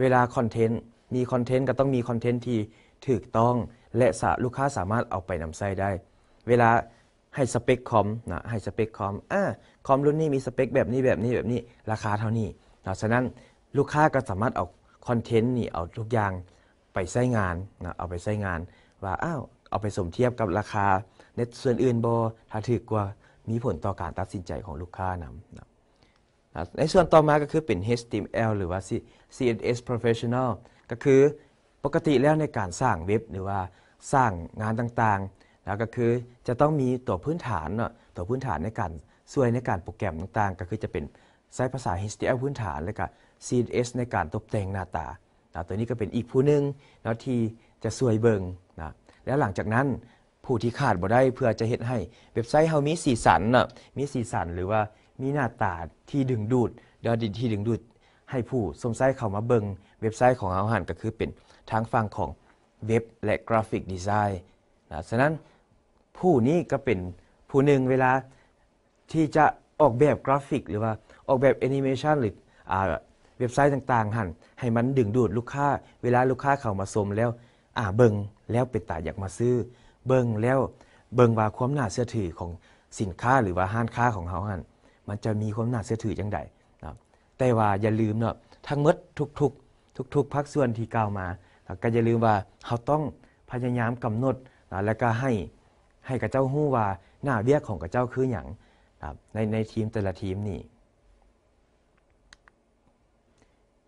เวลาคอนเทนต์มีคอนเทนต์ก็ต้องมีคอนเทนต์ที่ถูกต้องและสาลูกค้าสามารถเอาไปนำใส้ได้ เวลาให้สเปคคอมนะให้สเปคคอมอ่าคอมรุ่นนี้มีสเปคแบบนี้แบบนี้แบบนี้ ราคาเท่านี้นะฉะนั้นลูกค้าก็สามารถเอาคอนเทนต์นี่ เอาทุกอย่างไปใช้งานนะเอาไปใช้งาน ว่าอ้าวเอาไปสมเทียบกับราคาเน็ตส่วนอื่นบอถ้าถือกว่ามีผลต่อการตัดสินใจของลูกค้านำนะในส่วนต่อมาก็คือเป็น HTML หรือว่า CSS Professional ก็คือปกติแล้วในการสร้างเว็บหรือว่าสร้างงานต่างๆนะก็คือจะต้องมีตัวพื้นฐานเนาะตัวพื้นฐานในการช่วยในการโปรแกรมต่างๆ ก็คือจะเป็นใช้ภาษา HTML พื้นฐานแล้วก็ CSS ในการตกแต่งหน้าตานะตัวนี้ก็เป็นอีกผู้หนึ่งนะที่จะช่วยเบิงนะแล้วหลังจากนั้นผู้ที่ขาดบ่ได้เพื่อจะเฮ็ดให้เว็บไซต์เฮามีสีสันนะมีสีสันหรือว่ามีหน้าตาที่ดึงดูดดที่ดึงดูดให้ผู้สมไซเข้ามาเบิงเว็บไซต์ของเฮาหันก็คือเป็นทางฝั่งของเว็บและกราฟิกดีไซน์นะฉะนั้นผู้นี้ก็เป็นผู้หนึ่งเวลาที่จะออกแบบกราฟิกหรือว่าออกแบบแอนิเมชันหรือเว็บไซต์ต่างๆ หันให้มันดึงดูดลูกค้าเวลาลูกค้าเข้ามาชมแล้ว อ่าเบิงแล้วเป็นตาอยากมาซื้อ เบิงแล้วเบิงว่าความน่าเชื่อถือของสินค้าหรือว่าห้านค้าของเขาหันมันจะมีความน่าเชื่อถือยังไดแต่ว่าอย่าลืมเนาะ ทั้งหมดทุกๆ ทุกทุกภาคส่วนที่กล่าวมา ก็อย่าลืมว่าเขาต้องพยายามกำหนดนะแล้วก็ให้ ให้กับเจ้าหู้ว่าหน้าเรียกของกับเจ้าคืออย่างในในทีมแต่ละทีมนี่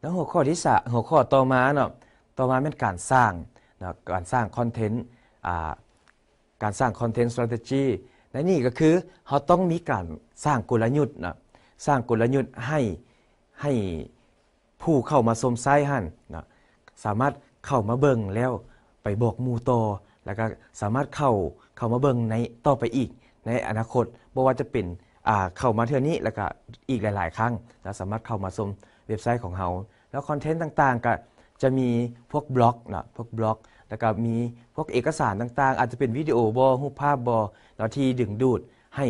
แล้วหัวข้อที่สหัวข้อต่อมาเนาะต่อมาเป็นการสร้างนะการสร้างคอนเทนต์การสร้างคอนเทนต์สตรัทจีและนี่ก็คือเขาต้องมีการสร้างกลยุทธ์นะสร้างกลยุทธ์ให้ให้ผู้เข้ามาสมไซหั่นนะสามารถเข้ามาเบิ่งแล้วไปบอกมูโตแล้วก็สามารถเข้าเข้ามาเบิ่งในต่อไปอีก ในอนาคตบ่ว่าจะเป็นเข้ามาเท่านี้แล้วก็อีกหลายๆครั้งจะสามารถเข้ามาชมเว็บไซต์ของเราแล้วคอนเทนต์ต่างๆก็จะมีพวกบล็อกนะพวกบล็อกแล้วก็มีพวกเอกสารต่างๆ อาจจะเป็นวิดีโอบอรูปภาพบอแล้วที่ดึงดูดให้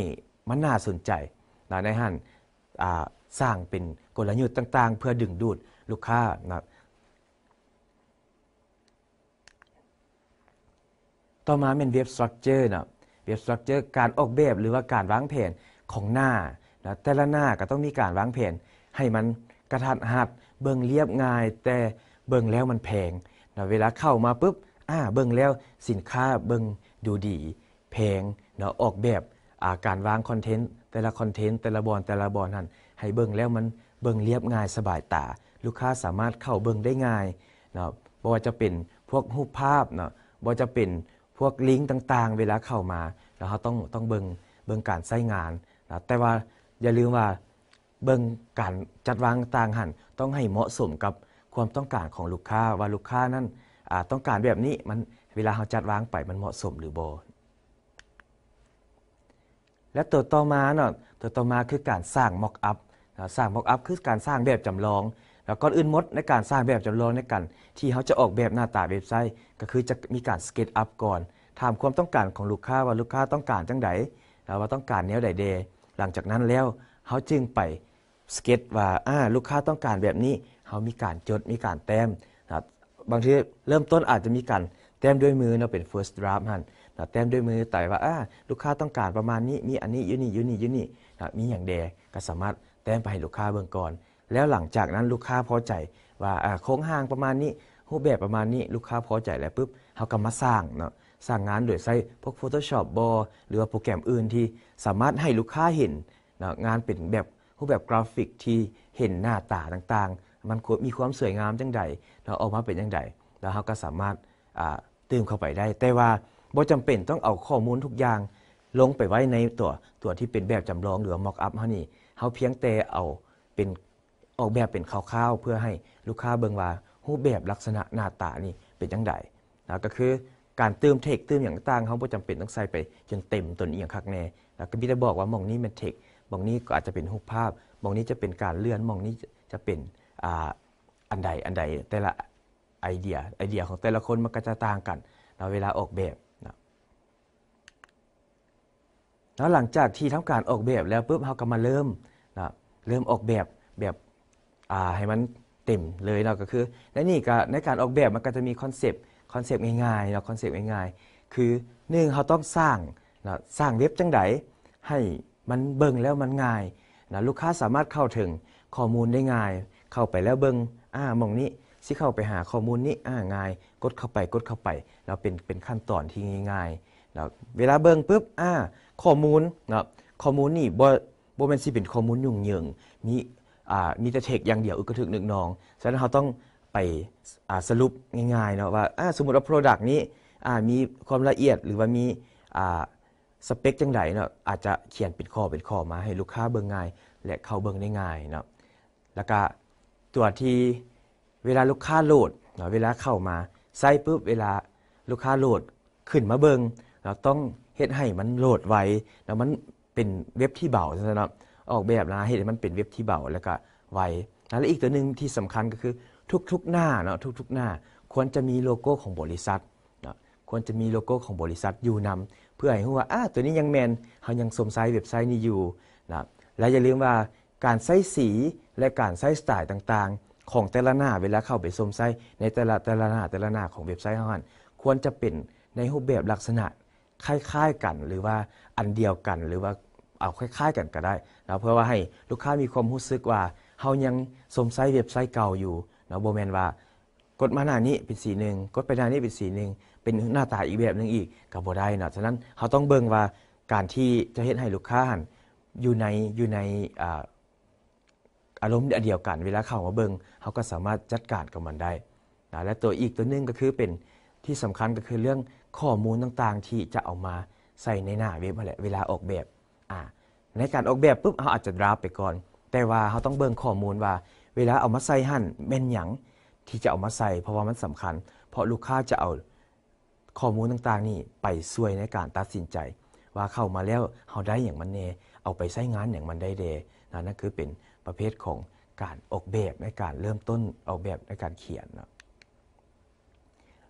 มันน่าสนใจนะในหันสร้างเป็นลยุะธย์ต่างๆ เพื่อดึงดูดลูกค้านะต่อมาเป็นเว็บสตรัคเจอร์นะเว็บสตรัคเจอร์การออกแบบหรือว่าการวางแผนของหน้านะแต่ละหน้าก็ต้องมีการวางแผน ให้มันกระทัดหัดเบิ่งเรียบง่ายแต่เบิ่งแล้วมันแพงนะเวลาเข้ามาปุ๊บ อ่า เบิ่งแล้วสินค้าเบิ่งดูดีแพงเนาะออกแบบาการวางคอนเทนต์แต่ละคอนเทนต์แต่ละบอนแต่ละบอนนั่นให้เบิ่งแล้วมันเบิ่งเรียบง่ายสบายตา ลูกค้าสามารถเข้าเบิ่งได้ง่ายนะบ่ว่าจะเป็นพวกรูปภาพเนาะบ่จะเป็นพวกลิงก์ต่างๆ เวลาเข้ามา แล้วเขาต้องต้องเบิ่งเบิ่งการใช้งานนะแต่ว่าอย่าลืมว่าเบิ่งการจัดวางต่างหันต้องให้เหมาะสมกับความต้องการของลูกค้าว่าลูกค้านั้นต้องการแบบนี้มันเวลาเขาจัดวางไปมันเหมาะสมหรือบ่และตัวต่อมาเนาะตัวต่อมาคือการสร้างม็อกอัพสร้างม็อกอัพคือการสร้างแบบจำลอง แล้วก็อื่นมดในการสร้างแบบจำลองในการที่เขาจะออกแบบหน้าตาเว็บไซต์ ก็คือจะมีการสเก็ตอัพก่อน ถามความต้องการของลูกค้าว่าลูกค้าต้องการจังไดแล้วว่าต้องการแนวใดเดหลังจากนั้นแล้วเขาจึงไปสเก็ตว่า ลูกค้าต้องการแบบนี้ เขามีการจด มีการแต้มนะบางทีเริ่มต้นอาจจะมีการแต้มด้วยมือเนาะเป็น first draft ฮันะแต้มด้วยมือแต่ว่าลูกค้าต้องการประมาณนี้ มีอันนี้อยู่นี่อยู่นี่อยู่นี่มีอย่างเดก็สามารถแต้มไปให้ลูกค้าเบื้องก่อน แล้วหลังจากนั้นลูกค้าพอใจว่าโค้งห่างประมาณนี้ รูปแบบประมาณนี้ลูกค้าพอใจแล้วปุ๊บ เขาก็มาสร้างเนาะ สร้างงานโดยใช้พวก Photoshop บอหรือว่าโปรแกรมอื่นที่สามารถให้ลูกค้าเห็นนะงานเป็นแบบรูปแบบกราฟิกที่เห็นหน้าตาต่างๆ มันมีความสวยงามจังใดเนาออกมาเป็นจังใดแล้วเขาก็สามารถเติมเข้าไปได้ แต่ว่าบ่จำเป็นต้องเอาข้อมูลทุกอย่างลงไปไว้ในตัวตัวที่เป็นแบบจำลองหรือม็อกอัพเท่านี้เขาเพียงแต่เอาเป็นออกแบบเป็นคร่าวๆ เพื่อให้ลูกค้าเบิ่งว่ารูปแบบลักษณะหน้าตานี่เป็นจังไดนะก็คือการเติมเทคเติมอย่างต่างเขาบ่จาเป็นต้องใส่ไปจนเต็มตัวนี้อย่างคักแน่แล้วก็มีแต่บอกว่ามองนี้มันเทคมองนี้ก็อาจจะเป็นรูปภาพ มองนี้จะเป็นการเลื่อน มองนี้จะเป็นอันใดอันใดแต่ละไอเดียไอเดียของแต่ละคนมันก็จะต่างกันนะเวลาออกแบบนะแล้วหลังจากที่ทำการออกแบบแล้วปุ๊บเราก็มาเริ่มเริ่มออกแบบแบบให้มันเต็มเลยเนาะก็คือและนี่ก็ในการออกแบบมันก็จะมีคอนเซปต์คอนเซปต์ง่ายๆเนาะคอนเซปต์ง่ายๆคือหนึ่งเขาต้องสร้างนะสร้างเว็บจังไดให้มันเบิ่งแล้วมันง่ายนะลูกค้าสามารถเข้าถึงข้อมูลได้ง่าย เข้าไปแล้วเบิ่งอ่ามองนี้สิเข้าไปหาข้อมูลนี้อ่าง่ายกดเข้าไปกดเข้าไปเราเป็นเป็นขั้นตอนที่ง่ายๆนะเวลาเบิ่งปุ๊บอ่าข้อมูลนะข้อมูลนี่บบ่แม่นสิเป็นข้อมูลยุ่งเหยิงมีอ่ามีแต่เทคอย่างเดียวอึกกระทึกนึกนองฉะนั้นเราต้องไปสรุปง่ายๆเนาะว่าสมมติว่า Product นี้มีความละเอียดหรือว่ามีสเปคจังไดเนาะอาจจะเขียนเป็นข้อเป็นข้อมาให้ลูกค้าเบิ่งง่าย และเข้าเบิ่งได้ง่ายเนาะแล้วก็ตัวที่เวลาลูกค้าโหลดเนาะเวลาเข้ามาใส่ปุ๊บเวลาลูกค้าโหลดขึ้นมาเบิ่งเราต้องเฮ็ดให้มันโหลดไวแล้วมันเป็นเว็บที่เบาใช่ไหมรับออกแบบนะให้มันเป็นเว็บที่เบาแล้วก็ไวแล้วอีกตัวหนึ่งที่สำคัญก็คือทุก ๆหน้าเนาะทุกๆหน้า ควรจะมีโลโก้ของบริษัทนะควรจะมีโลโก้ของบริษัทอยู่นำ เพื่อให้รู้ว่าอ่าตัวนี้ยังแมนเขายังสมไซส์เว็บไซต์นี้อยู่นะและอย่าลืมว่าการใส้สีและการใส้สไตล์ต่างๆ ของแต่ละหน้าเวลาเข้าไปสมไซส์ในแต่ละแต่ละหน้าแต่ละหน้าของเว็บไซต์เขาหันควรจะเป็นในรูปแบบลักษณะคล้ายๆกันหรือว่าอันเดียวกันหรือว่าเอาคล้ายๆกันก็ได้นะเพื่อว่าให้ลูกค้ามีความรู้สึกว่าเฮายังสมไซเว็บไซต์เก่าอยู่นะโบแมนว่ากดมาหน้านี้เป็นสีหนึ่งกดไปหน้านี้เป็นสีหนึ่งเป็นหน้าตาอีกแบบหนึ่งอีก ก็บบได้นะฉะนั้นเขาต้องเบิ่งว่าการที่จะเห็นให้ลูกค้าอยู่ในอยู่ในอารมณ์เดียวกัน เวลาเข้ามาเบิ่งเขาก็สามารถจัดการกับมันได้นะและตัวอีกตัวนึงก็คือเป็นที่สำคัญก็คือเรื่องข้อมูลต่างๆที่จะเอามาใส่ในหน้าเว็บแหละ เวลาออกแบบ่าในการออกแบบปุ๊บเขาอาจจะดราฟไปก่อน แต่ว่าเขาต้องเบิ่งข้อมูลว่าเวลาเอามาใส่หั่นแม่นหยังที่จะเอามาใส่เพราะว่ามันสำคัญ เพราะลูกค้าจะเอาข้อมูลต่างๆนี่ไปช่วยในการตัดสินใจ ว่าเข้ามาแล้วเขาได้อย่างมันเน่เอาไปใช้งานอย่างมันได้เดนนั่นคือเป็นประเภทของการออกแบบในการเริ่มต้นออกแบบในการเขียนเนาะ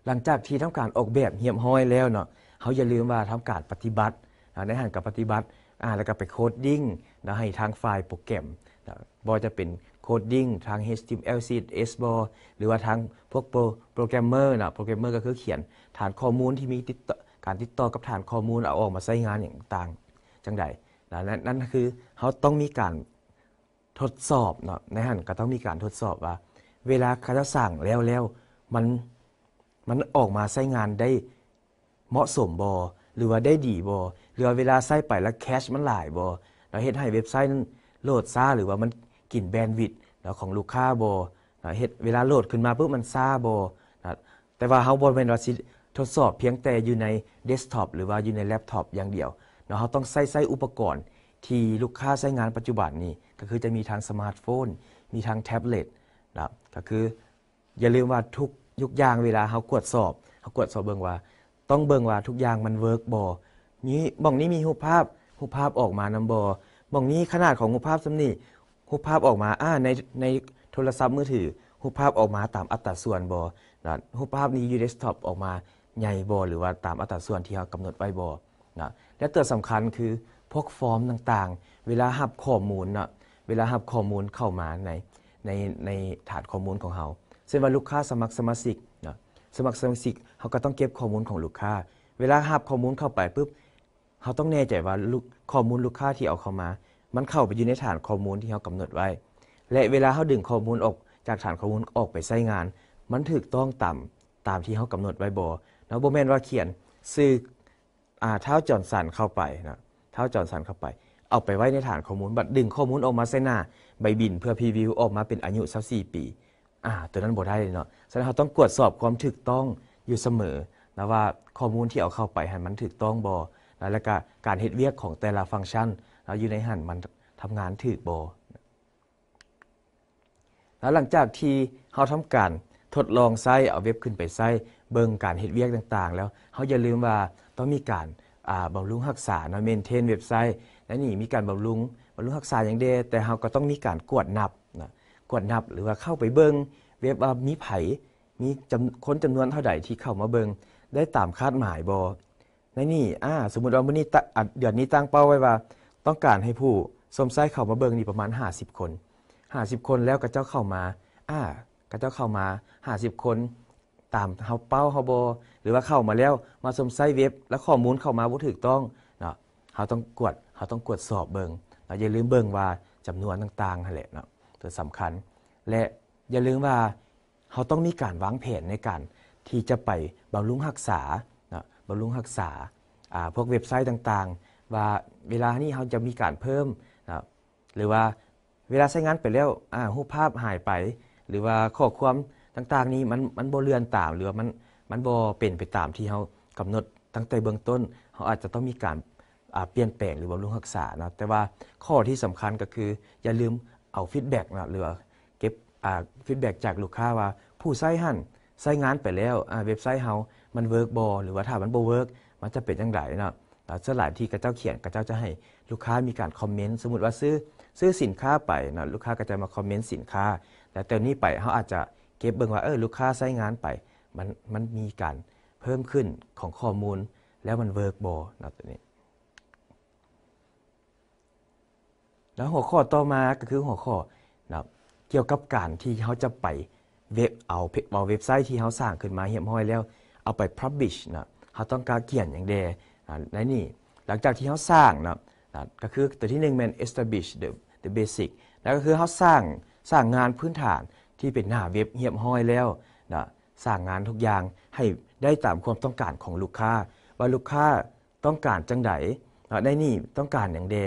หลังจากที่ทำการออกแบบเหี่ยมห้อยแล้วเนาะเขาอย่าลืมว่าทำการปฏิบัติในหันกับปฏิบัติอ่าแล้วก็ไปโคดดิ้งแล้วให้ทางไฟล์โปรแกรมบอจะเป็นโคดดิ้ง ทาง HTML CSS บอหรือว่าทางพวกโปรแกรมเมอร์นะโปรแกรมเมอร์ก็คือเขียนฐานข้อมูลที่มีติดการติดต่อกับฐานข้อมูลเอาออกมาใช้งานอย่างต่างจังใดนั่นนั่นคือเขาต้องมีการทดสอบเนาะในหันก็ต้องมีการทดสอบว่า เวลาเขาจะสั่งแล้วแล้วมันมันออกมาใช้งานได้เหมาะสมบอหรือว่าได้ดีบอือเวลาใส่ไปแล้วแคชมันหลายบ่เราเฮ็ดให้เว็บไซต์นั้นโหลดซ่าหรือว่ามันกินแบนด์วิดต์ของลูกค้าบ่เราเฮ็ดเวลาโหลดขึ้นมาปุ๊บมันซ่าบ่แต่ว่าเฮาบ่แม่นว่าสิทดสอบเพียงแต่อยู่ในเดสก์ท็อปหรือว่าอยู่ในแล็ปท็อปอย่างเดียวเนาะเฮาต้องใส่ใส่อุปกรณ์ที่ลูกค้าใช้งานปัจจุบันนี้ ก็คือจะมีทางสมาร์ทโฟน มีทางแท็บเล็ตนะก็คืออย่าลืมว่าทุกยุกยางเวลาเขากวดสอบ เขากวดสอบเบิ่งว่า ต้องเบิ่งว่าทุกอย่างมันเวิร์กบ่นี่บ่องนี้มีหูปภาพหูปภาพออกมานำบอบ่องนี้ขนาดของหูปภาพสำนี่หูปภาพออกมา อ่า ในในโทรศัพท์มือถือหูปภาพออกมาตามอัตราส่วนบอนะหูภาพนี้อยู่เดสก์ท็อปออกมาใหญ่บอหรือว่าตามอัตราส่วนที่เรากำหนดไว้บอนะและตัวสำคัญคือพวกฟอร์มต่างๆ เวลาหับข้อมูลเนาะ เวลาหับข้อมูลเข้ามา ในในในฐานข้อมูลของเราเช่นว่าลูกค้าสมัครสมาชิกเนาะสมัครสมาชิกเขาก็ต้องเก็บข้อมูลของลูกค้า เวลาหับข้อมูลเข้าไปปุ๊บเขาต้องแน่ใจว่าข้อมูลลูกค้าที่เอาเข้ามา มันเข้าไปอยู่ในฐานข้อมูลที่เขากำหนดไว้ และเวลาเขาดึงข้อมูลออกจากฐานข้อมูลออกไปใช้งาน มันถูกต้องตามตามที่เขากำหนดไว้บ่นะบ่แม่นว่าเขียนซื้ออ่าเท้าจอนสันเข้าไปนะเท้าจอนสันเข้าไป เอาไปไว้ในฐานข้อมูลบัดดึงข้อมูลออกมาใส่หน้าใบบินเพื่อพรีวิวออกมาเป็นอายุสักสี่ปี อ่าตัวนั้นบ่ได้เลยเนาะฉะนั้นเราต้องตรวจสอบความถูกต้องอยู่เสมอนะว่าข้อมูลที่เอาเข้าไปให้มันถูกต้องบ่และก็การเฮ็ดเวียกของแต่ละฟังก์ชันเราอยู่ในหันมันทำงานถือโบแล้วหลังจากที่เขาทำการทดลองไส้เอาเว็บขึ้นไปไส้เบิ่งการเฮ็ดเวียกต่าง ๆ แล้วเขาอย่าลืมว่าต้องมีการบำรุงรักษาเนาะเมนเทน เว็บไซต์ และนี่มีการบำรุงบำรุงรักษาอย่างเดียแต่เราก็ต้องมีการกวดนับนะกวดนับหรือว่าเข้าไปเบิ่งเว็บว่ามีไผมีคนจำนวนเท่าใดที่เข้ามาเบิ่งได้ตามคาดหมายบ่ในนี่อ่าสมมติว่ามื้อนี้ตัดเดือนนี้ตั้งเป้าไว้ว่าต้องการให้ผู้สมไซเข้ามาเบิ่งนี่ประมาณ 50 คน 50 คนแล้วก็เจ้าเข้ามาอ่ากระเจ้าเข้ามา 50 คน ตามเฮาเป้าเฮาบหรือว่าเข้ามาแล้วมาสมไซเว็บ แล้วข้อมูลเข้ามาบ่ถูกต้องเนาะเฮาต้องกวดเฮาต้องกวดสอบเบิ่งเราอย่าลืมเบิ่งว่าจำนวนต่างๆนั่นแหละเนาะตัวสำคัญ และอย่าลืมว่าเฮาต้องมีการวางแผนในการที่จะไปบำรุงรักษาบำรุงรักษา พวกเว็บไซต์ต่างๆ ว่าเวลานี้เขาจะมีการเพิ่มนะหรือว่าเวลาใช้งานไปแล้วรูปภาพหายไป หรือว่าข้อความต่างๆนี้มันมันบเลือนตามหรือว่ามันมันบเป็นไปตามที่เขากำหนดตั้งแต่เบื้องต้นเขาอาจจะต้องมีการเปลี่ยนแปลงหรือบำรุงรักษานะแต่ว่าข้อที่สำคัญก็คืออย่าลืมเอาฟีดแบ็กนะหรือเก็บฟีดแบ็กจากลูกค้าว่า ผู้ใช้หันใช้งานไปแล้วเว็บไซต์เขามันเวิร์กบอหรือว่าถ้ามันบ่เวิร์กมันจะเป็นยังไงเนาะสลายที่กระเจ้าเขียนกระเจ้าจะให้ลูกค้ามีการคอมเมนต์สมมติว่าซื้อซื้อสินค้าไปนะลูกค้าก็จะมาคอมเมนต์สินค้า แต่ตอนนี้ไปเขาอาจจะเก็บเบิ่งว่า เออลูกค้าใช้งานไปมันมันมีการเพิ่มขึ้นของข้อมูลแล้วมันเวิร์กบอนะตัวนี้แล้วหัวข้อต่อมาก็คือหัวข้อนะเกี่ยวกับการที่เขาจะไปเว็บเอาเอาเว็บไซต์ที่เขาสร้างขึ้นมาเหี่ยมห้อยแล้วเอาไปพับบิชนะเขาต้องการเขียนอย่างเดในนี่หลังจากที่เขาสร้างนะนะก็คือตัวที่หนึ่งมัน establish the the basic แล้วก็คือเขาสร้างสร้างงานพื้นฐานที่เป็นหน้าเว็บเหียบห้อยแล้วนะสร้างงานทุกอย่างให้ได้ตามความต้องการของลูกค้าว่าลูกค้าต้องการจังไดนะได้นี่ต้องการอย่างเด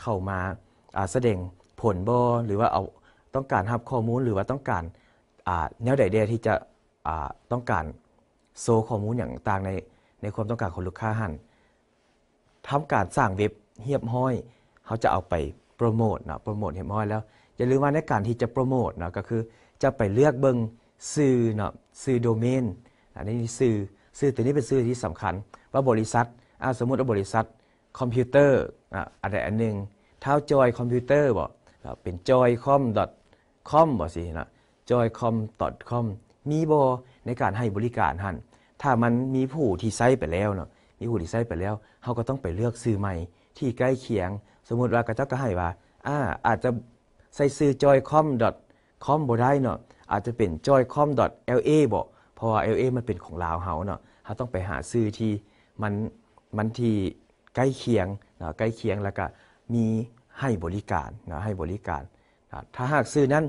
เข้ามาแสดงผลบอหรือว่าเอาต้องการรับข้อมูล หรือว่าต้องการแนวใดเดที่จะต้องการโซข้อมูลอย่างต่างในในความต้องการของลูกค้าหันทำการสร้างเว็บเฮียบห้อย เขาจะเอาไปโปรโมทนะโปรโมทเฮียบห้อยแล้ว อย่าลืมว่าในการที่จะโปรโมทนะก็คือจะไปเลือกเบิงซื้อเนาะซื้อโดเมนอันนี้ซื้อซื้อตัวนี้เป็นซื้อที่สำคัญว่าบริษัทสมมติว่าบริษัทคอมพิวเตอร์อันใดอันหนึ่งเท้าจอยคอมพิวเตอร์บอกเป็น joycom com บอกสินะ joycom com มีบอในการให้บริการหันถ้ามันมีผู้ที่ใช้ไปแล้วเนาะมีผู้ที่ใช้ไปแล้ว เขาก็ต้องไปเลือกซื้อใหม่ ที่ใกล้เคียง สมมุติว่ากระเจ้าก็ให้ว่าอ่าอาจจะใส่ซื้อ joycom.com บ่ได้เนาะอาจจะเป็น joycom.la บ่เพราะว่า LA มันเป็นของลาวเฮาเนาะเขาต้องไปหาซื้อที่มัน มันที่ใกล้เคียงเนาะใกล้เคียงแล้วก็มีให้บริการเนาะให้บริการ ถ้าหากซื้อนั้น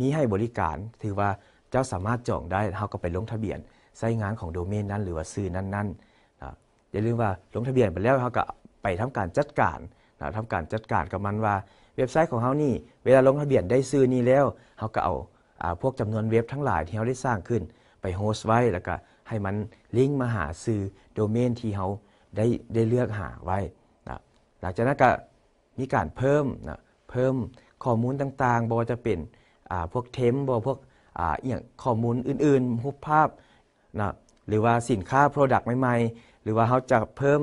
มีให้บริการ ถือว่าเจ้าสามารถจองได้เขาก็ไปลงทะเบียนไซต์งานของโดเมนนั้นหรือว่าซื้อนั้นๆนะอย่าลืมว่าลงทะเบียนไปแล้วเขาก็ไปทำการจัดการนะทำการจัดการกับมันว่าเว็บไซต์ของเขานี่เวลาลงทะเบียนได้ซื้อนี้แล้วเขาก็เอาพวกจำนวนเว็บทั้งหลายที่เขาได้สร้างขึ้นไปโฮสต์ไว้แล้วก็ให้มันลิงก์มาหาซื้อโดเมนที่เขาได้ได้เลือกหาไว้นะหลังจากนั้นก็มีการเพิ่มนะเพิ่มข้อมูลต่างๆบอจะเป็นพวกเทมบอพวกออย่างข้อมูลอื่น ๆ รูปภาพนะหรือว่าสินค้า Product ใหม่ๆหรือว่าเขาจะเพิ่ม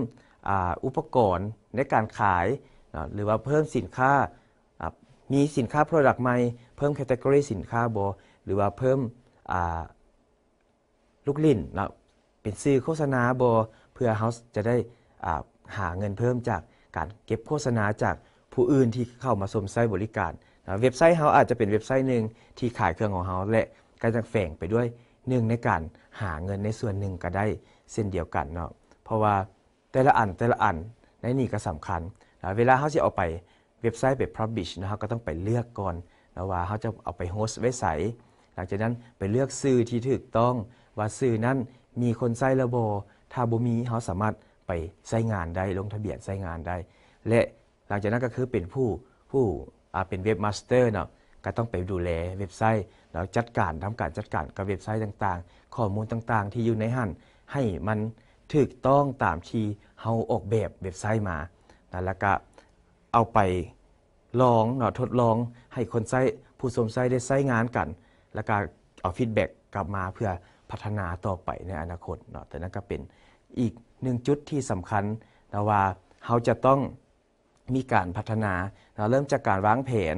อุปกรณ์ในการขายนะหรือว่าเพิ่มสินค้า มีสินค้า Product ใหม่ เพิ่มแคตตากรีสินค้าบหรือว่าเพิ่มลูกลิ่นนะเป็นซื้อโฆษณาบเพื่อเขาจะได้หาเงินเพิ่มจากการเก็บโฆษณาจากผู้อื่นที่เข้ามาสมไซบริการนะเว็บไซต์เขาอาจจะเป็นเว็บไซต์หนึ่งที่ขายเครื่องของเขาและการจะแฝงไปด้วยหนึ่งในการหาเงินในส่วนหนึ่งก็ได้เส้นเดียวกันเนาะเพราะว่าแต่ละอันแต่ละอันในนี่ก็สำคัญนะเวลาเขาจะเอาไปเว็บไซต์ไป publish นะครก็ต้องไปเลือกก่อนนะว่าเขาจะเอาไปโฮสต์ไว้ใสหลังจากนั้น ไปเลือกสื่อที่ถูกต้อง ว่าสื่อนั้นมีคนใช้ระบบถ้าบ่มีเขาสามารถไปใช้งานได้ลงทะเบียนใช้งานได้ และหลังจากนั้นก็คือเป็นผู้ผู้เป็นเว็บมาสเตอร์เนาะก็ต้องไปดูแลเว็บไซต์แล้วจัดการทำการจัดการกับเว็บไซต์ต่างๆ ข้อมูลต่างๆ ที่อยู่ในหันให้มันถูกต้องตามที่เฮาออกแบบเว็บไซต์มาแล้วก็เอาไปลองเนาะทดลองให้คนใช้ผู้สมใช้ได้ใช้งานกัน แล้วก็เอาฟีดแบ็กกลับมาเพื่อพัฒนาต่อไปในอนาคตเนาะแต่นั่นก็เป็นอีกหนึ่งจุดที่สำคัญนะว่าเราจะต้องมีการพัฒนาเราเริ่มจากการวางแผน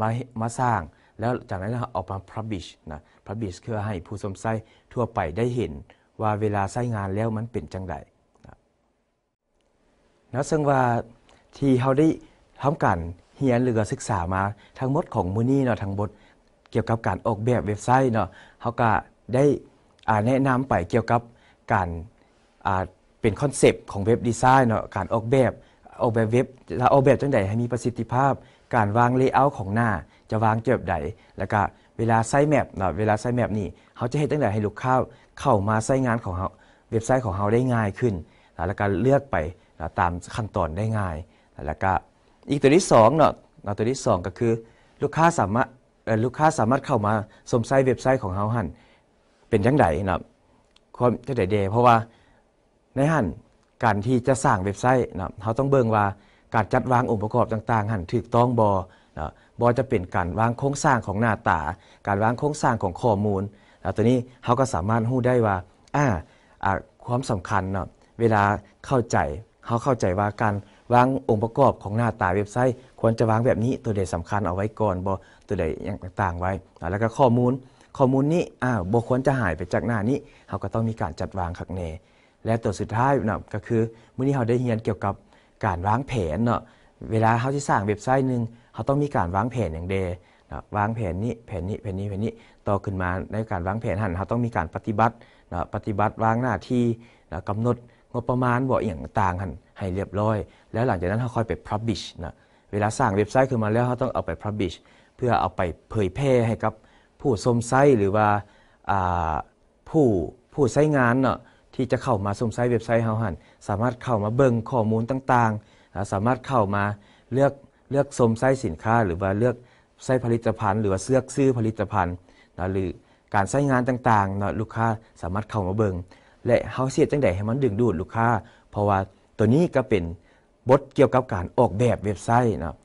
มามาสร้างแล้วจากนั้นออกมาพ u b บบิชนะพับบิชเคือให้ผู้สมไส้ทั่วไปได้เห็นว่าเวลาไส้งานแล้วมันเป็นจังไดนะนะซึ่งว่าที่เขาได้ทำการเรียนหรือศึกษามาทั้งหมดของมูนี่เนาะทั้งบทเกี่ยวกับการออกแบบเว็บไซต์เนาะเขาก็ได้แนะนำไปเกี่ยวกับการเป็นคอนเซปต์ของเว็บดีไซน์เนาะการออกแบบออกแบบเว็บ แล้วออกแบบจังใดให้มีประสิทธิภาพ การวางเลเยอร์ของหน้าจะวางเจ็บใด แล้วก็เวลาใส่แมปเวลาใส่แมปนี่เขาจะให้ตั้งแต่ให้ลูกค้าเข้ามาใช่งานของเราเว็บไซต์ของเราได้ง่ายขึ้น แล้วก็เลือกไปตามขั้นตอนได้ง่าย แล้วก็อีกตัวที่2เนาะตัวที่2ก็คือลูกค้าสามารถลูกค้าสามารถเข้ามาสมไซต์เว็บไซต์ของเราหันเป็นยังไงนะความจะไดเดเพราะว่าในหันการที่จะสร้างเว็บไซต์นะเขาต้องเบิ่งว่าการจัดวางองค์ประกอบต่าง ๆหันถูกต้องบอนะบอจะเป็นการวางโครงสร้างของหน้าตา การวางโครงสร้างของข้อมูลแล้วตัวนี้เขาก็สามารถหู้ได้ว่าอ่า ความสำคัญเนาะ เวลาเข้าใจเขาเข้าใจว่าการวางองค์ประกอบของหน้าตาเว็บไซต์ ควรจะวางแบบนี้ ตัวใดสำคัญเอาไว้ก่อนบอตัวใดอย่างต่างๆไว้ แล้วก็ข้อมูล ข้อมูลนี้อ่าวบควรจะหายไปจากหน้านี้ เขาก็ต้องมีการจัดวางขักเนและตัวสุดท้ายเนาะ ก็คือเมื่อนี้เราได้เรียนเกี่ยวกับการวางแผนเนาะ เวลาเขาที่สร้างเว็บไซต์หนึ่งเขาต้องมีการวางแผนอย่างเดนะวางแผนนี้แผนนี้แผนนี้แผนนี้ต่อขึ้นมาในการวางแผนหันเขาต้องมีการปฏิบัตินะปฏิบัติวางหน้าที่นะกำหนดงบประมาณบ่ออย่างต่างหันให้เรียบร้อย แล้วหลังจากนั้นเขาค่อยไป publish นะเวลาสร้างเว็บไซต์ขึ้นมาแล้วเขาต้องเอาไป publish เพื่อเอาไปเผยแพร่ให้กับผู้ชมไซต์หรือว่าผู้ผู้ใช้งานเนาะที่จะเข้ามาชมไซต์เว็บไซต์เขาหันสามารถเข้ามาเบิ่งข้อมูลต่างๆ สามารถเข้ามาเลือกเลือกสมไส้สินค้า หรือว่าเลือกไส้ผลิตภัณฑ์ หรือว่าเสื้อซื้อผลิตภัณฑ์นะหรือการใช้งานต่างๆนะลูกค้าสามารถเข้ามาเบิง และเฮาเสียจังไดให้มันดึงดูดลูกค้า เพราะว่าตัวนี้ก็เป็นบทเกี่ยวกับการออกแบบเว็บไซต์นะ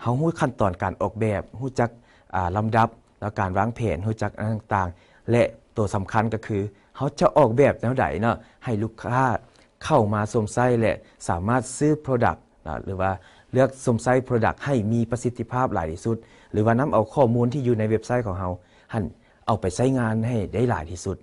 เฮาฮู้ขั้นตอนการออกแบบฮู้จักอ่าลำดับแล้วการวางแผนฮู้จักอต่าง ๆ และตัวสำคัญก็คือเฮาจะออกแบบแนวใดเนาะให้ลูกค้าเข้ามาสมไส้และสามารถซื้อ Product นะหรือว่าเลือกสมไซต์ p r o d u c ตให้มีประสิทธิภาพหลายที่สุด หรือว่านำเอาข้อมูลที่อยู่ในเว็บไซต์ของเราหันเอาไปใช้งานให้ได้หลายที่สุด